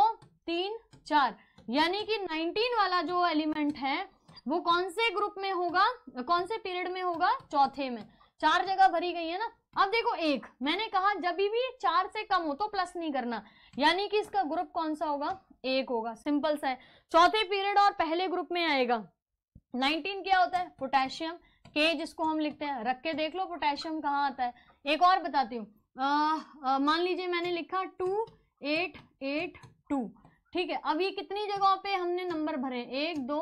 तीन चार यानी कि 19 वाला जो एलिमेंट है वो कौन से ग्रुप में होगा कौन से पीरियड में होगा चौथे में चार जगह भरी गई है ना अब देखो एक मैंने कहा जब भी चार से कम हो तो प्लस नहीं करना यानी कि इसका ग्रुप कौन सा होगा एक होगा सिंपल सा है चौथे पीरियड और पहले ग्रुप में आएगा 19 क्या होता है पोटेशियम के जिसको हम लिखते हैं रख के देख लो पोटेशियम कहाँ आता है एक और बताती हूँ मान लीजिए मैंने लिखा टू एट एट टू ठीक है अब ये कितनी जगहों पे हमने नंबर भरे एक दो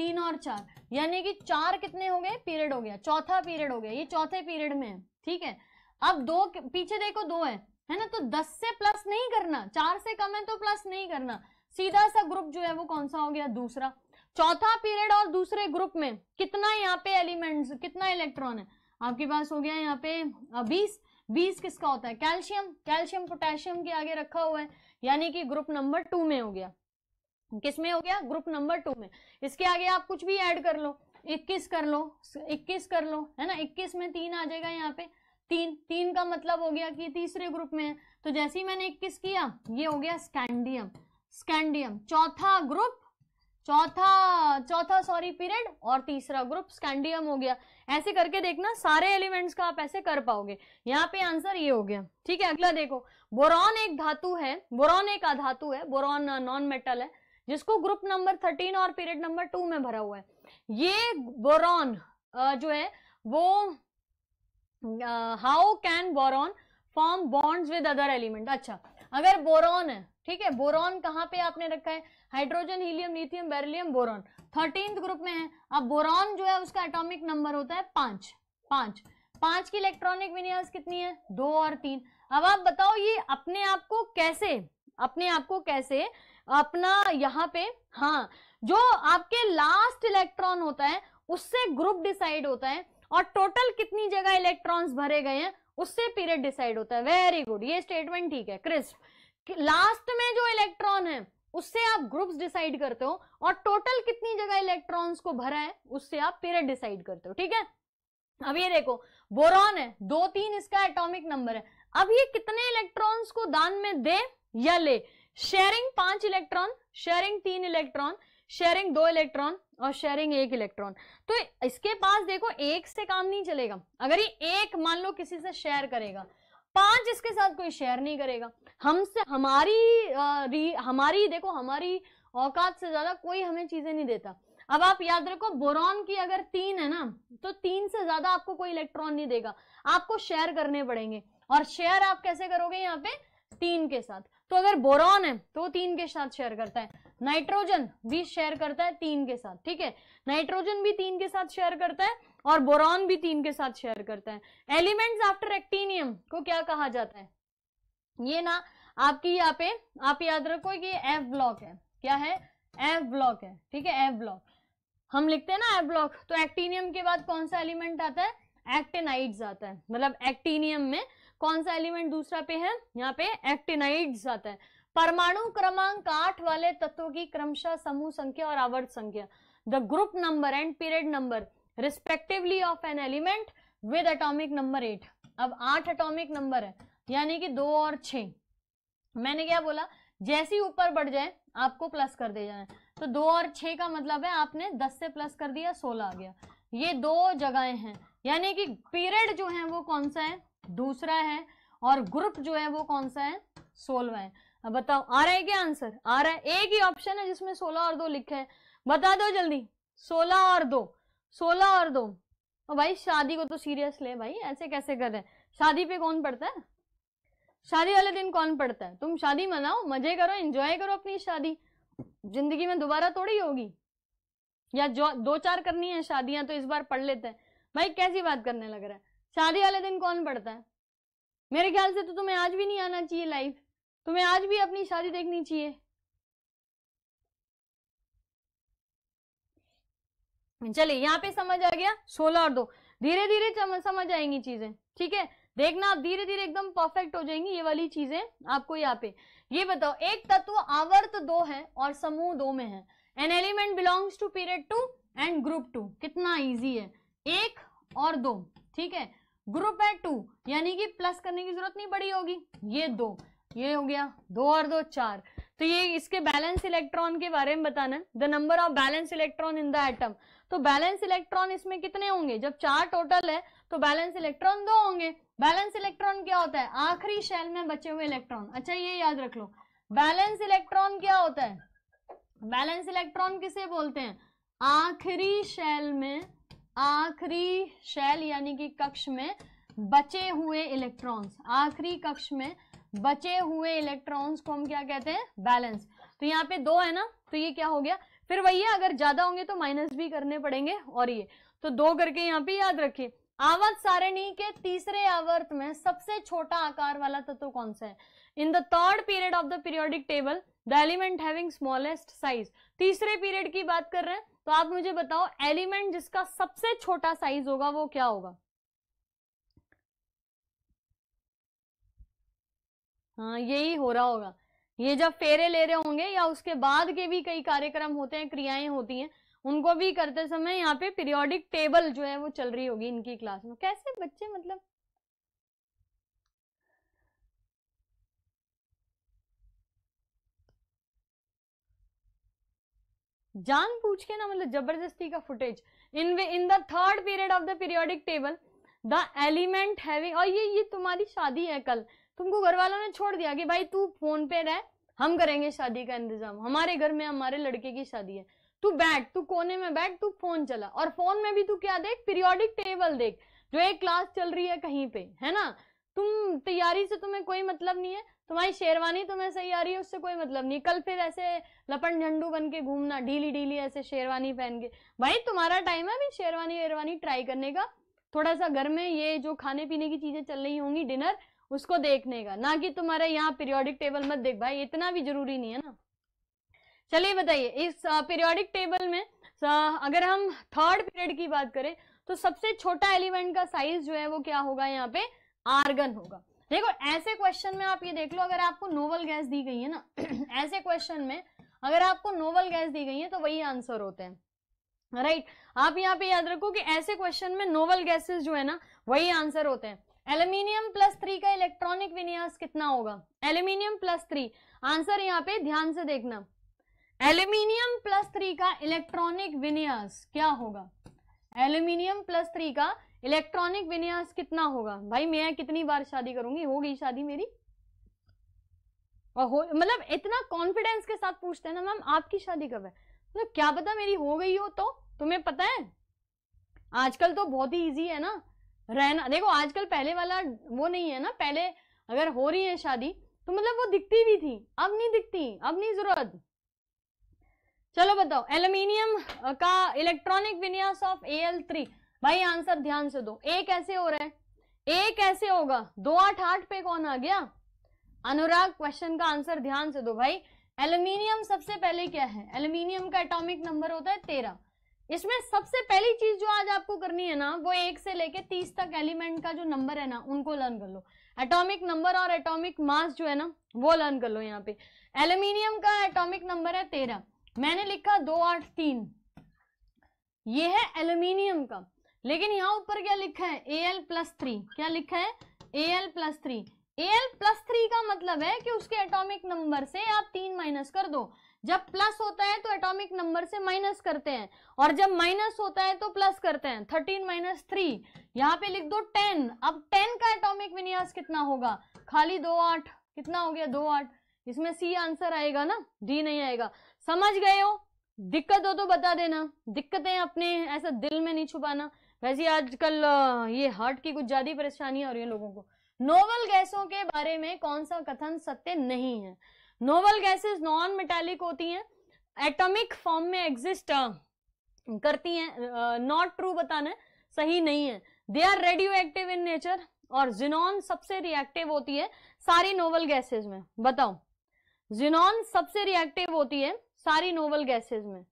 तीन और चार यानी कि चार कितने हो गए पीरियड हो गया चौथा पीरियड हो गया ये चौथे पीरियड में है ठीक है अब दो पीछे देखो दो है है ना तो दस से प्लस नहीं करना चार से कम है तो प्लस नहीं करना सीधा सा ग्रुप जो है वो कौन सा हो गया दूसरा चौथा पीरियड और दूसरे ग्रुप में कितना यहाँ पे एलिमेंट्स कितना इलेक्ट्रॉन है आपके पास हो गया यहाँ पे बीस बीस किसका होता है कैल्शियम कैल्शियम पोटेशियम के आगे रखा हुआ है यानी कि ग्रुप नंबर टू में हो गया किसमें हो गया ग्रुप नंबर टू में इसके आगे आप कुछ भी ऐड कर लो इक्कीस कर लो इक्कीस कर लो है ना इक्कीस में तीन आ जाएगा यहाँ पे तीन तीन का मतलब हो गया कि तीसरे ग्रुप में है तो जैसे ही मैंने इक्कीस किया ये हो गया स्कैंडियम स्कैंडियम चौथा ग्रुप चौथा चौथा सॉरी पीरियड और तीसरा ग्रुप स्कैंडियम हो गया ऐसे करके देखना सारे एलिमेंट्स का आप ऐसे कर पाओगे यहाँ पे आंसर ये हो गया ठीक है अगला देखो बोरॉन एक धातु है बोरॉन एक अधातु है बोरॉन नॉन मेटल है जिसको ग्रुप नंबर थर्टीन और पीरियड नंबर टू में भरा हुआ है ये बोरॉन जो है वो how can boron form bonds with other element अच्छा अगर बोरॉन है ठीक है बोरॉन कहाँ पे आपने रखा है hydrogen helium lithium beryllium boron thirteen group में है अब बोरॉन जो है उसका एटॉमिक नंबर होता है पांच पांच पांच की इलेक्ट्रॉनिक विन्यास कितनी है दो और तीन अब आप बताओ ये अपने आप को कैसे अपने आप को कैसे अपना यहाँ पे हाँ जो आपके लास्ट इलेक्ट्रॉन होता है उससे ग्रुप डिसाइड होता है और टोटल कितनी जगह इलेक्ट्रॉन्स भरे गए हैं उससे पीरियड डिसाइड होता है वेरी गुड ये स्टेटमेंट ठीक है क्रिस्प लास्ट में जो इलेक्ट्रॉन है उससे आप ग्रुप्स डिसाइड करते हो और टोटल कितनी जगह इलेक्ट्रॉन्स को भरा है उससे आप पीरियड डिसाइड करते हो ठीक है अब ये देखो बोरॉन है दो तीन इसका एटॉमिक नंबर है अब ये कितने इलेक्ट्रॉन्स को दान में दे या ले शेयरिंग पांच इलेक्ट्रॉन शेयरिंग तीन इलेक्ट्रॉन शेयरिंग दो इलेक्ट्रॉन और शेयरिंग एक इलेक्ट्रॉन तो इसके पास देखो एक से काम नहीं चलेगा अगर ये एक मान लो किसी से शेयर करेगा पांच इसके साथ कोई शेयर नहीं करेगा हमसे हमारी आ, री, हमारी देखो हमारी औकात से ज्यादा कोई हमें चीजें नहीं देता अब आप याद रखो बोरॉन की अगर तीन है ना तो तीन से ज्यादा आपको कोई इलेक्ट्रॉन नहीं देगा आपको शेयर करने पड़ेंगे और शेयर आप कैसे करोगे यहाँ पे तीन के साथ तो अगर बोरॉन है तो तीन के साथ शेयर करता है नाइट्रोजन भी शेयर करता है तीन के साथ ठीक है नाइट्रोजन भी तीन के साथ शेयर करता है और बोरॉन भी तीन के साथ शेयर करता है एलिमेंट्स आफ्टर एक्टीनियम को क्या कहा जाता है ये ना आपकी यहाँ पे आप याद रखो कि एफ ब्लॉक है क्या है एफ ब्लॉक है ठीक है एफ ब्लॉक हम लिखते हैं ना एफ ब्लॉक तो एक्टीनियम के बाद कौन सा एलिमेंट आता है एक्टेनाइड्स आता है मतलब एक्टीनियम में कौन सा एलिमेंट दूसरा पे है यहाँ पे एक्टिनाइड आता है परमाणु क्रमांक आठ वाले तत्वों की क्रमशः समूह संख्या और आवर्त संख्या the group number and period number respectively of an element with atomic number eight अब आठ एटॉमिक नंबर है यानी कि दो और छ मैंने क्या बोला जैसे ही ऊपर बढ़ जाए आपको प्लस कर दे जाए तो दो और छ का मतलब है आपने दस से प्लस कर दिया सोलह आ गया ये दो जगह हैं यानी कि पीरियड जो है वो कौन सा है दूसरा है और ग्रुप जो है वो कौन सा है सोलवा है अब बताओ आ रहा है क्या आंसर आ रहा है एक ही ऑप्शन है जिसमें सोलह और दो लिखे है बता दो जल्दी सोलह और दो सोलह और दो और भाई शादी को तो सीरियस ले भाई ऐसे कैसे कर रहे शादी पे कौन पड़ता है शादी वाले दिन कौन पड़ता है तुम शादी मनाओ मजे करो एंजॉय करो अपनी शादी जिंदगी में दोबारा थोड़ी होगी या जो दो चार करनी है शादियां तो इस बार पढ़ लेते हैं भाई कैसी बात करने लग रहा है शादी वाले दिन कौन पढ़ता है मेरे ख्याल से तो तुम्हें आज भी नहीं आना चाहिए लाइव तुम्हें आज भी अपनी शादी देखनी चाहिए चलिए यहाँ पे समझ आ गया सोलह और दो धीरे धीरे समझ आएंगी चीजें ठीक है देखना आप धीरे धीरे एकदम परफेक्ट हो जाएंगी ये वाली चीजें आपको यहाँ पे ये बताओ एक तत्व आवर्त दो है और समूह दो में है an element belongs to period two and group two कितना इजी है एक और दो ठीक है ग्रुप है टू यानी कि प्लस करने की जरूरत नहीं बड़ी होगी ये दो ये हो गया दो और दो चार तो ये इसके बैलेंस इलेक्ट्रॉन के बारे में बताना the number of valence electron in the atom तो बैलेंस इलेक्ट्रॉन इसमें कितने होंगे जब चार टोटल है तो बैलेंस इलेक्ट्रॉन दो होंगे बैलेंस इलेक्ट्रॉन क्या होता है आखिरी शेल में बचे हुए इलेक्ट्रॉन अच्छा ये याद रख लो बैलेंस इलेक्ट्रॉन क्या होता है बैलेंस इलेक्ट्रॉन किसे बोलते हैं आखिरी शेल में आखिरी शैल यानी कि कक्ष में बचे हुए इलेक्ट्रॉन्स आखिरी कक्ष में बचे हुए इलेक्ट्रॉन्स को हम क्या कहते हैं बैलेंस तो यहाँ पे दो है ना तो ये क्या हो गया फिर वही है अगर ज्यादा होंगे तो माइनस भी करने पड़ेंगे और ये तो दो करके यहाँ पे याद रखिए आवर्त सारणी के तीसरे आवर्त में सबसे छोटा आकार वाला तत्व तो कौन सा है in the third period of the periodic table the element having smallest size तीसरे पीरियड की बात कर रहे हैं तो आप मुझे बताओ एलिमेंट जिसका सबसे छोटा साइज होगा वो क्या होगा हाँ यही हो रहा होगा ये जब फेरे ले रहे होंगे या उसके बाद के भी कई कार्यक्रम होते हैं क्रियाएं होती हैं उनको भी करते समय यहाँ पे पीरियोडिक टेबल जो है वो चल रही होगी इनकी क्लास में कैसे बच्चे मतलब जान पूछ के ना मतलब जबरदस्ती का footage in in the third period of the periodic table the element having और ये ये तुम्हारी शादी है कल तुमको घर वालों ने छोड़ दिया कि भाई तू फोन पे रह हम करेंगे शादी का इंतजाम हमारे घर में हमारे लड़के की शादी है तू बैठ तू कोने में बैठ तू फोन चला और फोन में भी तू क्या देख पीरियोडिक टेबल देख जो एक क्लास चल रही है कहीं पे है ना तुम तैयारी से तुम्हें कोई मतलब नहीं है तुम्हारी शेरवानी तुम्हें तो सही आ रही है उससे कोई मतलब नहीं कल फिर ऐसे लपन झंडू बन के घूमना ढीली ढीली ऐसे शेरवानी पहन के भाई तुम्हारा टाइम है अभी शेरवानी वेरवानी ट्राई करने का थोड़ा सा घर में ये जो खाने पीने की चीजें चल रही होंगी डिनर उसको देखने का ना कि तुम्हारे यहाँ पीरियोडिक टेबल मत देख भाई इतना भी जरूरी नहीं है ना चलिए बताइए इस पीरियोडिक टेबल में अगर हम थर्ड पीरियड की बात करें तो सबसे छोटा एलिमेंट का साइज जो है वो क्या होगा यहाँ पे आर्गन होगा देखो ऐसे क्वेश्चन में आप ये देख लो अगर आपको नोवल गैस दी गई है ना ऐसे क्वेश्चन में अगर आपको नोवल गैस दी गई है तो वही आंसर होते हैं राइट right. आप यहाँ पे याद रखो कि ऐसे क्वेश्चन में नोवल गैसेस जो है ना वही आंसर होते हैं एल्यूमिनियम प्लस थ्री का इलेक्ट्रॉनिक विन्यास कितना होगा एल्यूमिनियम प्लस थ्री आंसर यहाँ पे ध्यान से देखना एल्यूमिनियम प्लस थ्री का इलेक्ट्रॉनिक विन्यास क्या होगा एल्यूमिनियम प्लस थ्री का इलेक्ट्रॉनिक विन्यास कितना होगा भाई मैं कितनी बार शादी करूंगी हो गई शादी मेरी और हो मतलब इतना कॉन्फिडेंस के साथ पूछते हैं ना मैम आपकी शादी कब है मतलब क्या पता मेरी हो गई हो तो तुम्हें पता है आजकल तो बहुत ही इजी है ना रहना देखो आजकल पहले वाला वो नहीं है ना पहले अगर हो रही है शादी तो मतलब वो दिखती भी थी अब नहीं दिखती अब नहीं जरूरत चलो बताओ एल्यूमिनियम का इलेक्ट्रॉनिक विन्यास ऑफ ए एल थ्री भाई आंसर ध्यान से दो ए कैसे हो रहा है ए कैसे होगा दो आठ आठ पे कौन आ गया अनुराग क्वेश्चन का आंसर ध्यान से दो भाई एल्यूमिनियम सबसे पहले क्या है एल्यूमिनियम का एटॉमिक नंबर होता है तेरह इसमें सबसे पहली चीज जो आज आपको करनी है ना वो एक से लेके तीस तक एलिमेंट का जो नंबर है ना उनको लर्न कर लो एटॉमिक नंबर और एटॉमिक मास जो है ना वो लर्न कर लो यहाँ पे एल्यूमिनियम का एटॉमिक नंबर है तेरह मैंने लिखा दो आठ तीन ये है एल्यूमिनियम का लेकिन यहाँ ऊपर क्या लिखा है ए एल प्लस थ्री क्या लिखा है A L plus three A L plus three का मतलब है कि उसके एटॉमिक नंबर से आप तीन माइनस कर दो जब प्लस होता है तो एटॉमिक नंबर से माइनस करते हैं और जब माइनस होता है तो प्लस करते हैं थर्टीन माइनस थ्री यहाँ पे लिख दो टेन अब टेन का एटॉमिक विन्यास कितना होगा खाली दो आठ कितना हो गया दो आठ इसमें सी आंसर आएगा ना डी नहीं आएगा समझ गए हो दिक्कत हो तो बता देना दिक्कतें अपने ऐसा दिल में नहीं छुपाना वैसे आजकल ये हार्ट की कुछ ज्यादा परेशानी हो रही है लोगों को नोवल गैसों के बारे में कौन सा कथन सत्य नहीं है नोवल गैसेस नॉन मेटालिक होती हैं एटॉमिक फॉर्म में एग्जिस्ट करती हैं नॉट ट्रू बताना सही नहीं है they are radio active in nature और जिनॉन सबसे रिएक्टिव होती है सारी नोवल गैसेज में बताओ जिनॉन सबसे रिएक्टिव होती है सारी नोवल गैसेज में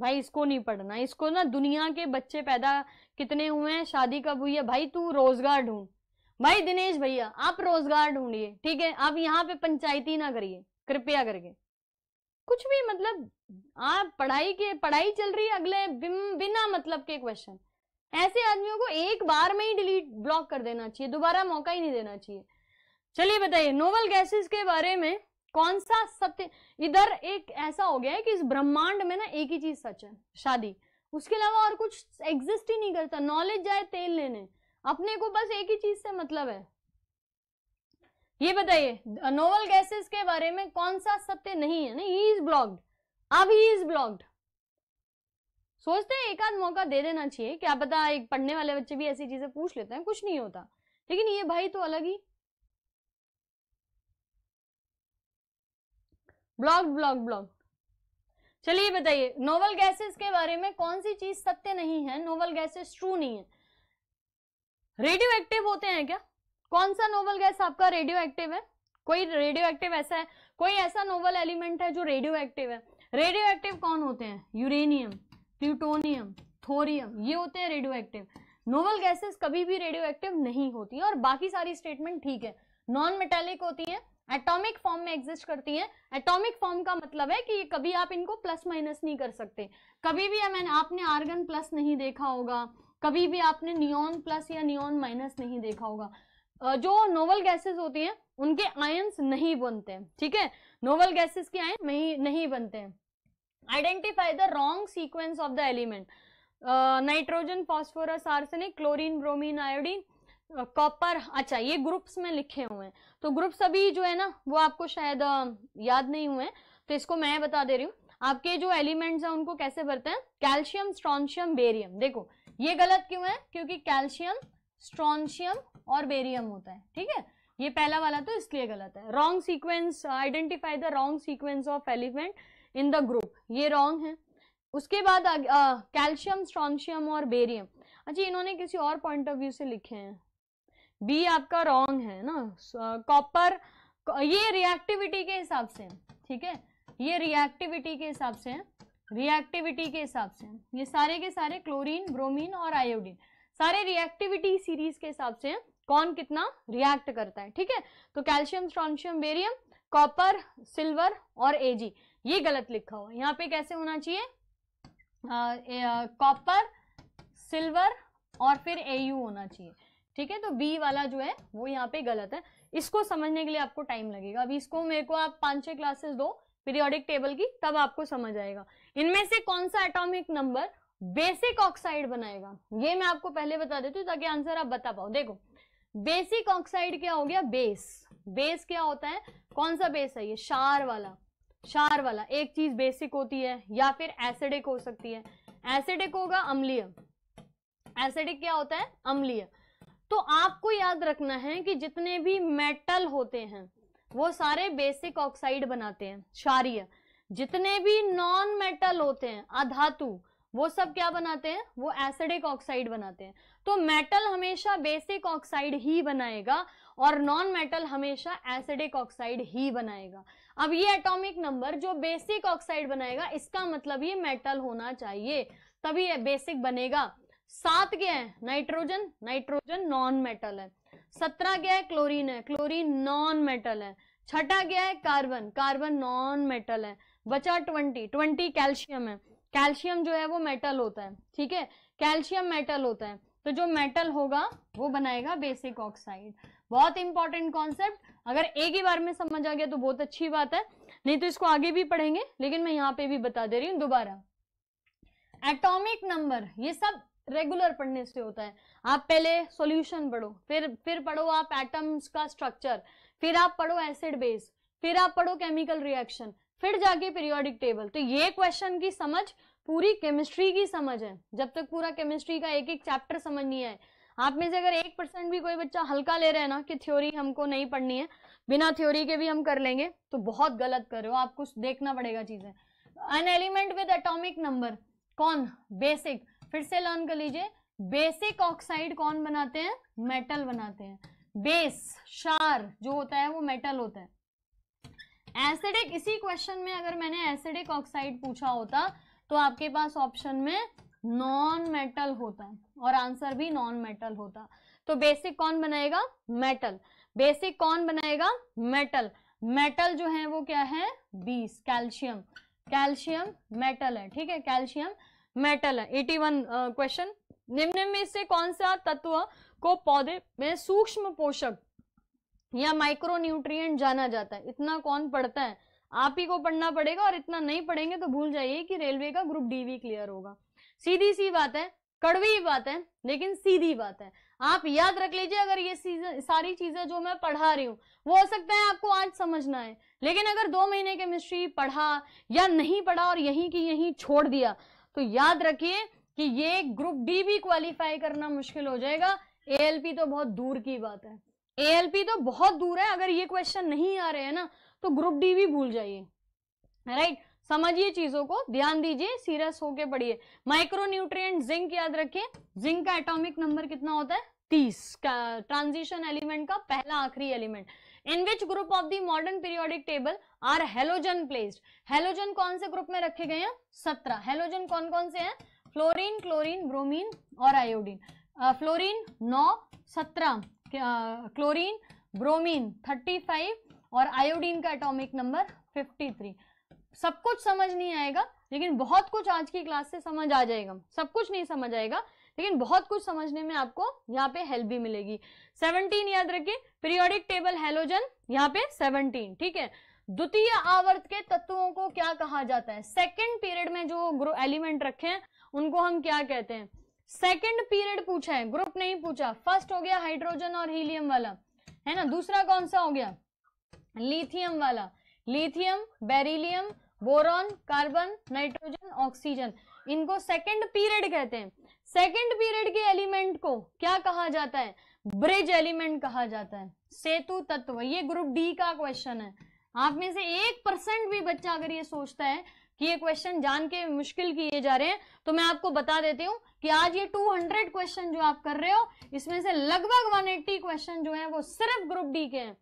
भाई इसको नहीं पढ़ना इसको ना दुनिया के बच्चे पैदा कितने हुए हैं शादी कब हुई है भाई तू रोजगार ढूंढ भाई दिनेश भैया आप रोजगार ढूंढिए ठीक है आप यहाँ पे पंचायती ना करिए कृपया करके कुछ भी मतलब आप पढ़ाई के पढ़ाई चल रही है अगले बिना मतलब के क्वेश्चन ऐसे आदमियों को एक बार में ही डिलीट ब्लॉक कर देना चाहिए दोबारा मौका ही नहीं देना चाहिए चलिए बताइए नोवल गैसेस के बारे में कौन सा सत्य इधर एक ऐसा हो गया है कि इस ब्रह्मांड में ना एक ही चीज सच है शादी उसके अलावा और कुछ एग्जिस्ट ही नहीं करता नॉलेज जाए तेल लेने अपने को बस एक ही चीज से मतलब है ये बताइए नोवल गैसेस के बारे में कौन सा सत्य नहीं है ना ही इज ब्लॉग्ड अब ही इज ब्लॉग्ड सोचते हैं एक आध मौका दे देना चाहिए क्या पता एक पढ़ने वाले बच्चे भी ऐसी चीजें पूछ लेते हैं कुछ नहीं होता लेकिन ये भाई तो अलग ही ब्लॉक ब्लॉक ब्लॉक चलिए बताइए नोवल गैसेस के बारे में कौन सी चीज सत्य नहीं है नोवल गैसेस ट्रू नहीं है रेडियो एक्टिव होते हैं क्या कौन सा नोवल गैस आपका रेडियो एक्टिव है कोई रेडियो एक्टिव ऐसा है कोई ऐसा नोवल एलिमेंट है जो रेडियो एक्टिव है रेडियो एक्टिव कौन होते हैं यूरेनियम प्लूटोनियम थोरियम ये होते हैं रेडियो एक्टिव नोवल गैसेस कभी भी रेडियो एक्टिव नहीं होती और बाकी सारी स्टेटमेंट ठीक है नॉन मेटेलिक होती है एटॉमिक फॉर्म में एग्जिस्ट करती हैं एटॉमिक फॉर्म का मतलब है कि कभी आप इनको प्लस माइनस नहीं कर सकते कभी भी मैंने आपने आर्गन प्लस नहीं देखा होगा कभी भी आपने नियॉन प्लस या नियॉन माइनस नहीं देखा होगा जो नोवल गैसेस होती हैं उनके आयंस नहीं बनते ठीक है नोवल गैसेस के आयन नहीं नहीं बनते हैं identify the wrong sequence of the element nitrogen phosphorus arsenic chlorine bromine iodine copper अच्छा ये ग्रुप्स में लिखे हुए हैं तो ग्रुप्स अभी जो है ना वो आपको शायद याद नहीं हुए तो इसको मैं बता दे रही हूँ आपके जो एलिमेंट्स हैं उनको कैसे भरते हैं कैल्शियम स्ट्रॉन्शियम बेरियम देखो ये गलत क्यों है क्योंकि कैल्शियम स्ट्रॉन्शियम और बेरियम होता है ठीक है ये पहला वाला तो इसलिए गलत है wrong sequence identify the wrong sequence of element in the group ये रॉन्ग है उसके बाद कैल्शियम स्ट्रॉन्शियम और बेरियम अच्छा इन्होंने किसी और पॉइंट ऑफ व्यू से लिखे हैं बी आपका रॉन्ग है ना कॉपर ये रिएक्टिविटी के हिसाब से ठीक है ये रिएक्टिविटी के हिसाब से रिएक्टिविटी के हिसाब से ये सारे के सारे क्लोरीन ब्रोमीन और आयोडीन सारे रिएक्टिविटी सीरीज के हिसाब से कौन कितना रिएक्ट करता है ठीक है तो calcium strontium barium copper silver और एजी ये गलत लिखा हुआ यहाँ पे कैसे होना चाहिए कॉपर सिल्वर और फिर एयू होना चाहिए ठीक है तो बी वाला जो है वो यहाँ पे गलत है इसको समझने के लिए आपको टाइम लगेगा अभी इसको मेरे को आप पांच छह क्लासेस दो पीरियोडिक टेबल की तब आपको समझ आएगा इनमें से कौन सा एटॉमिक नंबर बेसिक ऑक्साइड बनाएगा ये मैं आपको पहले बता देती हूँ ताकि आंसर आप बता पाओ देखो बेसिक ऑक्साइड क्या हो गया बेस बेस क्या होता है कौन सा बेस है ये शार वाला शार वाला एक चीज बेसिक होती है या फिर एसिडिक हो सकती है एसिडिक होगा अम्लीय एसिडिक क्या होता है अम्लीय तो आपको याद रखना है कि जितने भी मेटल होते हैं वो सारे बेसिक ऑक्साइड बनाते हैं क्षारिय जितने भी नॉन मेटल होते हैं अधातु वो सब क्या बनाते हैं वो एसिडिक ऑक्साइड बनाते हैं तो मेटल हमेशा बेसिक ऑक्साइड ही बनाएगा और नॉन मेटल हमेशा एसिडिक ऑक्साइड ही बनाएगा अब ये एटॉमिक नंबर जो बेसिक ऑक्साइड बनाएगा इसका मतलब ये मेटल होना चाहिए तभी बेसिक बनेगा सात क्या है नाइट्रोजन नाइट्रोजन नॉन मेटल है सत्रह क्या है क्लोरीन है क्लोरीन नॉन मेटल है छठा क्या है कार्बन कार्बन नॉन मेटल है बचा ट्वेंटी ट्वेंटी कैल्शियम है कैल्शियम जो है वो मेटल होता है ठीक है कैल्शियम मेटल होता है तो जो मेटल होगा वो बनाएगा बेसिक ऑक्साइड बहुत इंपॉर्टेंट कॉन्सेप्ट अगर एक ही बार में समझ आ गया तो बहुत अच्छी बात है नहीं तो इसको आगे भी पढ़ेंगे लेकिन मैं यहाँ पे भी बता दे रही हूँ दोबारा एटॉमिक नंबर ये सब रेगुलर पढ़ने से होता है आप पहले सॉल्यूशन पढ़ो फिर फिर पढ़ो आप एटम्स का स्ट्रक्चर फिर आप पढ़ो एसिड बेस फिर आप पढ़ो केमिकल रिएक्शन फिर जाके पीरियोडिक टेबल तो ये क्वेश्चन की समझ पूरी केमिस्ट्री की समझ है जब तक पूरा केमिस्ट्री का एक एक चैप्टर समझ नहीं आए आप में से अगर एक परसेंट भी कोई बच्चा हल्का ले रहे हैं ना कि थ्योरी हमको नहीं पढ़नी है बिना थ्योरी के भी हम कर लेंगे तो बहुत गलत कर रहे हो आपको देखना पड़ेगा चीजें an element with atomic number कौन बेसिक फिर से लर्न कर लीजिए बेसिक ऑक्साइड कौन बनाते हैं मेटल बनाते हैं बेस शार जो होता है वो मेटल होता है एसिडिक इसी क्वेश्चन में अगर मैंने एसिडिक ऑक्साइड पूछा होता तो आपके पास ऑप्शन में नॉन मेटल होता और आंसर भी नॉन मेटल होता तो बेसिक कौन बनाएगा मेटल बेसिक कौन बनाएगा मेटल मेटल जो है वो क्या है बीस कैल्शियम कैल्शियम मेटल है ठीक है कैल्शियम मेटल है एटी वन क्वेश्चन निम्न में से कौन सा तत्व को पौधे में सूक्ष्म पोषक या माइक्रो जाना जाता है इतना कौन पढ़ता है आप ही को पढ़ना पड़ेगा और इतना नहीं पढ़ेंगे तो भूल जाइए कि रेलवे का ग्रुप डी भी क्लियर होगा सीधी सी बात है कड़वी बात है लेकिन सीधी बात है आप याद रख लीजिए अगर ये सारी चीजें जो मैं पढ़ा रही हूँ वो हो सकता है आपको आज समझना है लेकिन अगर दो महीने के मिस्ट्री पढ़ा या नहीं पढ़ा और यहीं की यहीं छोड़ दिया तो याद रखिए कि ये ग्रुप डी भी क्वालिफाई करना मुश्किल हो जाएगा एएलपी तो बहुत दूर की बात है एएलपी तो बहुत दूर है अगर ये क्वेश्चन नहीं आ रहे हैं ना तो ग्रुप डी भी भूल जाइए राइट समझिए चीजों को ध्यान दीजिए सीरियस होके पढ़िए माइक्रोन्यूट्रिय जिंक याद रखिए जिंक का एटॉमिक नंबर कितना होता है तीस का ट्रांजिशन एलिमेंट का पहला आखिरी element in which group of the modern periodic table are halogen placed halogen कौन से ग्रुप में रखे गए हैं सत्रह हेलोजन कौन कौन से हैं फ्लोरीन क्लोरीन ब्रोमीन और आयोडीन फ्लोरीन uh, नौ सत्रह क्लोरीन ब्रोमीन थर्टी फाइव और आयोडीन का एटॉमिक नंबर फिफ्टी थ्री सब कुछ समझ नहीं आएगा लेकिन बहुत कुछ आज की क्लास से समझ आ जाएगा सब कुछ नहीं समझ आएगा लेकिन बहुत कुछ समझने में आपको यहाँ पे हेल्प भी मिलेगी सेवनटीन याद रखिए पीरियोडिक टेबल हेलोजन यहाँ पे सेवनटीन ठीक है द्वितीय आवर्त के तत्वों को क्या कहा जाता है सेकेंड पीरियड में जो ग्रो एलिमेंट रखे हैं उनको हम क्या कहते हैं सेकेंड पीरियड पूछा है ग्रुप नहीं पूछा फर्स्ट हो गया हाइड्रोजन और हीलियम वाला है ना दूसरा कौन सा हो गया लिथियम वाला lithium beryllium boron carbon nitrogen oxygen इनको सेकेंड पीरियड कहते हैं सेकेंड पीरियड के एलिमेंट को क्या कहा जाता है ब्रिज एलिमेंट कहा जाता है सेतु तत्व ये ग्रुप डी का क्वेश्चन है आप में से एक परसेंट भी बच्चा अगर ये सोचता है कि ये क्वेश्चन जान के मुश्किल किए जा रहे हैं तो मैं आपको बता देती हूँ कि आज ये 200 क्वेश्चन जो आप कर रहे हो इसमें से लगभग 180 क्वेश्चन जो है वो सिर्फ ग्रुप डी के हैं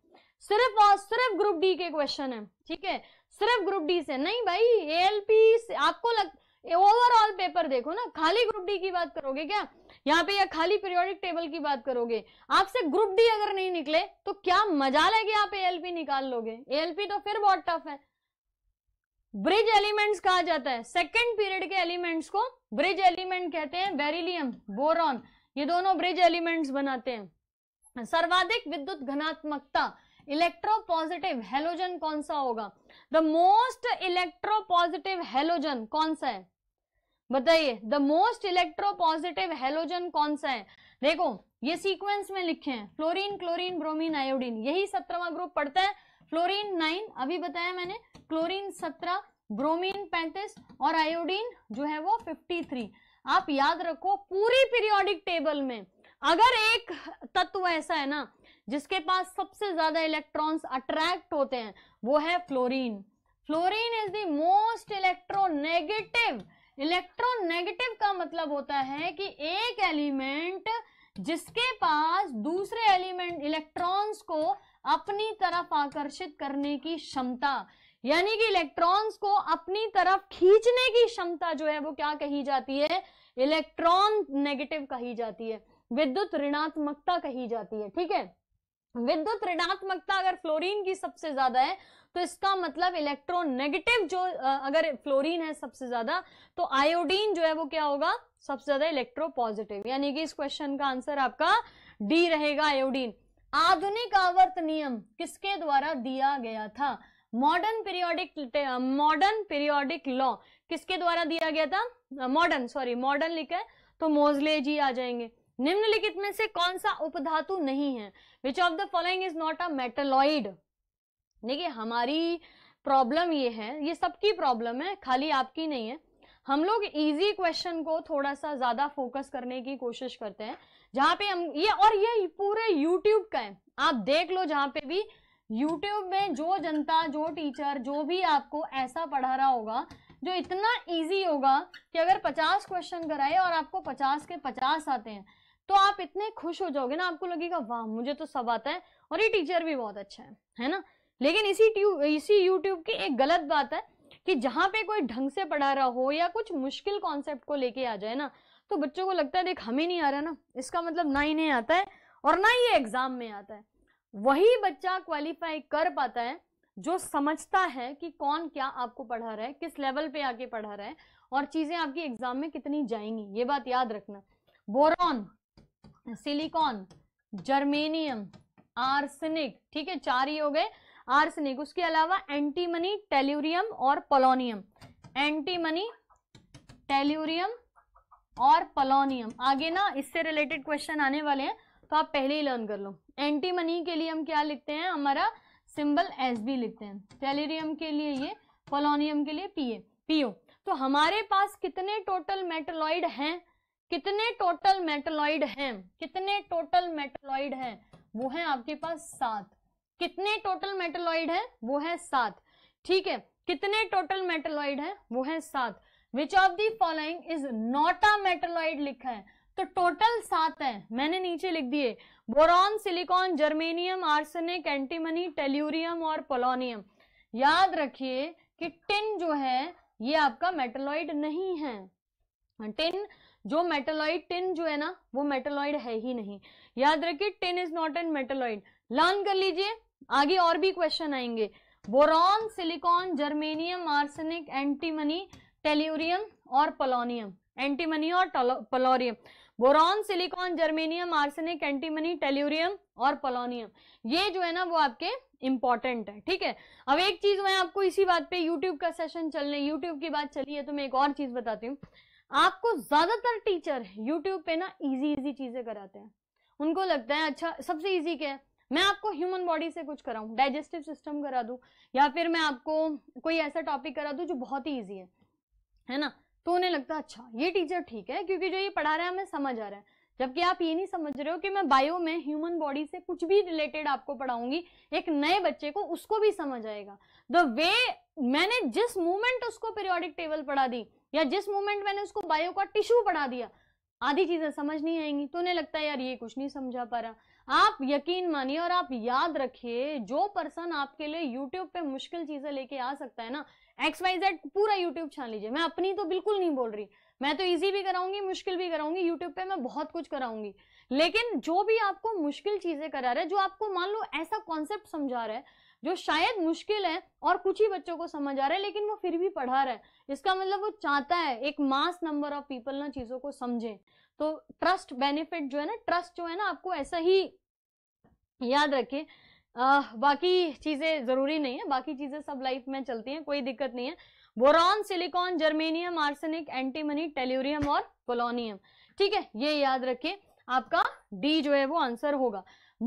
सिर्फ और सिर्फ ग्रुप डी के क्वेश्चन है ठीक है सिर्फ ग्रुप डी से नहीं भाई ए एएलपी आपको लग ओवरऑल पेपर देखो ना खाली ग्रुप डी की बात करोगे क्या यहाँ पे या खाली पीरियोडिक टेबल की बात करोगे आपसे ग्रुप डी अगर नहीं निकले तो क्या मजा लगे आप आप एएलपी निकाल लोगे एएलपी तो फिर बहुत टफ है ब्रिज एलिमेंट्स कहा जाता है सेकेंड पीरियड के एलिमेंट्स को ब्रिज एलिमेंट कहते हैं बेरिलियम बोरॉन ये दोनों ब्रिज एलिमेंट्स बनाते हैं सर्वाधिक विद्युत घनात्मकता इलेक्ट्रोपॉजिटिव हेलोजन कौन सा होगा द मोस्ट इलेक्ट्रोपॉजिटिव हेलोजन कौन सा है बताइए the most electropositive halogen कौन सा है देखो ये सीक्वेंस में लिखे हैं फ्लोरीन क्लोरीन ब्रोमीन आयोडीन यही सत्रहवा ग्रुप पढ़ता है फ्लोरीन नाइन अभी बताया मैंने क्लोरीन सत्रह ब्रोमीन पैंतीस और आयोडीन जो है वो फिफ्टी थ्री आप याद रखो पूरी पीरियोडिक टेबल में अगर एक तत्व ऐसा है ना जिसके पास सबसे ज्यादा इलेक्ट्रॉन्स अट्रैक्ट होते हैं वो है fluorine fluorine is the most electronegative electronegative का मतलब होता है कि एक एलिमेंट जिसके पास दूसरे एलिमेंट इलेक्ट्रॉन्स को अपनी तरफ आकर्षित करने की क्षमता यानी कि इलेक्ट्रॉन्स को अपनी तरफ खींचने की क्षमता जो है वो क्या कही जाती है इलेक्ट्रॉन नेगेटिव कही जाती है विद्युत ऋणात्मकता कही जाती है ठीक है विद्युत ऋणात्मकता अगर फ्लोरीन की सबसे ज्यादा है तो इसका मतलब इलेक्ट्रोनेगेटिव जो अगर फ्लोरीन है सबसे ज्यादा तो आयोडीन जो है वो क्या होगा सबसे ज्यादा इलेक्ट्रो पॉजिटिव यानी कि इस क्वेश्चन का आंसर आपका डी रहेगा आयोडीन आधुनिक आवर्त नियम किसके द्वारा दिया गया था modern periodic modern periodic law किसके द्वारा दिया गया था मॉडर्न सॉरी मॉडर्न लिखा है तो मोजले जी आ जाएंगे निम्नलिखित में से कौन सा उपधातु नहीं है which of the following is not a metalloid देखिए हमारी प्रॉब्लम ये है ये सबकी प्रॉब्लम है खाली आपकी नहीं है हम लोग इजी क्वेश्चन को थोड़ा सा ज्यादा फोकस करने की कोशिश करते हैं जहाँ पे हम ये और ये पूरे यूट्यूब का है आप देख लो जहाँ पे भी यूट्यूब में जो जनता जो टीचर जो भी आपको ऐसा पढ़ा रहा होगा जो इतना इजी होगा कि अगर 50 क्वेश्चन कराए और आपको 50 के 50 आते हैं तो आप इतने खुश हो जाओगे ना आपको लगेगा वाह मुझे तो सब आता है और ये टीचर भी बहुत अच्छा है है ना लेकिन इसी ट्यू इसी यूट्यूब की एक गलत बात है कि जहाँ पे कोई ढंग से पढ़ा रहा हो या कुछ मुश्किल कॉन्सेप्ट को लेके आ जाए ना तो बच्चों को लगता है देख हमें नहीं आ रहा ना इसका मतलब ना नहीं आता है और ना ही एग्जाम में आता है वही बच्चा क्वालिफाई कर पाता है जो समझता है कि कौन क्या आपको पढ़ा रहा है किस लेवल पे आके पढ़ा रहा है और चीजें आपकी एग्जाम में कितनी जाएंगी ये बात याद रखना बोरॉन सिलिकॉन जर्मेनियम आर्सेनिक ठीक है चार ही हो गए आर्सनिक उसके अलावा एंटीमनी टेल्यूरियम और पोलोनियम एंटीमनी टेल्यूरियम और पोलोनियम आगे ना इससे रिलेटेड क्वेश्चन आने वाले हैं तो आप पहले ही लर्न कर लो एंटीमनी के लिए हम क्या लिखते हैं हमारा सिंबल एस बी लिखते हैं टेल्यूरियम के लिए ये पोलोनियम के लिए पी ए पीओ तो हमारे पास कितने टोटल मेटलॉइड हैं कितने टोटल मेटलॉइड हैं कितने टोटल मेटलॉइड हैं वो हैं आपके पास सात कितने टोटल मेटलॉइड है वो है सात ठीक है कितने टोटल मेटलॉइड है वो है सात which of the following is not a metalloid लिखा है तो टोटल सात है मैंने नीचे लिख दिए boron silicon germanium arsenic antimony tellurium और पोलोनियम याद रखिए कि टिन जो है ये आपका मेटलॉइड नहीं है टिन हाँ, जो मेटलॉइड टिन जो है ना वो मेटलॉइड है ही नहीं याद रखिए tin is not an metalloid learn कर लीजिए आगे और भी क्वेश्चन आएंगे boron silicon germanium arsenic antimony tellurium और पलोनियम एंटीमनी और polonium boron silicon germanium arsenic antimony tellurium और पलोनियम ये जो है ना वो आपके इंपॉर्टेंट है ठीक है अब एक चीज मैं आपको इसी बात पे यूट्यूब का सेशन चलने यूट्यूब की बात चली है तो मैं एक और चीज बताती हूँ आपको ज्यादातर टीचर यूट्यूब पे ना इजी इजी चीजें कराते हैं उनको लगता है अच्छा सबसे इजी क्या है मैं आपको ह्यूमन बॉडी से कुछ कराऊँ डाइजेस्टिव सिस्टम करा दू या फिर मैं आपको कोई ऐसा टॉपिक करा दू जो बहुत ही ईजी है है ना तो उन्हें लगता है अच्छा ये टीचर ठीक है क्योंकि जो ये पढ़ा रहा है हमें समझ आ रहा है जबकि आप ये नहीं समझ रहे हो कि मैं बायो में ह्यूमन बॉडी से कुछ भी रिलेटेड आपको पढ़ाऊंगी एक नए बच्चे को उसको भी समझ आएगा द वे मैंने जिस मूवमेंट उसको पीरियोडिक टेबल पढ़ा दी या जिस मूवमेंट मैंने उसको बायो का टिश्यू पढ़ा दिया आधी चीजें समझ नहीं आएंगी तो उन्हें लगता है यार ये कुछ नहीं समझा पा रहा आप यकीन मानिए और आप याद रखिए जो पर्सन आपके लिए यूट्यूब पे मुश्किल चीजें लेके आ सकता है ना एक्स वाई जेड पूरा यूट्यूब छान लीजिए मैं अपनी तो बिल्कुल नहीं बोल रही मैं तो इजी भी कराऊंगी मुश्किल भी कराऊंगी यूट्यूब पे मैं बहुत कुछ कराऊंगी लेकिन जो भी आपको मुश्किल चीजें करा रहा है जो आपको मान लो ऐसा कॉन्सेप्ट समझा रहा है जो शायद मुश्किल है और कुछ ही बच्चों को समझ आ रहा है लेकिन वो फिर भी पढ़ा रहा है इसका मतलब वो चाहता है एक मास नंबर ऑफ पीपल ना चीजों को समझें तो ट्रस्ट बेनिफिट जो है ना ट्रस्ट जो है ना आपको ऐसा ही याद आ, बाकी चीज़ें ज़रूरी नहीं है बाकी चीज़ें सब लाइफ में चलती हैं कोई दिक्कत नहीं है boron silicon germanium arsenic antimony tellurium और पोलोनियम ठीक है ये याद रखिए आपका डी जो है वो आंसर होगा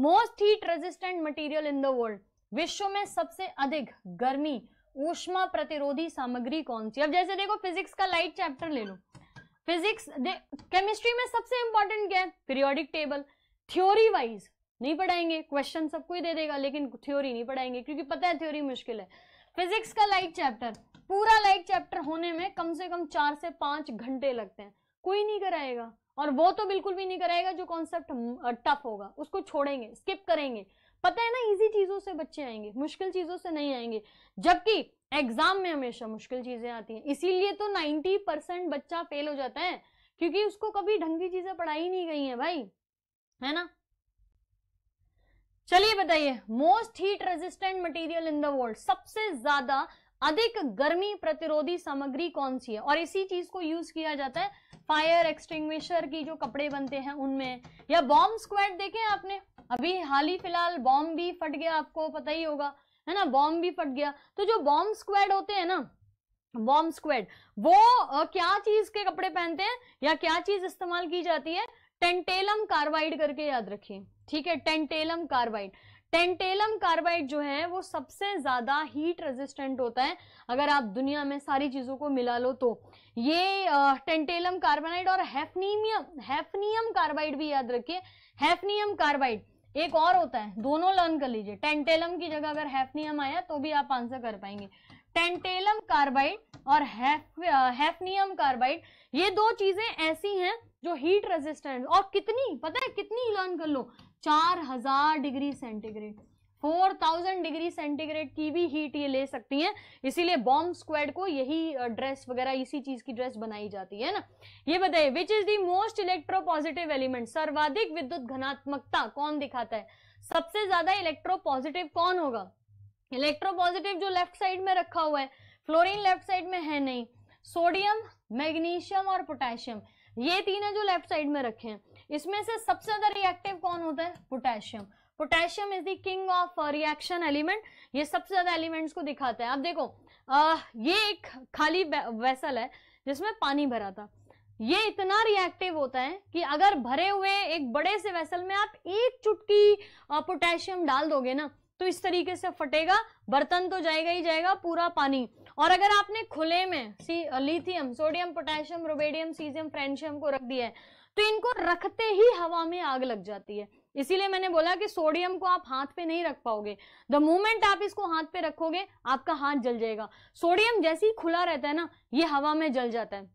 most heat resistant material in the world विश्व में सबसे अधिक गर्मी ऊष्मा प्रतिरोधी सामग्री कौन सी अब जैसे देखो फिजिक्स का लाइट चैप्टर ले लो फिजिक्स केमिस्ट्री में सबसे इंपॉर्टेंट क्या है पीरियोडिक टेबल थ्योरी वाइज नहीं पढ़ाएंगे क्वेश्चन सबको ही दे देगा लेकिन थ्योरी नहीं पढ़ाएंगे क्योंकि पता है थ्योरी मुश्किल है फिजिक्स का लाइट चैप्टर पूरा लाइट चैप्टर होने में कम से कम चार से पांच घंटे लगते हैं कोई नहीं कराएगा और वो तो बिल्कुल भी नहीं कराएगा जो कॉन्सेप्ट टफ होगा उसको छोड़ेंगे स्किप करेंगे पता है ना इजी चीज़ों से बच्चे आएंगे मुश्किल चीज़ों से नहीं आएंगे जबकि एग्जाम में हमेशा मुश्किल चीजें आती हैं इसीलिए तो 90 परसेंट बच्चा फेल हो जाता है क्योंकि उसको कभी ढंग की चीजें पढ़ाई नहीं गई हैं भाई है ना चलिए बताइए most heat resistant material in the world सबसे ज्यादा अधिक गर्मी प्रतिरोधी सामग्री कौन सी है और इसी चीज को यूज किया जाता है फायर एक्सटिंग्विशर की जो कपड़े बनते हैं उनमें या बॉम्ब स्क्वाड देखे आपने अभी हाल ही फिलहाल बॉम्ब भी फट गया आपको पता ही होगा है ना बॉम्ब भी फट गया तो जो बॉम्ब स्क्वेड होते हैं ना बॉम्ब स्क्वेड वो आ, क्या चीज के कपड़े पहनते हैं या क्या चीज इस्तेमाल की जाती है टेंटेलम कार्बाइड करके याद रखिए ठीक है टेंटेलम कार्बाइड टेंटेलम कार्बाइड जो है वो सबसे ज्यादा हीट रेजिस्टेंट होता है अगर आप दुनिया में सारी चीजों को मिला लो तो ये टेंटेलम कार्बाइड और हेफनीमियम हैफनियम कार्बाइड भी याद रखिए हैफनियम कार्बाइड एक और होता है दोनों लर्न कर लीजिए टेंटेलम की जगह अगर हैफनियम आया तो भी आप आंसर कर पाएंगे टेंटेलम कार्बाइड और हैफनियम कार्बाइड ये दो चीजें ऐसी हैं जो हीट रेजिस्टेंट और कितनी पता है कितनी लर्न कर लो चार हजार डिग्री सेंटीग्रेड 4000 डिग्री सेंटीग्रेड की भी हीट ये ले सकती हैं इसीलिए बॉम्ब स्क्वाड को यही ड्रेस वगैरह इसी चीज की ड्रेस बनाई जाती है ना ये बताइए which is the most electropositive element सर्वाधिक विद्युत घनात्मकता कौन दिखाता है सबसे ज्यादा इलेक्ट्रो पॉजिटिव कौन होगा इलेक्ट्रो पॉजिटिव जो लेफ्ट साइड में रखा हुआ है फ्लोरीन लेफ्ट साइड में है नहीं सोडियम मैग्नीशियम और पोटेशियम ये तीन है जो लेफ्ट साइड में रखे हैं इसमें से सबसे ज्यादा रिएक्टिव कौन होता है potassium potassium is the king of reaction element ये सबसे ज्यादा एलिमेंट्स को दिखाता है आप देखो आ, ये एक खाली वेसल है जिसमें पानी भरा था ये इतना रिएक्टिव होता है कि अगर भरे हुए एक बड़े से वेसल में आप एक चुटकी पोटेशियम डाल दोगे ना तो इस तरीके से फटेगा बर्तन तो जाएगा ही जाएगा पूरा पानी और अगर आपने खुले में सी lithium sodium potassium rubidium caesium francium को रख दिया है तो इनको रखते ही हवा में आग लग जाती है इसीलिए मैंने बोला कि सोडियम को आप हाथ पे नहीं रख पाओगे द मोमेंट आप इसको हाथ पे रखोगे आपका हाथ जल जाएगा सोडियम जैसे ही खुला रहता है ना ये हवा में जल जाता है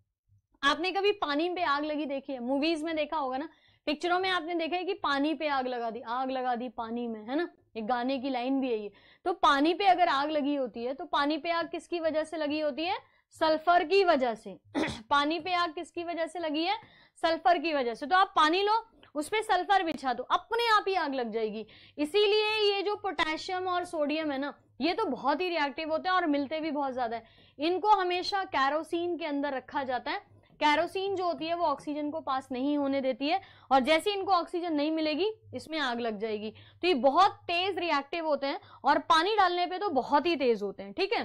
आपने कभी पानी पे आग लगी देखी है मूवीज में देखा होगा ना पिक्चरों में आपने देखा है कि पानी पे आग लगा दी आग लगा दी पानी में है ना एक गाने की लाइन भी है ये तो पानी पे अगर आग लगी होती है तो पानी पे आग किसकी वजह से लगी होती है सल्फर की वजह से पानी पे आग किसकी वजह से लगी है सल्फर की वजह से तो आप पानी लो उस पर सल्फर बिछा दो अपने आप ही आग लग जाएगी इसीलिए ये जो पोटेशियम और सोडियम है ना ये तो बहुत ही रिएक्टिव होते हैं और मिलते भी बहुत ज़्यादा है इनको हमेशा कैरोसिन के अंदर रखा जाता है कैरोसिन जो होती है वो ऑक्सीजन को पास नहीं होने देती है और जैसे इनको ऑक्सीजन नहीं मिलेगी इसमें आग लग जाएगी तो ये बहुत तेज रिएक्टिव होते हैं और पानी डालने पे तो बहुत ही तेज होते हैं ठीक है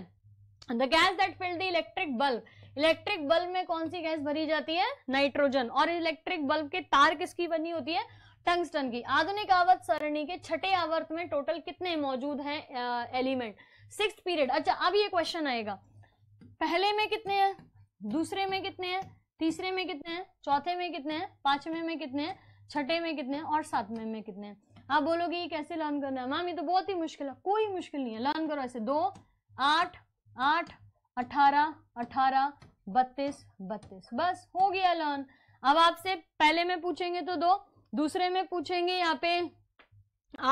the gas that filled the electric bulb electric bulb में कौन सी गैस भरी जाती है नाइट्रोजन और इलेक्ट्रिक बल्ब के तार किसकी बनी होती है टंगस्टन की आधुनिक आवर्त सरणी के छठे आवर्त में टोटल कितने मौजूद हैं एलिमेंट सिक्स पीरियड अच्छा अब ये क्वेश्चन आएगा पहले में कितने हैं दूसरे में कितने हैं तीसरे में कितने हैं चौथे में कितने हैं पांचवे में कितने हैं छठे में कितने हैं और सातवें में कितने हैं आप बोलोगे ये कैसे लर्न करना है मामी तो बहुत ही मुश्किल है कोई मुश्किल नहीं है लर्न करो ऐसे दो आठ आठ अठारह अठारह बत्तीस बत्तीस बस हो गया लर्न अब आपसे पहले में पूछेंगे तो दो दूसरे में पूछेंगे यहाँ पे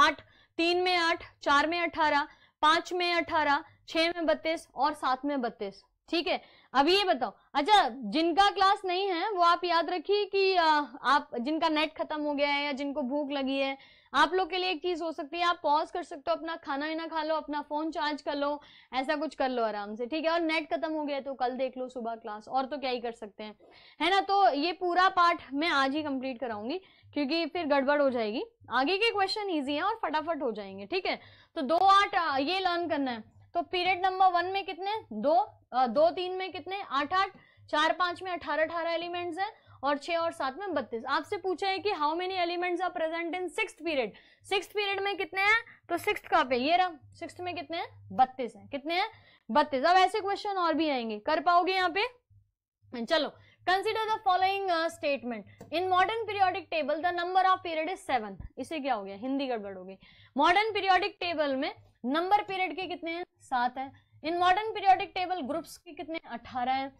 आठ तीन में आठ चार में अठारह पांच में अठारह छह में बत्तीस और सात में बत्तीस ठीक है अभी ये बताओ अच्छा जिनका क्लास नहीं है वो आप याद रखिए कि आप जिनका नेट खत्म हो गया है या जिनको भूख लगी है आप लोग के लिए एक चीज हो सकती है आप पॉज कर सकते हो अपना खाना ही ना खा लो अपना फोन चार्ज कर लो ऐसा कुछ कर लो आराम से ठीक है और नेट खत्म हो गया तो कल देख लो सुबह क्लास और तो क्या ही कर सकते हैं है ना तो ये पूरा पार्ट मैं आज ही कंप्लीट कराऊंगी क्योंकि फिर गड़बड़ हो जाएगी आगे के क्वेश्चन ईजी है और फटाफट हो जाएंगे ठीक है तो दो आठ ये लर्न करना है तो पीरियड नंबर वन में कितने दो दो तीन में कितने आठ आठ चार पांच में अठारह अठारह एलिमेंट्स हैं और छः और सात में बत्तीस आपसे पूछा है कि how many elements are present in six period six period में कितने हैं तो सिक्स कहाँ पे ये रहा सिक्स में कितने हैं बत्तीस हैं कितने हैं बत्तीस अब ऐसे क्वेश्चन और भी आएंगे कर पाओगे यहाँ पे चलो consider the following statement in modern periodic table the number of period is seven इसे क्या हो गया हिंदी गड़बड़ हो गई मॉडर्न पीरियोडिक टेबल में नंबर पीरियड के कितने हैं सात है in modern periodic table groups के कितने अठारह हैं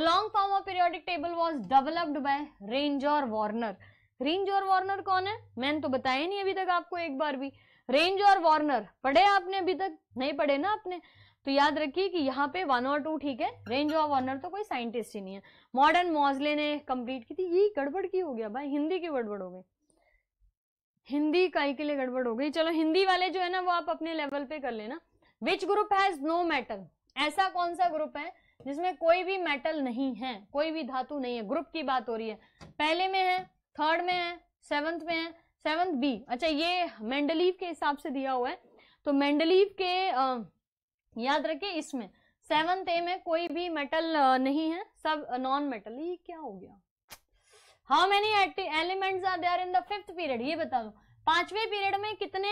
long form of periodic table was developed by Rang और वार्नर रेंज और वार्नर कौन है मैंने तो बताया नहीं अभी तक आपको एक बार भी रेंज और वार्नर पढ़े आपने अभी तक नहीं पढ़े ना आपने तो याद रखिए कि यहाँ पे वन और टू ठीक है रेंज और वार्नर तो कोई साइंटिस्ट ही नहीं है मॉडर्न मॉजले ने कंप्लीट की थी ये गड़बड़ की हो गया भाई हिंदी की गड़बड़ हो गई हिंदी काई के लिए गड़बड़ हो गई चलो हिंदी वाले जो है ना वो आप अपने लेवल पे कर लेना which group has no metal ऐसा कौन सा ग्रुप है जिसमें कोई भी मेटल नहीं है कोई भी धातु नहीं है ग्रुप की बात हो रही है पहले में है थर्ड में है सेवंथ में है सेवंथ बी अच्छा ये मेंडलीव के हिसाब से दिया हुआ है तो मेंडलीव के आ, याद रखे इसमें सेवंथ ए में कोई भी मेटल नहीं है सब नॉन मेटल ये क्या हो गया how many elements are there in the fifth period ये बता दो पांचवें पीरियड में कितने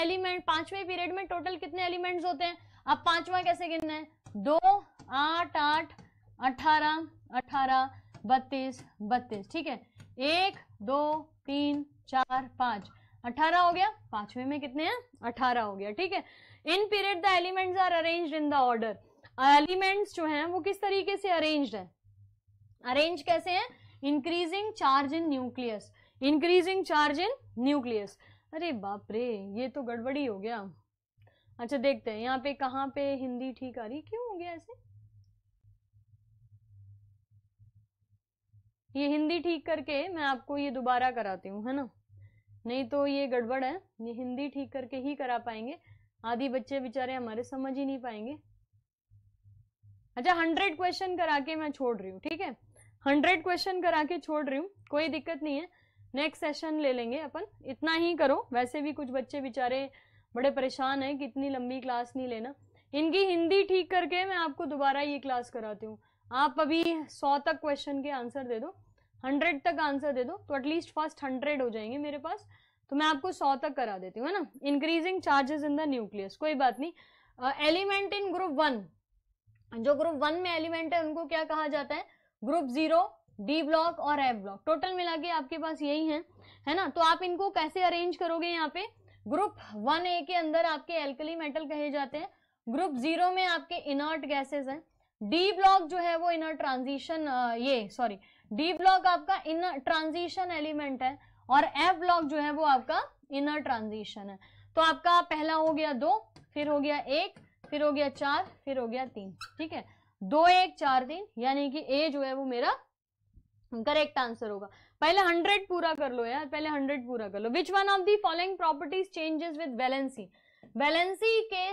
एलिमेंट पांचवें पीरियड में टोटल कितने एलिमेंट्स होते हैं अब पांचवा कैसे गिनना है दो आठ आठ अठारह अठारह बत्तीस बत्तीस ठीक है एक दो तीन चार पाँच अठारह हो गया पांचवे में कितने हैं अठारह हो गया ठीक है in period the elements are arrange in the order elements जो हैं वो किस तरीके से अरेंज है अरेंज कैसे हैं increasing charge in nucleus increasing charge in nucleus अरे बाप रे ये तो गड़बड़ी हो गया अच्छा देखते हैं यहाँ पे कहाँ पे हिंदी ठीक आ रही क्यों हो गया ऐसे ये हिंदी ठीक करके मैं आपको ये दोबारा कराती हूँ है ना नहीं तो ये गड़बड़ है ये हिंदी ठीक करके ही करा पाएंगे आधी बच्चे बेचारे हमारे समझ ही नहीं पाएंगे अच्छा हंड्रेड क्वेश्चन करा के मैं छोड़ रही हूँ ठीक है हंड्रेड क्वेश्चन करा के छोड़ रही हूँ कोई दिक्कत नहीं है नेक्स्ट सेशन ले लेंगे अपन इतना ही करो वैसे भी कुछ बच्चे बेचारे बड़े परेशान हैं कि इतनी लंबी क्लास नहीं लेना इनकी हिंदी ठीक करके मैं आपको दोबारा ये क्लास कराती हूँ आप अभी सौ तक क्वेश्चन के आंसर दे दो हंड्रेड तक आंसर दे दो तो एटलीस्ट फर्स्ट हंड्रेड हो जाएंगे मेरे पास तो मैं आपको सौ तक करा देती हूँ है ना increasing charges in the nucleus कोई बात नहीं एलिमेंट इन ग्रुप वन जो ग्रुप वन में एलिमेंट है उनको क्या कहा जाता है ग्रुप जीरो डी ब्लॉक और एफ ब्लॉक टोटल मिला के आपके पास यही है है ना तो आप इनको कैसे अरेंज करोगे यहाँ पे ग्रुप वन ए के अंदर आपके एल्कली मेटल कहे जाते हैं ग्रुप जीरो में आपके इनर्ट गैसेस हैं डी ब्लॉक जो है वो इनर ट्रांजिशन ये सॉरी डी ब्लॉक आपका इनर ट्रांजिशन एलिमेंट है और एफ ब्लॉक जो है वो आपका इनर ट्रांजिशन है तो आपका पहला हो गया दो फिर हो गया एक फिर हो गया चार फिर हो गया तीन ठीक है दो एक चार तीन यानी कि ए जो है वो मेरा करेक्ट आंसर होगा पहले हंड्रेड पूरा कर लो यार पहले हंड्रेड पूरा कर लो which one of the following properties changes with valency valency के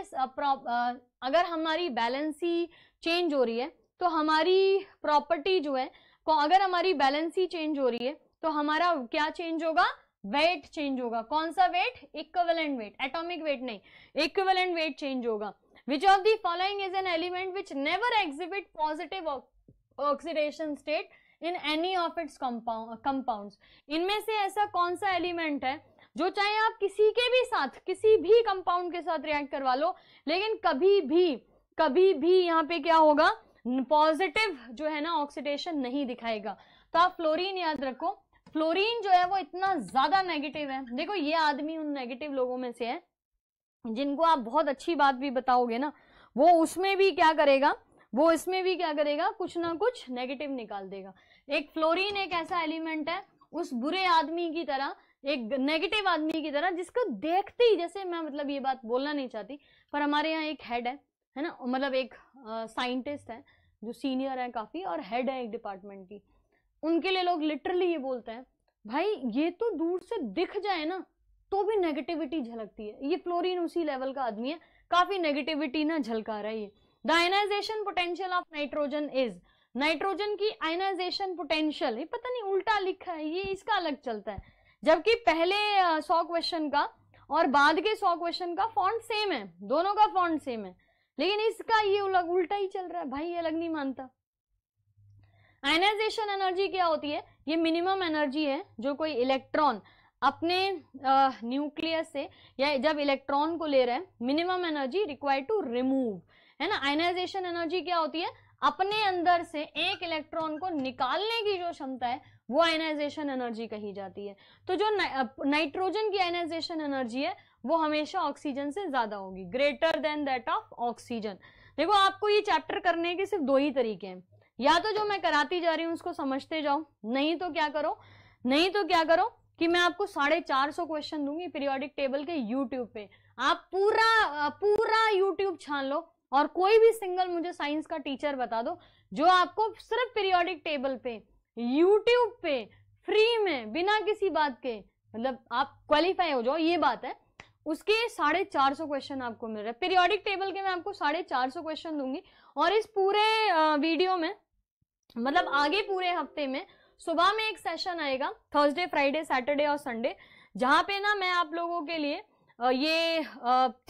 अगर हमारी बैलेंसी चेंज हो रही है तो हमारी प्रॉपर्टी जो है अगर हमारी बैलेंस ही चेंज हो रही है तो हमारा क्या चेंज होगा वेट चेंज होगा कौन सा weight equivalent weight atomic weight नहीं इक्वेलेंट वेट चेंज होगा which of the following is an element which never exhibit positive oxidation state in any of its compound इनमें से ऐसा कौन सा एलिमेंट है जो चाहे आप किसी के भी साथ किसी भी कंपाउंड के साथ रिएक्ट करवा लो लेकिन कभी भी कभी भी यहाँ पे क्या होगा पॉजिटिव जो है ना ऑक्सीडेशन नहीं दिखाएगा तो आप फ्लोरीन याद रखो फ्लोरीन जो है वो इतना ज्यादा नेगेटिव है देखो ये आदमी उन नेगेटिव लोगों में से है जिनको आप बहुत अच्छी बात भी बताओगे ना वो उसमें भी क्या करेगा वो इसमें भी क्या करेगा कुछ ना कुछ नेगेटिव निकाल देगा एक फ्लोरीन एक ऐसा एलिमेंट है उस बुरे आदमी की तरह एक नेगेटिव आदमी की तरह जिसको देखते ही जैसे मैं मतलब ये बात बोलना नहीं चाहती पर हमारे यहाँ एक हेड है है ना मतलब एक साइंटिस्ट है जो सीनियर है काफ़ी और हेड है एक डिपार्टमेंट की उनके लिए लोग लिटरली ये बोलते हैं भाई ये तो दूर से दिख जाए ना तो भी नेगेटिविटी झलकती है ये फ्लोरिन उसी लेवल का आदमी है काफ़ी नेगेटिविटी ना झलका रहा है ये the potential of nitrogen is nitrogen की आयनाइजेशन पोटेंशियल ये पता नहीं उल्टा लिखा है ये इसका अलग चलता है जबकि पहले सौ क्वेश्चन का और बाद के सौ क्वेश्चन का फॉन्ट सेम है दोनों का फॉन्ट सेम है लेकिन इसका ये उल्टा ही चल रहा है भाई ये अलग नहीं मानता आयनाइजेशन एनर्जी क्या होती है ये मिनिमम एनर्जी है जो कोई इलेक्ट्रॉन अपने न्यूक्लियस से या जब इलेक्ट्रॉन को ले रहे हैं minimum energy required to remove है ना आयनाइजेशन एनर्जी क्या होती है अपने अंदर से एक इलेक्ट्रॉन को निकालने की जो क्षमता है वो आयनाइजेशन एनर्जी कही जाती है तो जो नाइट्रोजन की आयनाइजेशन एनर्जी है वो हमेशा ऑक्सीजन से ज़्यादा होगी greater than that of oxygen देखो आपको ये चैप्टर करने के सिर्फ दो ही तरीके हैं या तो जो मैं कराती जा रही हूँ उसको समझते जाओ नहीं तो क्या करो नहीं तो क्या करो कि मैं आपको साढ़े चार सौ क्वेश्चन दूंगी पीरियोडिक टेबल के यूट्यूब पे आप पूरा पूरा यूट्यूब छान लो और कोई भी सिंगल मुझे साइंस का टीचर बता दो जो आपको सिर्फ पीरियोडिक टेबल पे यूट्यूब पे फ्री में बिना किसी बात के मतलब आप क्वालिफाई हो जाओ ये बात है उसके साढ़े चार सौ क्वेश्चन आपको मिल रहे हैं पीरियोडिक टेबल के मैं आपको साढ़े चार सौ क्वेश्चन दूंगी और इस पूरे वीडियो में मतलब आगे पूरे हफ्ते में सुबह में एक सेशन आएगा थर्सडे फ्राइडे सैटरडे और संडे जहाँ पे ना मैं आप लोगों के लिए ये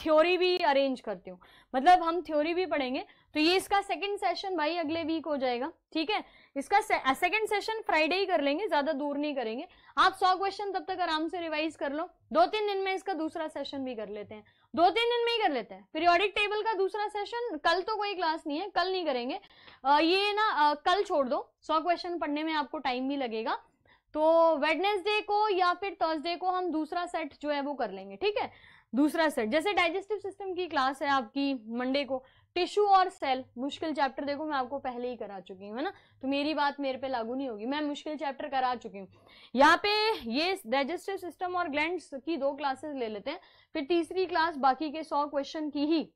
थ्योरी भी अरेंज करती हूँ मतलब हम थ्योरी भी पढ़ेंगे तो ये इसका सेकंड सेशन भाई अगले वीक हो जाएगा ठीक है इसका सेकंड सेशन फ्राइडे ही कर लेंगे ज्यादा दूर नहीं करेंगे आप सौ क्वेश्चन तब तक आराम से रिवाइज कर लो दो तीन दिन में इसका दूसरा सेशन भी कर लेते हैं दो तीन दिन में ही कर लेते हैं पीरियोडिक टेबल का दूसरा सेशन कल तो कोई क्लास नहीं है कल नहीं करेंगे ये ना कल छोड़ दो सौ क्वेश्चन पढ़ने में आपको टाइम भी लगेगा तो वेडनेसडे को या फिर थर्सडे को हम दूसरा सेट जो है वो कर लेंगे ठीक है दूसरा सेट जैसे डाइजेस्टिव सिस्टम की क्लास है आपकी मंडे को टिश्यू और सेल मुश्किल चैप्टर देखो मैं आपको पहले ही करा चुकी हूँ है ना तो मेरी बात मेरे पे लागू नहीं होगी मैं मुश्किल चैप्टर करा चुकी हूँ यहाँ पे ये डाइजेस्टिव सिस्टम और ग्लैंड की दो क्लासेस ले लेते हैं फिर तीसरी क्लास बाकी के सौ क्वेश्चन की ही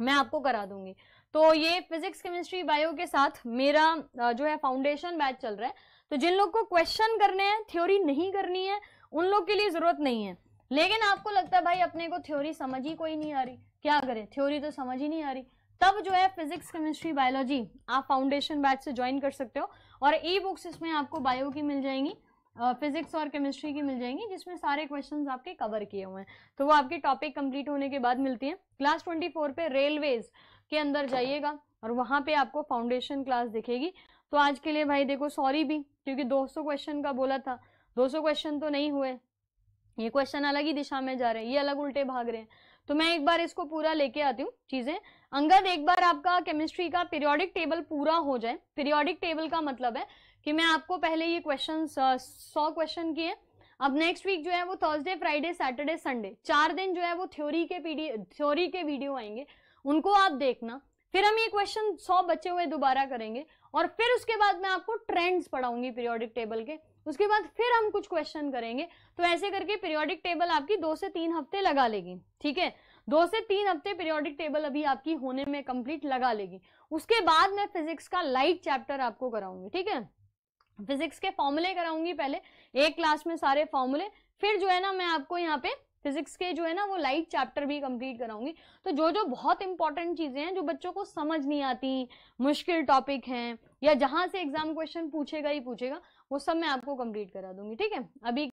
मैं आपको करा दूंगी तो ये फिजिक्स केमिस्ट्री बायो के साथ मेरा जो है फाउंडेशन बैच चल रहा है तो जिन लोग को क्वेश्चन करने हैं थ्योरी नहीं करनी है उन लोग के लिए ज़रूरत नहीं है लेकिन आपको लगता है भाई अपने को थ्योरी समझ ही कोई नहीं आ रही क्या करें थ्योरी तो समझ ही नहीं आ रही तब जो है फिजिक्स केमिस्ट्री बायोलॉजी आप फाउंडेशन बैच से ज्वाइन कर सकते हो और ई बुक्स इसमें आपको बायो की मिल जाएंगी फिजिक्स और केमिस्ट्री की मिल जाएंगी जिसमें सारे क्वेश्चन आपके कवर किए हुए हैं तो वो आपके टॉपिक कंप्लीट होने के बाद मिलती हैं क्लास ट्वेंटी फोर पे रेलवेज के अंदर जाइएगा और वहाँ पे आपको फाउंडेशन क्लास दिखेगी तो आज के लिए भाई देखो सॉरी भी क्योंकि 200 क्वेश्चन का बोला था 200 क्वेश्चन तो नहीं हुए ये क्वेश्चन अलग ही दिशा में जा रहे हैं ये अलग उल्टे भाग रहे हैं तो मैं एक बार इसको पूरा लेके आती हूँ चीज़ें अंगद एक बार आपका केमिस्ट्री का पीरियोडिक टेबल पूरा हो जाए पीरियोडिक टेबल का मतलब है कि मैं आपको पहले ये क्वेश्चन सौ क्वेश्चन किए अब नेक्स्ट वीक जो है वो थर्सडे फ्राइडे सैटरडे संडे चार दिन जो है वो थ्योरी के पीडी थ्योरी के वीडियो आएंगे उनको आप देखना फिर हम ये क्वेश्चन सौ बचे हुए दोबारा करेंगे और फिर उसके बाद मैं आपको ट्रेंड्स पढ़ाऊंगी पीरियोडिक टेबल के उसके बाद फिर हम कुछ क्वेश्चन करेंगे तो ऐसे करके पीरियोडिक टेबल आपकी दो से तीन हफ्ते लगा लेगी ठीक है दो से तीन हफ्ते पीरियोडिक टेबल अभी आपकी होने में कंप्लीट लगा लेगी उसके बाद मैं फिजिक्स का लाइट चैप्टर आपको कराऊंगी ठीक है फिजिक्स के फॉर्मूले कराऊंगी पहले एक क्लास में सारे फॉर्मूले फिर जो है ना मैं आपको यहाँ पे फिजिक्स के जो है ना वो लाइट चैप्टर भी कंप्लीट कराऊंगी तो जो जो बहुत इंपॉर्टेंट चीज़ें हैं जो बच्चों को समझ नहीं आती मुश्किल टॉपिक हैं या जहां से एग्जाम क्वेश्चन पूछेगा ही पूछेगा वो सब मैं आपको कंप्लीट करा दूंगी ठीक है अभी